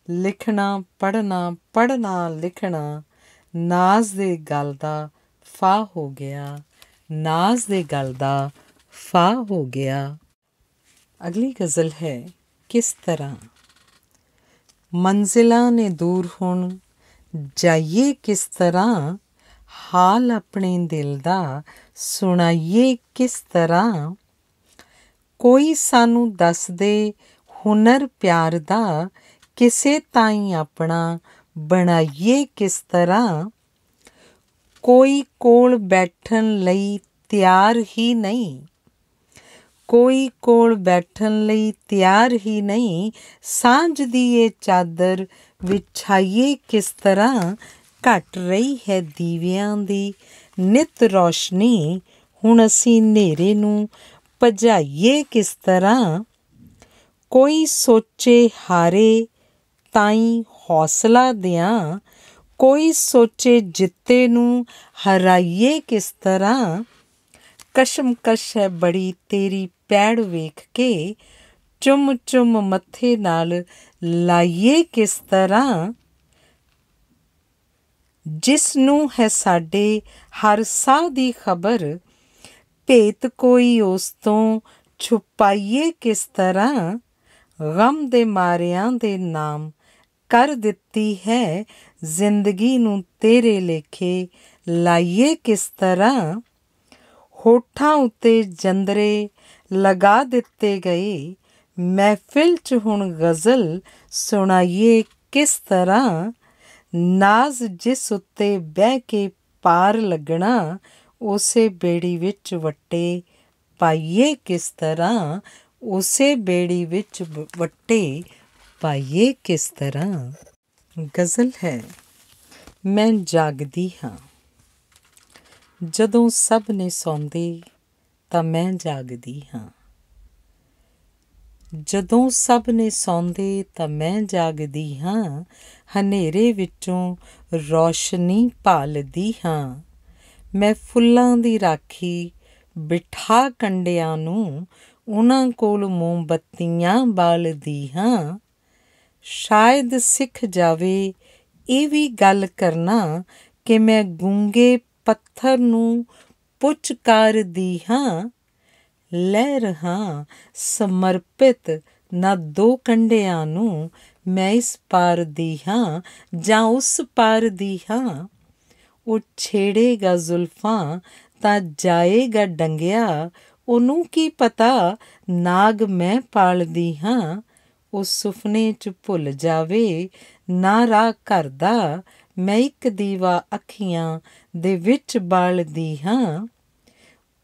ਲਿਖਣਾ ਪੜਨਾ ਪੜਨਾ ਲਿਖਣਾ ਨਾਜ਼ ਦੇ ਗੱਲ ਦਾ ਫਾ ਹੋ ਗਿਆ ਨਾਜ਼ ਦੇ ਗੱਲ ਦਾ ਫਾ ਹੋ ਗਿਆ ਅਗਲੀ ਗਜ਼ਲ ਹੈ ਕਿਸ ਤਰ੍ਹਾਂ ਮੰਜ਼ਿਲਾਂ ਨੇ ਦੂਰ ਹੁਣ ਜਾਈਏ ਕਿਸ ਤਰ੍ਹਾਂ ਹਾਲ ਆਪਣੇ ਦਿਲ ਦਾ ਸੁਣਾਈਏ ਕਿਸ ਤਰ੍ਹਾਂ ਕੋਈ ਸਾਨੂੰ ਦੱਸ ਦੇ ਹੁਨਰ ਪਿਆਰ ਦਾ ਕਿਸੇ ਤਾਈਂ ਆਪਣਾ ਬਣਾਈਏ ਕਿਸ ਤਰ੍ਹਾਂ ਕੋਈ ਕੋਲ ਬੈਠਣ ਲਈ ਤਿਆਰ ਹੀ ਨਹੀਂ ਕੋਈ ਕੋਲ ਬੈਠਣ ਲਈ ਤਿਆਰ ਹੀ ਨਹੀਂ ਸਾਂਝ ਦੀ ਇਹ ਚਾਦਰ ਵਿਛਾਈਏ ਕਿਸ ਤਰ੍ਹਾਂ ਘਟ ਰਹੀ ਹੈ ਦੀਵਿਆਂ ਦੀ ਨਿਤ ਰੋਸ਼ਨੀ ਹੁਣ ਅਸੀਂ ਹਨੇਰੇ ਨੂੰ ਭਜਾਈਏ ਕਿਸ ਤਰ੍ਹਾਂ ਕੋਈ ਸੋਚੇ ਹਾਰੇ ਤਾਈ ਹੌਸਲਾ ਦਿਆਂ ਕੋਈ ਸੋਚੇ ਜਿੱਤੇ ਨੂੰ ਹਰਾਈਏ ਕਿਸ ਤਰ੍ਹਾਂ ਕਸ਼ਮਕਸ਼ ਹੈ ਬੜੀ ਤੇਰੀ ਪੈੜ ਵੇਖ ਕੇ ਚੁੰਮ ਚੁੰਮ ਮੱਥੇ ਨਾਲ ਲਾਈਏ ਕਿਸ ਤਰ੍ਹਾਂ ਜਿਸ ਨੂੰ ਹੈ ਸਾਡੇ ਹਰ ਸਾਹ ਦੀ ਖਬਰ ਭੇਤ ਕੋਈ ਉਸ ਤੋਂ ਛੁਪਾਈਏ ਕਿਸ ਤਰ੍ਹਾਂ ਗਮ ਦੇ ਮਾਰਿਆਂ ਦੇ ਨਾਮ ਕਰ ਦਿੱਤੀ ਹੈ ਜ਼ਿੰਦਗੀ ਨੂੰ ਤੇਰੇ ਲੇਖੇ ਲਾਈਏ ਕਿਸ ਤਰ੍ਹਾਂ ਹੋਠਾਂ ਉਤੇ ਜੰਦਰੇ ਲਗਾ ਦਿੱਤੇ ਗਏ ਮਹਿਫਿਲ 'ਚ ਹੁਣ ਗਜ਼ਲ ਸੁਣਾਈਏ ਕਿਸ ਤਰ੍ਹਾਂ ਨਾਜ਼ ਜਿਸ ਉੱਤੇ ਬਹਿ ਕੇ ਪਾਰ ਲੱਗਣਾ ਉਸੇ ਬੇੜੀ ਵਿੱਚ ਵਟੇ ਪਾਈਏ ਕਿਸ ਤਰ੍ਹਾਂ ਉਸੇ ਬੇੜੀ ਵਿੱਚ ਵਟੇ ਪਾਈਏ ਕਿਸ ਤਰ੍ਹਾਂ ਗਜ਼ਲ ਹੈ ਮੈਂ ਜਾਗਦੀ ਹਾਂ ਜਦੋਂ ਸਭ ਨੇ ਸੌਂਦੇ ਤਾਂ ਮੈਂ ਜਾਗਦੀ ਹਾਂ ਜਦੋਂ ਸਭ ਨੇ ਸੌਂਦੇ ਤਾਂ ਮੈਂ ਜਾਗਦੀ ਹਾਂ ਹਨੇਰੇ ਵਿੱਚੋਂ ਰੋਸ਼ਨੀ ਪਾਲਦੀ ਹਾਂ ਮੈਂ ਫੁੱਲਾਂ ਦੀ ਰਾਖੀ ਬਿਠਾ ਕੰਡਿਆਂ ਨੂੰ ਉਹਨਾਂ ਕੋਲ ਮੋਮਬੱਤੀਆਂ ਬਾਲਦੀ ਹਾਂ ਸ਼ਾਇਦ ਸਿੱਖ ਜਾਵੇ ਇਹ ਵੀ ਗੱਲ ਕਰਨਾ ਕਿ ਮੈਂ ਗੁੰਗੇ ਪੱਥਰ ਨੂੰ ਪੁੱਛ ਕਰਦੀ ਹਾਂ ਲੈ ਰਹਾ ਸਮਰਪਿਤ ਨਾ ਦੋ ਕੰਡਿਆਂ ਨੂੰ ਮੈਂ ਇਸ ਪਾਰ ਦੀ ਹਾਂ ਜਾਂ ਉਸ ਪਾਰ ਦੀ ਹਾਂ ਉਹ ਛੇੜੇਗਾ ਜ਼ੁਲਫਾਂ ਤਾਂ ਜਾਏਗਾ ਡੰਗਿਆ ਉਹਨੂੰ ਕੀ ਪਤਾ ਨਾਗ ਮੈਂ ਪਾਲਦੀ ਹਾਂ ਉਹ ਸੁਪਨੇ 'ਚ ਭੁੱਲ ਜਾਵੇ ਨਾ ਰਾਹ ਕਰਦਾ ਮੈਂ ਇੱਕ ਦੀਵਾ ਅੱਖੀਆਂ ਦੇ ਵਿੱਚ ਬਾਲਦੀ ਹਾਂ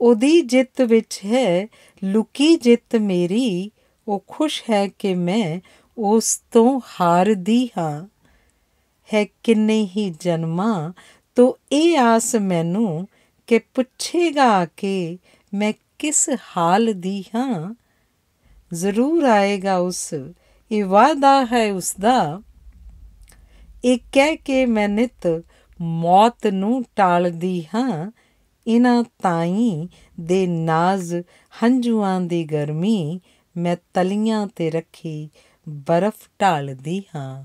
ਉਹਦੀ ਜਿੱਤ ਵਿੱਚ ਹੈ ਲੁਕੀ ਜਿੱਤ ਮੇਰੀ ਉਹ ਖੁਸ਼ ਹੈ ਕਿ ਮੈਂ ਉਸ ਤੋਂ ਹਾਰਦੀ ਹਾਂ ਹੈ ਕਿੰਨੇ ਹੀ ਜਨਮਾਂ ਤੋਂ ਇਹ ਆਸ ਮੈਨੂੰ ਕਿ ਪੁੱਛੇਗਾ ਕਿ ਮੈਂ ਕਿਸ ਹਾਲ ਦੀ ਹਾਂ ਜ਼ਰੂਰ ਆਏਗਾ ਉਸ ਇਹ ਵਾਦਾ ਹੈ ਉਸ ਦਾ ਇਹ ਕਹਿ ਕੇ ਮੈਂ ਨਿਤ ਮੌਤ ਨੂੰ ਟਾਲਦੀ ਹਾਂ ਇਨਾ ਤਾਈ ਦੇ ਨਾਜ਼ ਹੰਝੂਆਂ ਦੀ ਗਰਮੀ ਮੈਂ ਤਲੀਆਂ ਤੇ ਰੱਖੀ ਬਰਫ਼ ਢਾਲਦੀ ਹਾਂ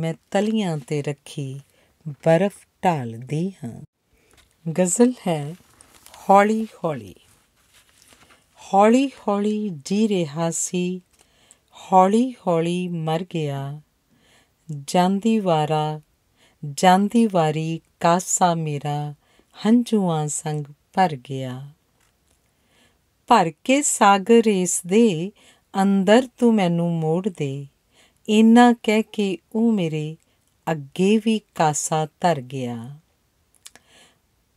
ਮੈਂ ਤਲੀਆਂ ਤੇ ਰੱਖੀ ਬਰਫ਼ ਢਾਲਦੀ ਹਾਂ ਗਜ਼ਲ ਹੈ ਹੌਲੀ ਹੌਲੀ ਹੌਲੀ ਹੌਲੀ ਜੀ ਰਿਹਾ ਸੀ ਹੌਲੀ ਹੌਲੀ ਮਰ ਗਿਆ ਜਾਂਦੀ ਵਾਰਾ ਜਾਂਦੀ ਵਾਰੀ ਕਾਸਾ ਮੇਰਾ ਹੰਝੂਆਂ ਸੰਗ ਭਰ ਗਿਆ ਭਰ ਕੇ ਸਾਗਰ ਇਸ ਦੇ ਅੰਦਰ ਤੂੰ ਮੈਨੂੰ ਮੋੜ ਦੇ ਇਨਾ ਕਹਿ ਕੇ ਉਹ ਮੇਰੇ ਅੱਗੇ ਵੀ ਕਾਸਾ ਧਰ ਗਿਆ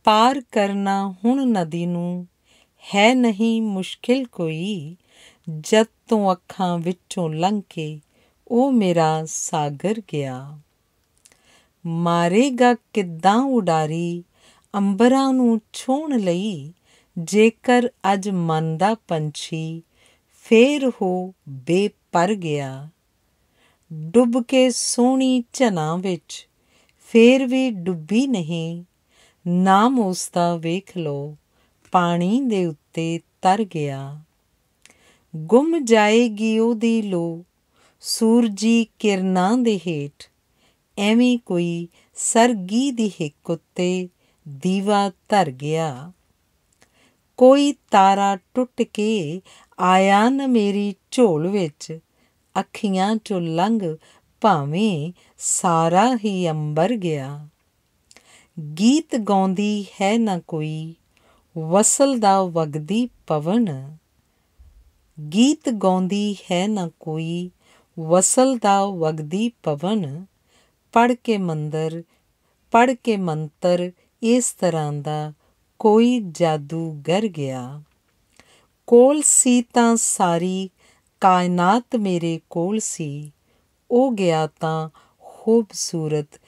ਪਾਰ ਕਰਨਾ ਹੁਣ ਨਦੀ ਨੂੰ ਹੈ ਨਹੀਂ ਮੁਸ਼ਕਿਲ ਕੋਈ ਜਦ ਤੋਂ ਅੱਖਾਂ ਵਿੱਚੋਂ ਲੰਘ ਕੇ ਉਹ ਮੇਰਾ ਸਾਗਰ ਗਿਆ ਮਾਰੇਗਾ ਕਿੱਦਾਂ ਉਡਾਰੀ ਅੰਬਰਾਂ ਨੂੰ ਛੋਣ ਲਈ ਜੇਕਰ ਅੱਜ ਮਨ ਦਾ ਪੰਛੀ ਫੇਰ ਹੋ ਬੇਪਰ ਗਿਆ ਡੁੱਬ ਕੇ ਸੋਹਣੀ ਚਨਾ ਵਿੱਚ ਫੇਰ ਵੀ ਡੁੱਬੀ ਨਹੀਂ ਨਾਮ ਉਸ ਦਾ ਵੇਖ ਲੋ ਪਾਣੀ ਦੇ ਉੱਤੇ ਤਰ ਗਿਆ ਗੁੰਮ ਜਾਏਗੀ ਉਹਦੀ ਲੋ ਸੂਰਜੀ ਕਿਰਨਾਂ ਦੇ ਹੇਠ ਐਵੇਂ ਕੋਈ ਸਰਗੀ ਦੀ ਹਿੱਕ ਉੱਤੇ ਦੀਵਾ ਧਰ ਗਿਆ ਕੋਈ ਤਾਰਾ ਟੁੱਟ ਕੇ ਆਇਆ ਨ ਮੇਰੀ ਝੋਲ ਵਿੱਚ ਅੱਖੀਆਂ ਚੋਂ ਲੰਘ ਭਾਵੇਂ ਸਾਰਾ ਹੀ ਅੰਬਰ ਗਿਆ ਗੀਤ ਗਾਉਂਦੀ ਹੈ ਨਾ ਕੋਈ ਵਸਲ ਦਾ ਵਗਦੀ ਪਵਨ ਗੀਤ ਗਾਉਂਦੀ ਹੈ ਨਾ ਕੋਈ ਵਸਲ ਦਾ ਵਗਦੀ ਪਵਨ ਪੜ ਕੇ ਮੰਦਰ ਪੜ ਕੇ ਮੰਤਰ ਇਸ ਤਰ੍ਹਾਂ ਦਾ ਕੋਈ ਜਾਦੂਗਰ ਗਿਆ ਕੋਲ ਸੀ ਤਾਂ ਸਾਰੀ ਕਾਇਨਾਤ ਮੇਰੇ ਕੋਲ ਸੀ ਉਹ ਗਿਆ ਤਾਂ ਖੂਬਸੂਰਤ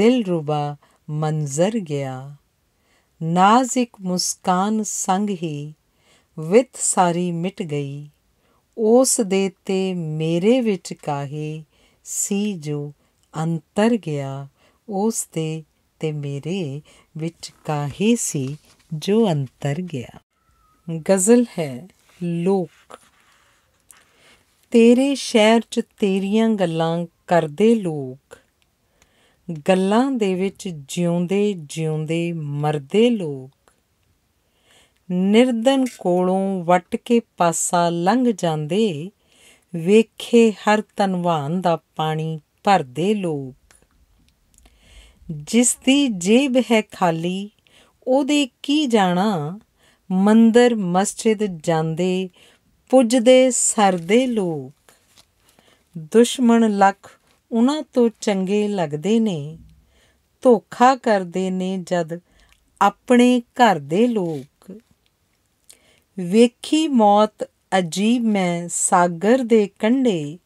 ਦਿਲਰੁਬਾ ਮੰਜ਼ਰ ਗਿਆ ਨਾਜ਼ਿਕ ਮੁਸਕਾਨ ਸੰਗ ਹੀ ਵਿਤ ਸਾਰੀ ਮਿਟ ਗਈ ਉਸ ਦੇ ਤੇ ਮੇਰੇ ਵਿੱਚ ਕਾਹੇ ਸੀ ਜੋ ਅੰਤਰ ਗਿਆ ਉਸ ਦੇ ਤੇ ਮੇਰੇ ਵਿੱਚ ਕਾਹੇ ਸੀ ਜੋ ਅੰਤਰ ਗਿਆ ਗਜ਼ਲ ਹੈ ਲੋਕ ਤੇਰੇ ਸ਼ਹਿਰ 'ਚ ਤੇਰੀਆਂ ਗੱਲਾਂ ਕਰਦੇ ਲੋਕ ਗੱਲਾਂ ਦੇ ਵਿੱਚ ਜਿਉਂਦੇ ਜਿਉਂਦੇ ਮਰਦੇ ਲੋਕ ਨਿਰਦਨ ਕੋਲੋਂ ਵਟ ਕੇ ਪਾਸਾ ਲੰਘ ਜਾਂਦੇ ਵੇਖੇ ਹਰ ਤਨਵਾਨ ਦਾ ਪਾਣੀ ਭਰਦੇ ਲੋਕ ਜਿਸ ਦੀ ਜੇਬ ਹੈ ਖਾਲੀ ਉਹਦੇ ਕੀ ਜਾਣਾ ਮੰਦਰ ਮਸਜਿਦ ਜਾਂਦੇ ਪੁੱਜਦੇ ਸਰਦੇ ਲੋਕ ਦੁਸ਼ਮਣ ਲੱਖ ਉਹਨਾਂ ਤੋਂ ਚੰਗੇ ਲੱਗਦੇ ਨੇ ਧੋਖਾ ਕਰਦੇ ਨੇ ਜਦ ਆਪਣੇ ਘਰ ਦੇ ਲੋਕ ਵੇਖੀ ਮੌਤ ਅਜੀਬ ਮੈਂ ਸਾਗਰ ਦੇ ਕੰਢੇ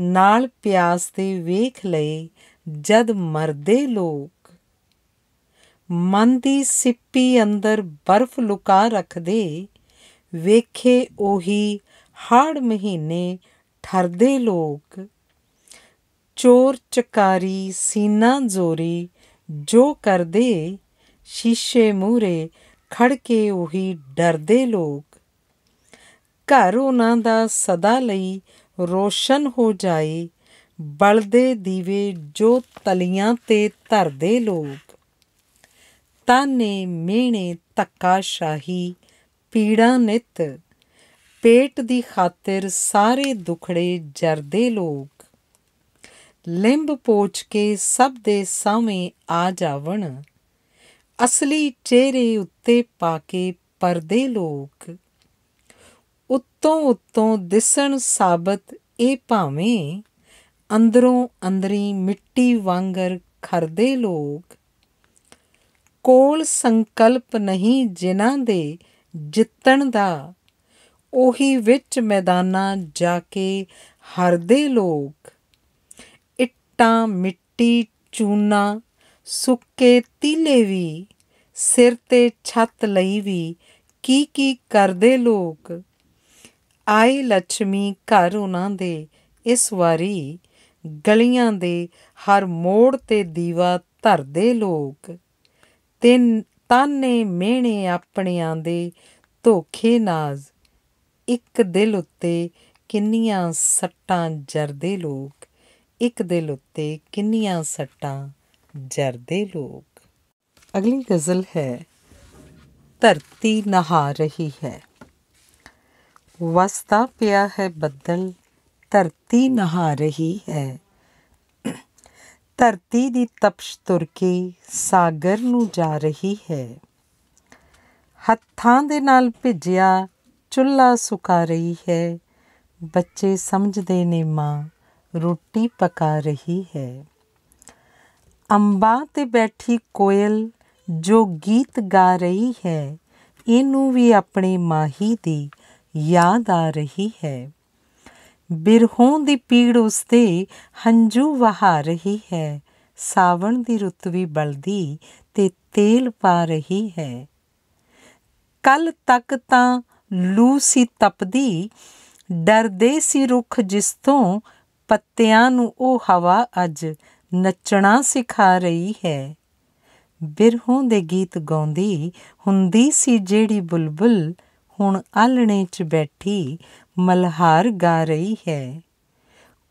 ਨਾਲ ਪਿਆਸ ਤੇ ਵੇਖ ਲਏ ਜਦ ਮਰਦੇ ਲੋਕ ਮਨ ਦੀ ਸਿੱਪੀ ਅੰਦਰ ਬਰਫ਼ ਲੁਕਾ ਰੱਖਦੇ ਵੇਖੇ ਉਹੀ ਹਾੜ ਮਹੀਨੇ ਠਰਦੇ ਲੋਕ ਚੋਰ ਚਕਾਰੀ ਸੀਨਾ ਜ਼ੋਰੀ ਜੋ ਕਰਦੇ ਸ਼ੀਸ਼ੇ ਮੂਰੇ ਖੜ ਕੇ ਉਹੀ ਡਰਦੇ ਲੋਕ ਘਰ ਉਹਨਾਂ ਦਾ ਸਦਾ ਲਈ ਰੋਸ਼ਨ ਹੋ ਜਾਏ ਬਲਦੇ ਦੀਵੇ ਜੋ ਤਲੀਆਂ ਤੇ ਧਰਦੇ ਲੋਕ ਤਾਨੇ ਮਿਹਣੇ ਤੱਕਾ ਸ਼ਾਹੀ ਪੀੜਾ ਨਿਤ ਪੇਟ ਦੀ ਖਾਤਰ ਸਾਰੇ ਦੁਖੜੇ ਜਰਦੇ ਲੋਕ ਲਿੰਬ ਪੋਚ ਕੇ ਸਭ ਦੇ ਸਾਹਮਣੇ ਆ ਜਾਵਣ ਅਸਲੀ ਚਿਹਰੇ ਉੱਤੇ ਪਾ ਕੇ ਪਰਦੇ ਲੋਕ ਉੱਤੋਂ ਉੱਤੋਂ ਦਿਸਣ ਸਾਬਤ ਇਹ ਭਾਵੇਂ ਅੰਦਰੋਂ ਅੰਦਰੀ ਮਿੱਟੀ ਵਾਂਗਰ ਖਰਦੇ ਲੋਕ ਕੋਲ ਸੰਕਲਪ ਨਹੀਂ ਜਿਨ੍ਹਾਂ ਦੇ ਜਿੱਤਣ ਦਾ ਉਹੀ ਵਿੱਚ ਮੈਦਾਨਾਂ ਜਾ ਕੇ ਹਰਦੇ ਲੋਕ ਇੱਟਾਂ ਮਿੱਟੀ ਚੂਨਾ ਸੁੱਕੇ ਤੀਲੇ ਵੀ ਸਿਰ ਤੇ ਛੱਤ ਲਈ ਵੀ ਕੀ ਕੀ ਕਰਦੇ ਲੋਕ ਆਏ ਲక్ష్ਮੀ ਘਰ ਉਹਨਾਂ ਦੇ ਇਸ ਵਾਰੀ ਗਲੀਆਂ ਦੇ ਹਰ ਮੋੜ ਤੇ ਦੀਵਾ ਧਰਦੇ ਲੋਕ ਤੇ ਤਾਨੇ ਮਿਹਣੇ ਆਪਣਿਆਂ ਦੇ ਧੋਖੇ ਨਾਜ਼ ਇੱਕ ਦਿਲ ਉੱਤੇ ਕਿੰਨੀਆਂ ਸੱਟਾਂ ਜਰਦੇ ਲੋਕ ਇੱਕ ਦਿਲ ਉੱਤੇ ਕਿੰਨੀਆਂ ਸੱਟਾਂ ਜਰਦੇ ਲੋਕ ਅਗਲੀ ਗਜ਼ਲ ਹੈ ਧਰਤੀ ਨਹਾ ਰਹੀ ਹੈ ਵਸਤਾ ਪਿਆ ਹੈ ਬੱਦਲ ਧਰਤੀ ਨਹਾ ਰਹੀ ਹੈ ਧਰਤੀ ਦੀ ਤਪਸ਼ ਤੁਰ ਸਾਗਰ ਨੂੰ ਜਾ ਰਹੀ ਹੈ ਹੱਥਾਂ ਦੇ ਨਾਲ ਭਿੱਜਿਆ ਚੁੱਲਾ ਸੁਕਾ ਰਹੀ ਹੈ ਬੱਚੇ ਸਮਝਦੇ ਨੇ ਮਾਂ ਰੋਟੀ ਪਕਾ ਰਹੀ ਹੈ ਅੰਬਾਂ 'ਤੇ ਬੈਠੀ ਕੋਇਲ ਜੋ ਗੀਤ ਗਾ ਰਹੀ ਹੈ ਇਹਨੂੰ ਵੀ ਆਪਣੇ ਮਾਹੀ ਦੀ ਯਾਦ ਆ ਰਹੀ ਹੈ ਬਿਰਹੋਂ ਦੀ ਪੀੜ ਉਸਤੇ ਹੰਝੂ ਵਹਾ ਰਹੀ ਹੈ ਸਾਵਣ ਦੀ ਰੁੱਤ ਵੀ ਬਲਦੀ ਤੇ ਤੇਲ ਪਾ ਰਹੀ ਹੈ ਕੱਲ ਤੱਕ ਤਾਂ ਲੂ ਸੀ ਤਪਦੀ ਡਰਦੇ ਸੀ ਰੁੱਖ ਜਿਸ ਤੋਂ ਪੱਤਿਆਂ ਨੂੰ ਉਹ ਹਵਾ ਅੱਜ ਨੱਚਣਾ ਸਿਖਾ ਰਹੀ ਹੈ ਬਿਰਹੋਂ ਦੇ ਗੀਤ ਗਾਉਂਦੀ ਹੁੰਦੀ ਸੀ ਜਿਹੜੀ ਬੁਲਬੁਲ ਹੁਣ ਆਲਣੇ 'ਚ ਬੈਠੀ ਮਲਹਾਰ ਗਾ ਰਹੀ ਹੈ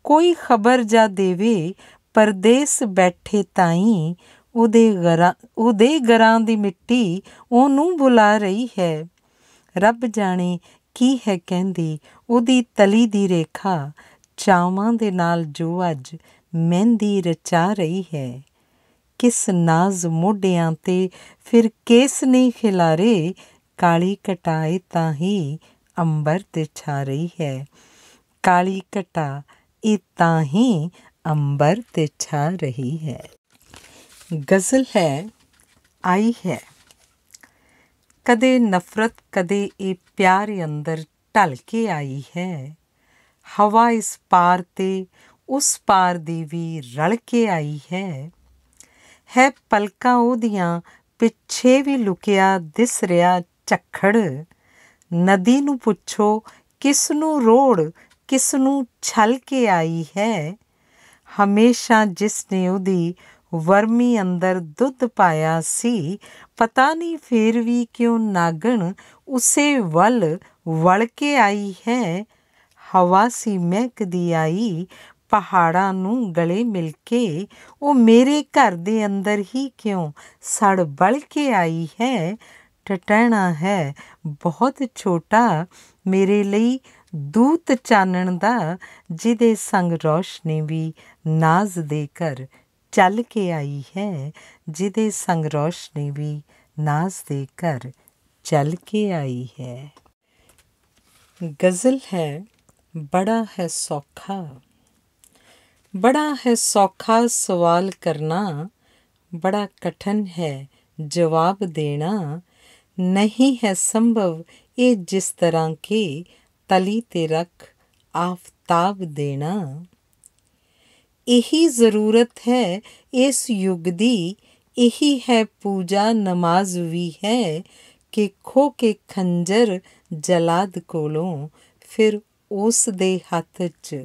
ਕੋਈ ਖਬਰ ਜਾ ਦੇਵੇ ਪਰਦੇਸ ਬੈਠੇ ਤਾਈ ਉਹਦੇ ਘਰਾਂ ਉਹਦੇ ਘਰਾਂ ਦੀ ਮਿੱਟੀ ਉਹਨੂੰ ਬੁਲਾ ਰਹੀ ਹੈ ਰੱਬ ਜਾਣੇ ਕੀ ਹੈ ਕਹਿੰਦੀ ਉਹਦੀ ਤਲੀ ਦੀ ਰੇਖਾ ਚਾਵਾਂ ਦੇ ਨਾਲ ਜੋ ਅੱਜ ਮਹਿੰਦੀ ਰਚਾ ਰਹੀ ਹੈ ਕਿਸ ਨਾਜ਼ ਮੋਢਿਆਂ ਤੇ ਫਿਰ ਕੇਸ ਨਹੀਂ ਖਿਲਾਰੇ ਕਾਲੀ ਕਟਾਈ ਤਾਂ ਹੀ ਅੰਬਰ ਤੇ ਛਾ ਰਹੀ ਹੈ ਕਾਲੀ ਕਟਾ ਇਹ ਤਾਂ ਹੀ ਅੰਬਰ ਤੇ ਛਾ ਰਹੀ ਹੈ ਗਜ਼ਲ ਹੈ ਆਈ ਹੈ ਕਦੇ ਨਫ਼ਰਤ ਕਦੇ ਇਹ ਪਿਆਰ ਅੰਦਰ ਢਲ ਕੇ ਆਈ ਹੈ ਹਵਾ ਇਸ ਪਾਰ ਤੇ ਉਸ ਪਾਰ ਦੀ ਵੀ ਰਲ ਕੇ ਆਈ ਹੈ ਹੈ ਪਲਕਾਂ ਉਹਦੀਆਂ ਪਿੱਛੇ ਵੀ ਲੁਕਿਆ ਦਿਸ ਰਿਹਾ ਝੱਖੜ ਨਦੀ ਨੂੰ ਪੁੱਛੋ ਕਿਸ ਨੂੰ ਰੋੜ ਕਿਸ ਨੂੰ ਛਲ ਕੇ ਆਈ ਹੈ ਹਮੇਸ਼ਾ ਜਿਸ ਨੇ ਉਹਦੀ ਵਰਮੀ ਅੰਦਰ ਦੁੱਧ ਪਾਇਆ ਸੀ ਪਤਾ ਨਹੀਂ ਫੇਰ ਵੀ ਕਿਉਂ ਨਾਗਣ ਉਸੇ ਵੱਲ ਵੜ ਕੇ ਆਈ ਹੈ ਹਵਾ ਸੀ ਮਹਿਕਦੀ ਆਈ ਪਹਾੜਾਂ ਨੂੰ ਗਲੇ ਮਿਲ ਕੇ ਉਹ ਮੇਰੇ ਘਰ ਦੇ ਅੰਦਰ ਹੀ ਕਿਉਂ ਸੜ ਬਲ ਕੇ ਆਈ ਹੈ ਟਟਣਾ ਹੈ ਬਹੁਤ ਛੋਟਾ ਮੇਰੇ ਲਈ ਦੂਤ ਚਾਨਣ ਦਾ ਜਿਹਦੇ ਸੰਗ ਰੋਸ਼ਨੀ ਵੀ ਨਾਜ਼ ਦੇ ਕਰ ਚੱਲ ਕੇ ਆਈ ਹੈ ਜਿਹਦੇ ਸੰਗ ਰੋਸ਼ਨੀ ਵੀ ਨਾਜ਼ ਦੇ ਕਰ ਚੱਲ ਕੇ ਆਈ ਹੈ ਗਜ਼ਲ ਹੈ ਬੜਾ ਹੈ ਸੌਖਾ ਬੜਾ ਹੈ ਸੌਖਾ ਸਵਾਲ ਕਰਨਾ ਬੜਾ ਕਠਨ ਹੈ ਜਵਾਬ ਦੇਣਾ ਨਹੀਂ ਹੈ ਸੰਭਵ ਇਹ ਜਿਸ ਤਰ੍ਹਾਂ ਕਿ ਤਲੀ ਤੇ ਰੱਖ ਆਫਤਾਬ ਦੇਣਾ ਇਹੀ ਜ਼ਰੂਰਤ ਹੈ ਇਸ ਯੁਗ ਦੀ ਇਹੀ ਹੈ ਪੂਜਾ ਨਮਾਜ਼ ਵੀ ਹੈ ਕਿ ਖੋ ਕੇ ਖੰਜਰ ਜਲਾਦ ਕੋਲੋਂ ਫਿਰ ਉਸ ਦੇ ਹੱਥ 'ਚ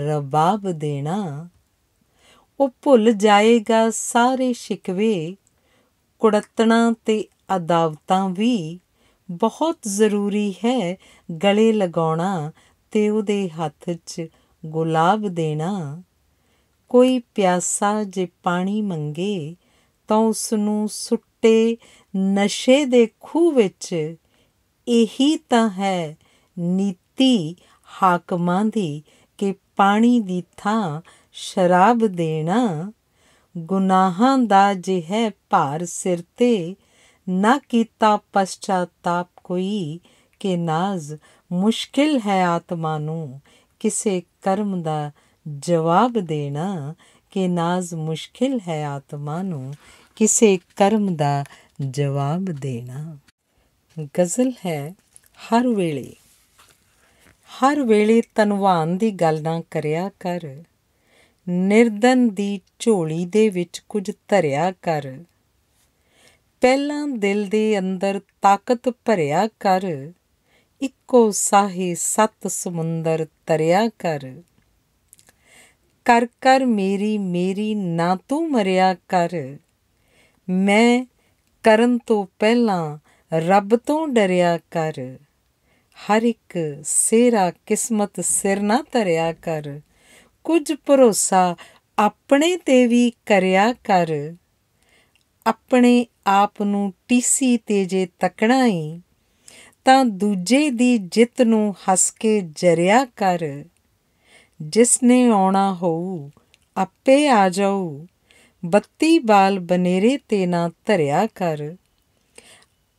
ਰਬਾਬ ਦੇਣਾ ਉਹ ਭੁੱਲ ਜਾਏਗਾ ਸਾਰੇ ਸ਼ਿਕਵੇ ਕੁੜਤਣਾ ਤੇ ਅਦਾਵਤਾਂ ਵੀ ਬਹੁਤ ਜ਼ਰੂਰੀ ਹੈ ਗਲੇ ਲਗਾਉਣਾ ਤੇ ਉਹਦੇ ਹੱਥ 'ਚ ਗੁਲਾਬ ਦੇਣਾ ਕੋਈ ਪਿਆਸਾ ਜੇ ਪਾਣੀ ਮੰਗੇ ਤਾਂ ਉਸ ਨੂੰ ਸੁੱਟੇ ਨਸ਼ੇ ਦੇ ਖੂਹ ਵਿੱਚ ਇਹੀ ਤਾਂ ਹੈ ਨੀਤੀ ਹਾਕਮਾਂ ਦੀ ਪਾਣੀ ਦੀ ਥਾਂ ਸ਼ਰਾਬ ਦੇਣਾ ਗੁਨਾਹਾਂ ਦਾ ਜਿਹ ਹੈ ਭਾਰ ਸਿਰ ਤੇ ਨਾ ਕੀਤਾ ਪਛਤਾਪ ਕੋਈ ਕਿ ਨਾਜ਼ ਮੁਸ਼ਕਿਲ ਹੈ ਆਤਮਾ ਨੂੰ ਕਿਸੇ ਕਰਮ ਦਾ ਜਵਾਬ ਦੇਣਾ ਕਿ ਨਾਜ਼ ਮੁਸ਼ਕਿਲ ਹੈ ਆਤਮਾ ਨੂੰ ਕਿਸੇ ਕਰਮ ਦਾ ਜਵਾਬ ਦੇਣਾ ਗਜ਼ਲ ਹੈ ਹਰ ਵੇਲੇ ਹਰ ਵੇਲੇ ਤਨਵਾਨ ਦੀ ਗੱਲ ਨਾ ਕਰਿਆ ਕਰ ਨਿਰਦਨ ਦੀ ਝੋਲੀ ਦੇ ਵਿੱਚ ਕੁਝ ਧਰਿਆ ਕਰ ਪਹਿਲਾਂ ਦਿਲ ਦੇ ਅੰਦਰ ਤਾਕਤ ਭਰਿਆ ਕਰ ਇੱਕੋ ਸਾਹੇ ਸੱਤ ਸਮੁੰਦਰ ਤਰਿਆ ਕਰ ਕਰ ਕਰ ਮੇਰੀ ਮੇਰੀ ਨਾ ਤੂੰ ਮਰਿਆ ਕਰ ਮੈਂ ਕਰਨ ਤੋਂ ਪਹਿਲਾਂ ਰੱਬ ਤੋਂ ਡਰਿਆ ਕਰ ਹਰ ਇੱਕ ਸੇਰਾ ਕਿਸਮਤ ਸਿਰ ਨਾ ਧਰਿਆ ਕਰ ਕੁਝ ਭਰੋਸਾ ਆਪਣੇ ਤੇ ਵੀ ਕਰਿਆ ਕਰ ਆਪਣੇ ਆਪ ਨੂੰ ਟੀਸੀ ਤੇ ਜੇ ਤੱਕਣਾ ਹੀ ਤਾਂ ਦੂਜੇ ਦੀ ਜਿੱਤ ਨੂੰ ਹੱਸ ਕੇ ਜਰਿਆ ਕਰ ਜਿਸ ਨੇ ਆਉਣਾ ਹੋਊ ਆਪੇ ਆ ਜਾਊ ਬੱਤੀ ਬਾਲ ਬਨੇਰੇ ਤੇ ਨਾ ਧਰਿਆ ਕਰ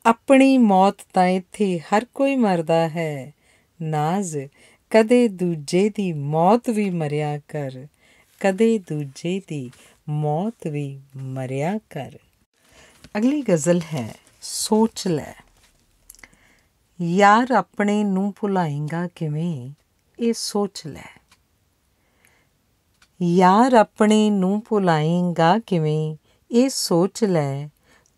ਆਪਣੀ ਮੌਤ ਤਾਂ ਇੱਥੇ ਹਰ ਕੋਈ ਮਰਦਾ ਹੈ ਨਾਜ਼ ਕਦੇ ਦੂਜੇ ਦੀ ਮੌਤ ਵੀ ਮਰਿਆ ਕਰ ਕਦੇ ਦੂਜੇ ਦੀ ਮੌਤ ਵੀ ਮਰਿਆ ਕਰ ਅਗਲੀ ਗਜ਼ਲ ਹੈ ਸੋਚ ਲੈ ਯਾਰ ਆਪਣੇ ਨੂੰ ਭੁਲਾਏਗਾ ਕਿਵੇਂ ਇਹ ਸੋਚ ਲੈ ਯਾਰ ਆਪਣੇ ਨੂੰ ਭੁਲਾਏਗਾ ਕਿਵੇਂ ਇਹ ਸੋਚ ਲੈ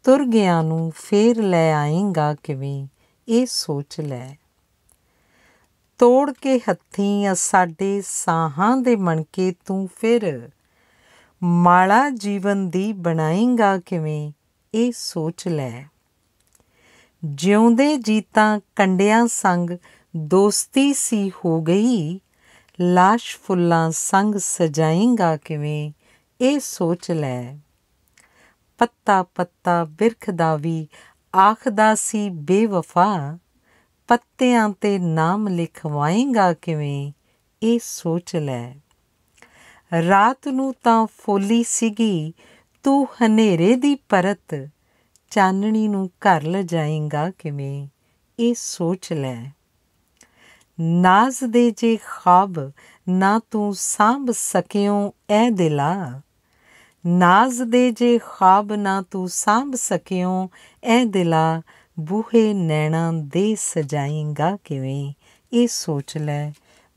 ਤੁਰ ਗਿਆ ਨੂੰ ਫੇਰ ਲੈ ਆਏਗਾ ਕਿਵੇਂ ਇਹ ਸੋਚ ਲੈ ਤੋੜ ਕੇ ਹੱਥੀਂ ਸਾਡੇ ਸਾਹਾਂ ਦੇ ਮਣਕੇ ਤੂੰ ਫਿਰ ਮਾਲਾ ਜੀਵਨ ਦੀ ਬਣਾਏਗਾ ਕਿਵੇਂ ਇਹ ਸੋਚ ਲੈ ਜਿਉਂਦੇ ਜੀਤਾ ਕੰਡਿਆਂ ਸੰਗ ਦੋਸਤੀ ਸੀ ਹੋ ਗਈ ਲਾਸ਼ ਫੁੱਲਾਂ ਸੰਗ ਸਜਾਏਗਾ ਕਿਵੇਂ ਇਹ ਸੋਚ ਲੈ ਪੱਤਾ ਪੱਤਾ ਬਿਰਖ ਦਾ ਵੀ ਆਖਦਾ ਸੀ ਬੇਵਫਾ ਪੱਤਿਆਂ ਤੇ ਨਾਮ ਲਿਖਵਾਏਗਾ ਕਿਵੇਂ ਇਹ ਸੋਚ ਲੈ ਰਾਤ ਨੂੰ ਤਾਂ ਫੋਲੀ ਸੀਗੀ ਤੂੰ ਹਨੇਰੇ ਦੀ ਪਰਤ ਚਾਨਣੀ ਨੂੰ ਘਰ ਲਜਾਏਗਾ ਕਿਵੇਂ ਇਹ ਸੋਚ ਲੈ ਨਾਜ਼ ਦੇ ਜੇ ਖਾਬ ਨਾ ਤੂੰ ਸਾਂਭ ਸਕਿਓ ਐ ਦਿਲਾ ਨਾਜ਼ ਦੇ ਜੇ ਖਾਬ ਨਾ ਤੂੰ ਸਾਂਭ ਸਕਿਓ ਐ ਦਿਲਾ ਬੂਹੇ ਨੈਣਾ ਦੇ ਸਜਾਏਂਗਾ ਕਿਵੇਂ ਇਹ ਸੋਚ ਲੈ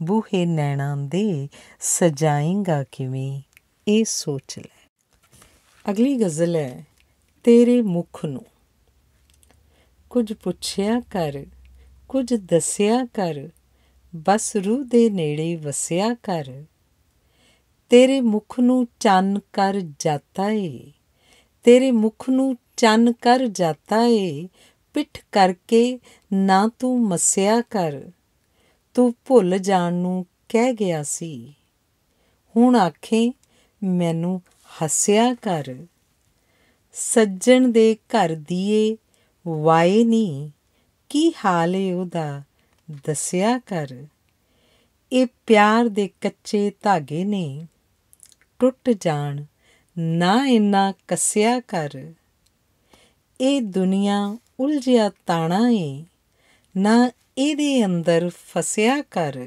ਬੂਹੇ ਨੈਣਾ ਦੇ ਸਜਾਏਂਗਾ ਕਿਵੇਂ ਇਹ ਸੋਚ ਲੈ ਅਗਲੀ ਗਜ਼ਲ ਹੈ ਤੇਰੇ ਮੁਖ ਨੂੰ ਕੁਝ ਪੁੱਛਿਆ ਕਰ ਕੁਝ ਦੱਸਿਆ ਕਰ ਬਸ ਰੂਹ ਦੇ ਨੇੜੇ ਵਸਿਆ ਕਰ ਤੇਰੇ ਮੁਖ ਨੂੰ ਚੰਨ ਕਰ ਜਾਤਾ ਏ ਤੇਰੇ ਮੁਖ ਨੂੰ ਚੰਨ ਕਰ ਜਾਤਾ ਏ ਪਿੱਠ ਕਰਕੇ ਨਾ ਤੂੰ ਮਸਿਆ ਕਰ ਤੂੰ ਭੁੱਲ ਜਾਣ ਨੂੰ ਕਹਿ ਗਿਆ ਸੀ ਹੁਣ ਆਖੇ ਮੈਨੂੰ ਹੱਸਿਆ ਕਰ ਸੱਜਣ ਦੇ ਘਰ ਦੀਏ ਵਾਏ ਨਹੀਂ ਕੀ ਹਾਲ ਏ ਉਹਦਾ ਦੱਸਿਆ ਕਰ ਇਹ ਪਿਆਰ ਦੇ ਕੱਚੇ ਧਾਗੇ ਨੇ ਟੁੱਟ ਜਾਣ ਨਾ ਇੰਨਾ ਕੱਸਿਆ ਕਰ ਇਹ ਦੁਨੀਆ ਉਲਝਿਆ ਤਾਣਾ ਏ ਨਾ ਇਹਦੇ ਅੰਦਰ ਫਸਿਆ ਕਰ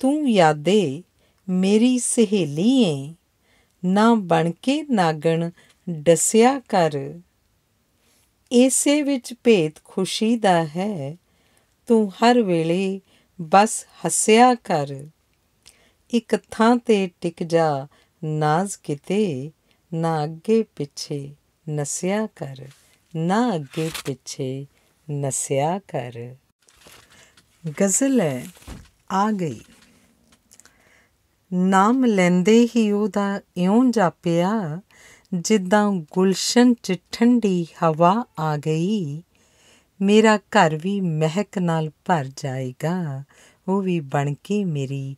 ਤੂੰ ਯਾਦੇ ਮੇਰੀ ਸਹੇਲੀ ਏ ਨਾ ਬਣ ਕੇ ਨਾਗਣ ਡਸਿਆ ਕਰ ਇਸੇ ਵਿੱਚ ਭੇਤ ਖੁਸ਼ੀ ਦਾ ਹੈ ਤੂੰ ਹਰ ਵੇਲੇ ਬਸ ਹੱਸਿਆ ਕਰ ਇੱਕ ਥਾਂ ਤੇ ਟਿਕ ਜਾ ਨਾਜ਼ ਕਿਤੇ ਨਾ ਅੱਗੇ ਪਿੱਛੇ ਨਸਿਆ ਕਰ ਨਾ ਅੱਗੇ ਪਿੱਛੇ ਨਸਿਆ ਕਰ ਗਜ਼ਲ ਹੈ ਆ ਗਈ ਨਾਮ ਲੈਂਦੇ ਹੀ ਉਹਦਾ ਇਉਂ ਜਾਪਿਆ ਜਿੱਦਾਂ ਗੁਲਸ਼ਨ ਚ ਠੰਡੀ ਹਵਾ ਆ ਗਈ ਮੇਰਾ ਘਰ ਵੀ ਮਹਿਕ ਨਾਲ ਭਰ ਜਾਏਗਾ ਉਹ ਵੀ ਬਣ ਕੇ ਮੇਰੀ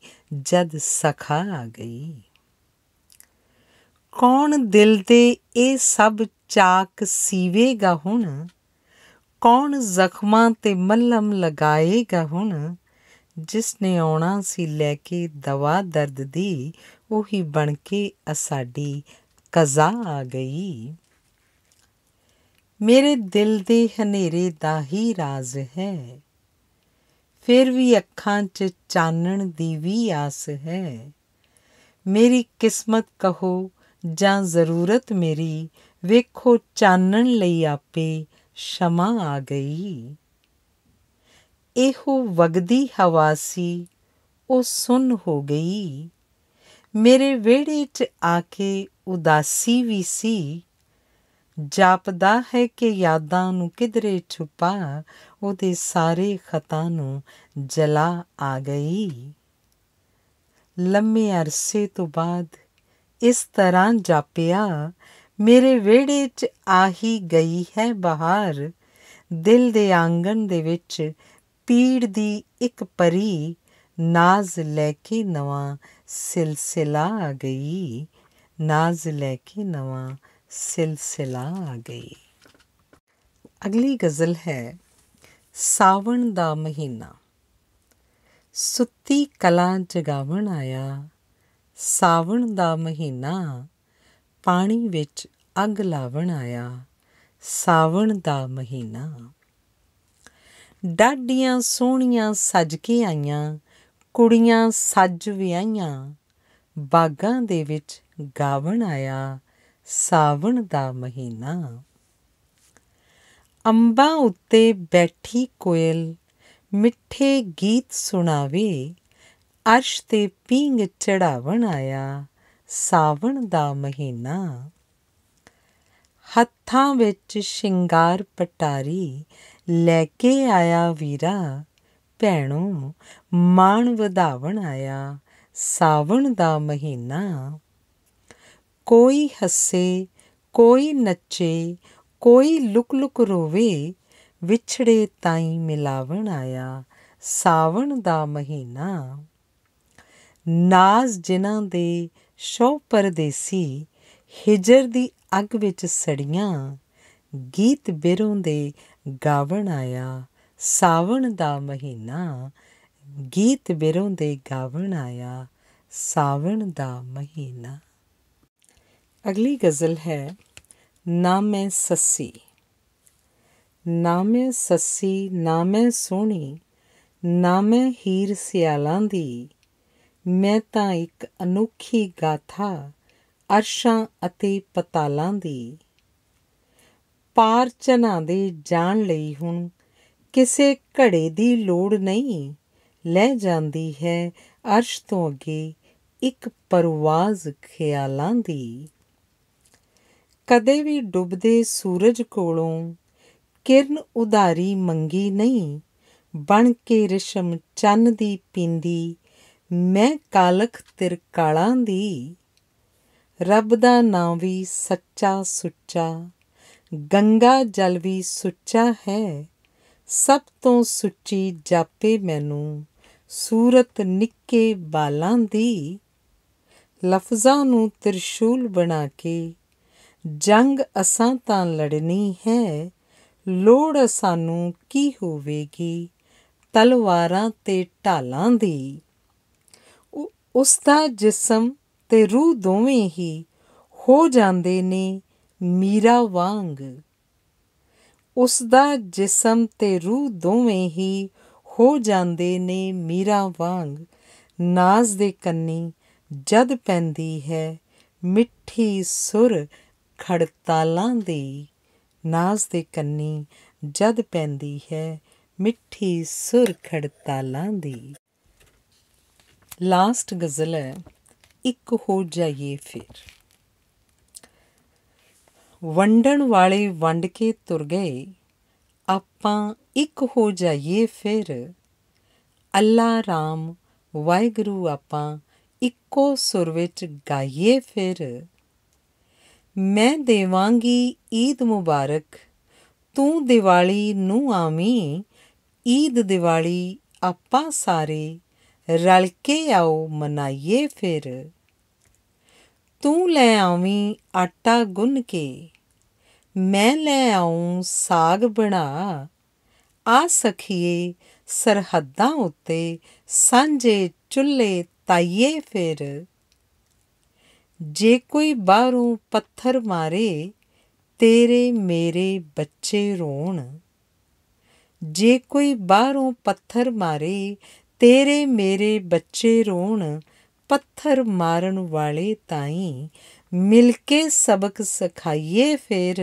ਜਦ ਸਖਾ ਆ ਗਈ ਕੌਣ ਦਿਲ ਦੇ ਇਹ ਸਭ ਚਾਕ ਸੀਵੇਗਾ ਹੁਣ ਕੌਣ ਜ਼ਖਮਾਂ ਤੇ ਮੱਲਮ ਲਗਾਏਗਾ ਹੁਣ ਜਿਸ ਨੇ ਆਉਣਾ ਸੀ ਲੈ ਕੇ ਦਵਾ ਦਰਦ ਦੀ ਉਹੀ ਬਣ ਕੇ ਅਸਾਡੀ ਕਜ਼ਾ ਆ ਗਈ ਮੇਰੇ ਦਿਲ ਦੇ ਹਨੇਰੇ ਦਾ ਹੀ ਰਾਜ਼ ਹੈ ਫਿਰ ਵੀ ਅੱਖਾਂ 'ਚ ਚਾਨਣ ਦੀ ਵੀ ਆਸ ਹੈ ਮੇਰੀ ਕਿਸਮਤ ਕਹੋ ਜਾਂ ਜ਼ਰੂਰਤ ਮੇਰੀ ਵੇਖੋ ਚਾਨਣ ਲਈ ਆਪੇ ਸ਼ਮਾ ਆ ਗਈ ਇਹੋ ਵਗਦੀ ਹਵਾ ਸੀ ਉਹ ਸੁਨ ਹੋ ਗਈ ਮੇਰੇ ਵਿਹੜੇ 'ਚ ਆ ਕੇ ਉਦਾਸੀ ਵੀ ਸੀ ਜਾਪਦਾ ਹੈ ਕਿ ਯਾਦਾਂ ਨੂੰ ਕਿਧਰੇ ਛੁਪਾ ਉਹਦੇ ਸਾਰੇ ਖਤਾਂ ਨੂੰ ਜਲਾ ਆ ਗਈ ਲੰਮੇ ਅਰਸੇ ਤੋਂ ਬਾਅਦ ਇਸ ਤਰ੍ਹਾਂ ਜਾਪਿਆ ਮੇਰੇ ਵਿਹੜੇ 'ਚ ਆਹੀ ਗਈ ਹੈ ਬਹਾਰ ਦਿਲ ਦੇ ਆਂਗਣ ਦੇ ਵਿੱਚ ਪੀੜ ਦੀ ਇੱਕ ਪਰੀ ਨਾਜ਼ ਲੈ ਕੇ ਨਵਾਂ ਸਿਲਸਿਲਾ ਆ ਗਈ ਨਾਜ਼ ਲੈ ਕੇ ਨਵਾਂ ਸਿਲਸਿਲਾ ਆ ਗਈ ਅਗਲੀ ਗਜ਼ਲ ਹੈ ਸਾਵਣ ਦਾ ਮਹੀਨਾ ਸੁੱਤੀ ਕਲਾ ਜਗਾਵਣ ਆਇਆ ਸਾਵਣ ਦਾ ਮਹੀਨਾ ਪਾਣੀ ਵਿੱਚ ਅੱਗ ਲਾਵਣ ਆਇਆ ਸਾਵਣ ਦਾ ਮਹੀਨਾ ਡਾਡੀਆਂ ਸੋਹਣੀਆਂ ਸਜ ਕੇ ਆਈਆਂ ਕੁੜੀਆਂ ਸੱਜ ਵਿਆਈਆਂ ਬਾਗਾਂ ਦੇ ਵਿੱਚ ਗਾਵਣ ਆਇਆ ਸਾਵਣ ਦਾ ਮਹੀਨਾ ਅੰਬਾਂ ਉੱਤੇ ਬੈਠੀ ਕੋਇਲ ਮਿੱਠੇ ਗੀਤ ਸੁਣਾਵੇ ਅਰਸ਼ ਤੇ ਪੀਂਘ ਚੜਾਵਣ ਆਇਆ ਸਾਵਣ ਦਾ ਮਹੀਨਾ ਹੱਥਾਂ ਵਿੱਚ ਸ਼ਿੰਗਾਰ ਪਟਾਰੀ ਲੈ ਕੇ ਆਇਆ ਵੀਰਾ ਭੈਣੋ ਮਾਣ ਵਧਾਵਣ ਆਇਆ ਸਾਵਣ ਦਾ ਮਹੀਨਾ ਕੋਈ ਹੱਸੇ ਕੋਈ ਨੱਚੇ ਕੋਈ ਲੁਕ ਲੁਕ ਰੋਵੇ ਵਿਛੜੇ ਤਾਈ ਮਿਲਾਵਣ ਆਇਆ ਸਾਵਣ ਦਾ ਮਹੀਨਾ ਨਾਜ਼ ਜਿਨ੍ਹਾਂ ਦੇ ਸ਼ੋ ਪਰਦੇਸੀ ਹਿਜਰ ਦੀ ਅੱਗ ਵਿੱਚ ਸੜੀਆਂ ਗੀਤ ਬਿਰੋਂ ਦੇ ਗਾਵਣ ਆਇਆ ਸਾਵਣ ਦਾ ਮਹੀਨਾ ਗੀਤ ਬਿਰੋਂ ਦੇ ਗਾਵਣ ਆਇਆ ਸਾਵਣ ਦਾ ਮਹੀਨਾ ਅਗਲੀ ਗਜ਼ਲ ਹੈ ਨਾ ਮੈਂ ਸੱਸੀ ਨਾ ਮੈਂ ਸੱਸੀ ਨਾ ਮੈਂ ਸੋਹਣੀ ਨਾ ਮੈਂ ਹੀਰ ਸਿਆਲਾਂ ਦੀ ਮੈਂ ਤਾਂ ਇੱਕ ਅਨੋਖੀ ਗਾਥਾ ਅਰਸ਼ਾਂ ਅਤੇ ਪਤਾਲਾਂ ਦੀ ਪਾਰ ਚਨਾ ਦੇ ਜਾਣ ਲਈ ਹੁਣ ਕਿਸੇ ਘੜੇ ਦੀ ਲੋੜ ਨਹੀਂ ਲੈ ਜਾਂਦੀ ਹੈ ਅਰਸ਼ ਤੋਂ ਅੱਗੇ ਇੱਕ ਪਰਵਾਜ਼ ਖਿਆਲਾਂ ਦੀ ਕਦੇ ਵੀ ਡੁੱਬਦੇ ਸੂਰਜ ਕੋਲੋਂ ਕਿਰਨ ਉਧਾਰੀ ਮੰਗੀ ਨਹੀਂ ਬਣ ਕੇ ਰਸ਼ਮ ਚੰਨ ਦੀ ਪਿੰਦੀ ਮੈਂ ਕਾਲਖ ਤਿਰਕਾਲਾਂ ਦੀ ਰੱਬ ਦਾ ਨਾਮ ਵੀ ਸੱਚਾ ਸੁੱਚਾ ਗੰਗਾ ਜਲ ਵੀ ਸੁੱਚਾ ਹੈ ਸਭ ਤੋਂ ਸੁੱਚੀ ਜਾਪੇ ਮੈਨੂੰ ਸੂਰਤ ਨਿੱਕੇ ਬਾਲਾਂ ਦੀ ਲਫ਼ਜ਼ਾਂ ਨੂੰ ਤਿਰਸ਼ੂਲ ਬਣਾ ਕੇ ਜੰਗ ਅਸਾਂ ਤਾਂ ਲੜਨੀ ਹੈ ਲੋੜ ਸਾਨੂੰ ਕੀ ਹੋਵੇਗੀ ਤਲਵਾਰਾਂ ਤੇ ਢਾਲਾਂ ਦੀ ਉਸ ਦਾ ਜਿਸਮ ਤੇ ਰੂਹ ਦੋਵੇਂ ਹੀ ਹੋ ਜਾਂਦੇ ਨੇ ਮੀਰਾ ਵਾਂਗ ਉਸ ਦਾ ਜਿਸਮ ਤੇ ਰੂਹ ਦੋਵੇਂ ਹੀ ਹੋ ਜਾਂਦੇ ਨੇ ਮੀਰਾ ਵਾਂਗ ਨਾਜ਼ ਦੇ ਕੰਨੀ ਜਦ ਪੈਂਦੀ ਹੈ ਮਿੱਠੀ ਸੁਰ ਖੜਤਾਲਾਂ ਦੀ ਨਾਜ਼ ਦੇ ਕੰਨੀ ਜਦ ਪੈਂਦੀ ਹੈ ਮਿੱਠੀ ਸੁਰ ਖੜਤਾਲਾਂ ਦੀ ਲਾਸਟ ਗਜ਼ਲ ਹੈ ਇੱਕ ਹੋ ਜਾਈਏ ਫਿਰ ਵੰਡਣ ਵਾਲੇ ਵੰਡ ਕੇ ਤੁਰ ਗਏ ਆਪਾਂ ਇੱਕ ਹੋ ਜਾਈਏ ਫਿਰ ਅੱਲਾ ਰਾਮ ਵਾਹਿਗੁਰੂ ਆਪਾਂ ਇੱਕੋ ਸੁਰ ਵਿੱਚ ਗਾਈਏ ਫਿਰ ਮੈਂ ਦੇਵਾਂਗੀ ਈਦ ਮੁਬਾਰਕ ਤੂੰ ਦੀਵਾਲੀ ਨੂੰ ਆਵੀਂ ਈਦ ਦੀਵਾਲੀ ਆਪਾਂ ਸਾਰੇ ਰਲ ਕੇ ਆਓ ਮਨਾਈਏ ਫਿਰ ਤੂੰ ਲੈ ਆਵੀਂ ਆਟਾ ਗੁੰਨ ਕੇ ਮੈਂ ਲੈ ਆਉਂ ਸਾਗ ਬਣਾ ਆ ਸਖੀਏ ਸਰਹੱਦਾਂ ਉੱਤੇ ਸਾਂਝੇ ਚੁੱਲ੍ਹੇ ਤਾਈਏ ਫਿਰ ਜੇ ਕੋਈ ਬਾਹਰੋਂ ਪੱਥਰ ਮਾਰੇ ਤੇਰੇ ਮੇਰੇ ਬੱਚੇ ਰੋਣ ਜੇ ਕੋਈ ਬਾਹਰੋਂ ਪੱਥਰ ਮਾਰੇ ਤੇਰੇ ਮੇਰੇ ਬੱਚੇ ਰੋਣ ਪੱਥਰ ਮਾਰਨ ਵਾਲੇ ਤਾਈ ਮਿਲ ਕੇ ਸਬਕ ਸਿਖਾਈਏ ਫੇਰ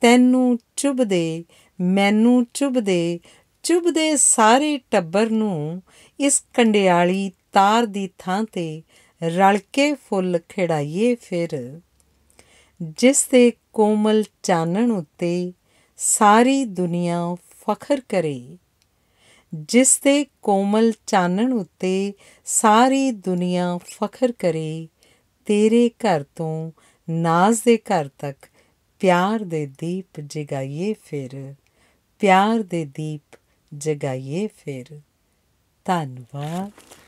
ਤੈਨੂੰ ਚੁਬਦੇ ਮੈਨੂੰ ਚੁਬਦੇ ਚੁਬਦੇ ਸਾਰੇ ਟੱਬਰ ਨੂੰ ਇਸ ਕੰਡਿਆਲੀ ਤਾਰ ਦੀ ਥਾਂ ਤੇ ਰਲ ਕੇ ਫੁੱਲ ਖਿੜਾਈਏ ਫਿਰ ਜਿਸ ਦੇ ਕੋਮਲ ਚਾਨਣ ਉੱਤੇ ਸਾਰੀ ਦੁਨੀਆ ਫਖਰ ਕਰੇ ਜਿਸ ਦੇ ਕੋਮਲ ਚਾਨਣ ਉੱਤੇ ਸਾਰੀ ਦੁਨੀਆ ਫਖਰ ਕਰੇ ਤੇਰੇ ਘਰ ਤੋਂ ਨਾਜ਼ ਦੇ ਘਰ ਤੱਕ ਪਿਆਰ ਦੇ ਦੀਪ ਜਗਾਈਏ ਫਿਰ ਪਿਆਰ ਦੇ ਦੀਪ ਜਗਾਈਏ ਫਿਰ ਧੰਨਵਾਦ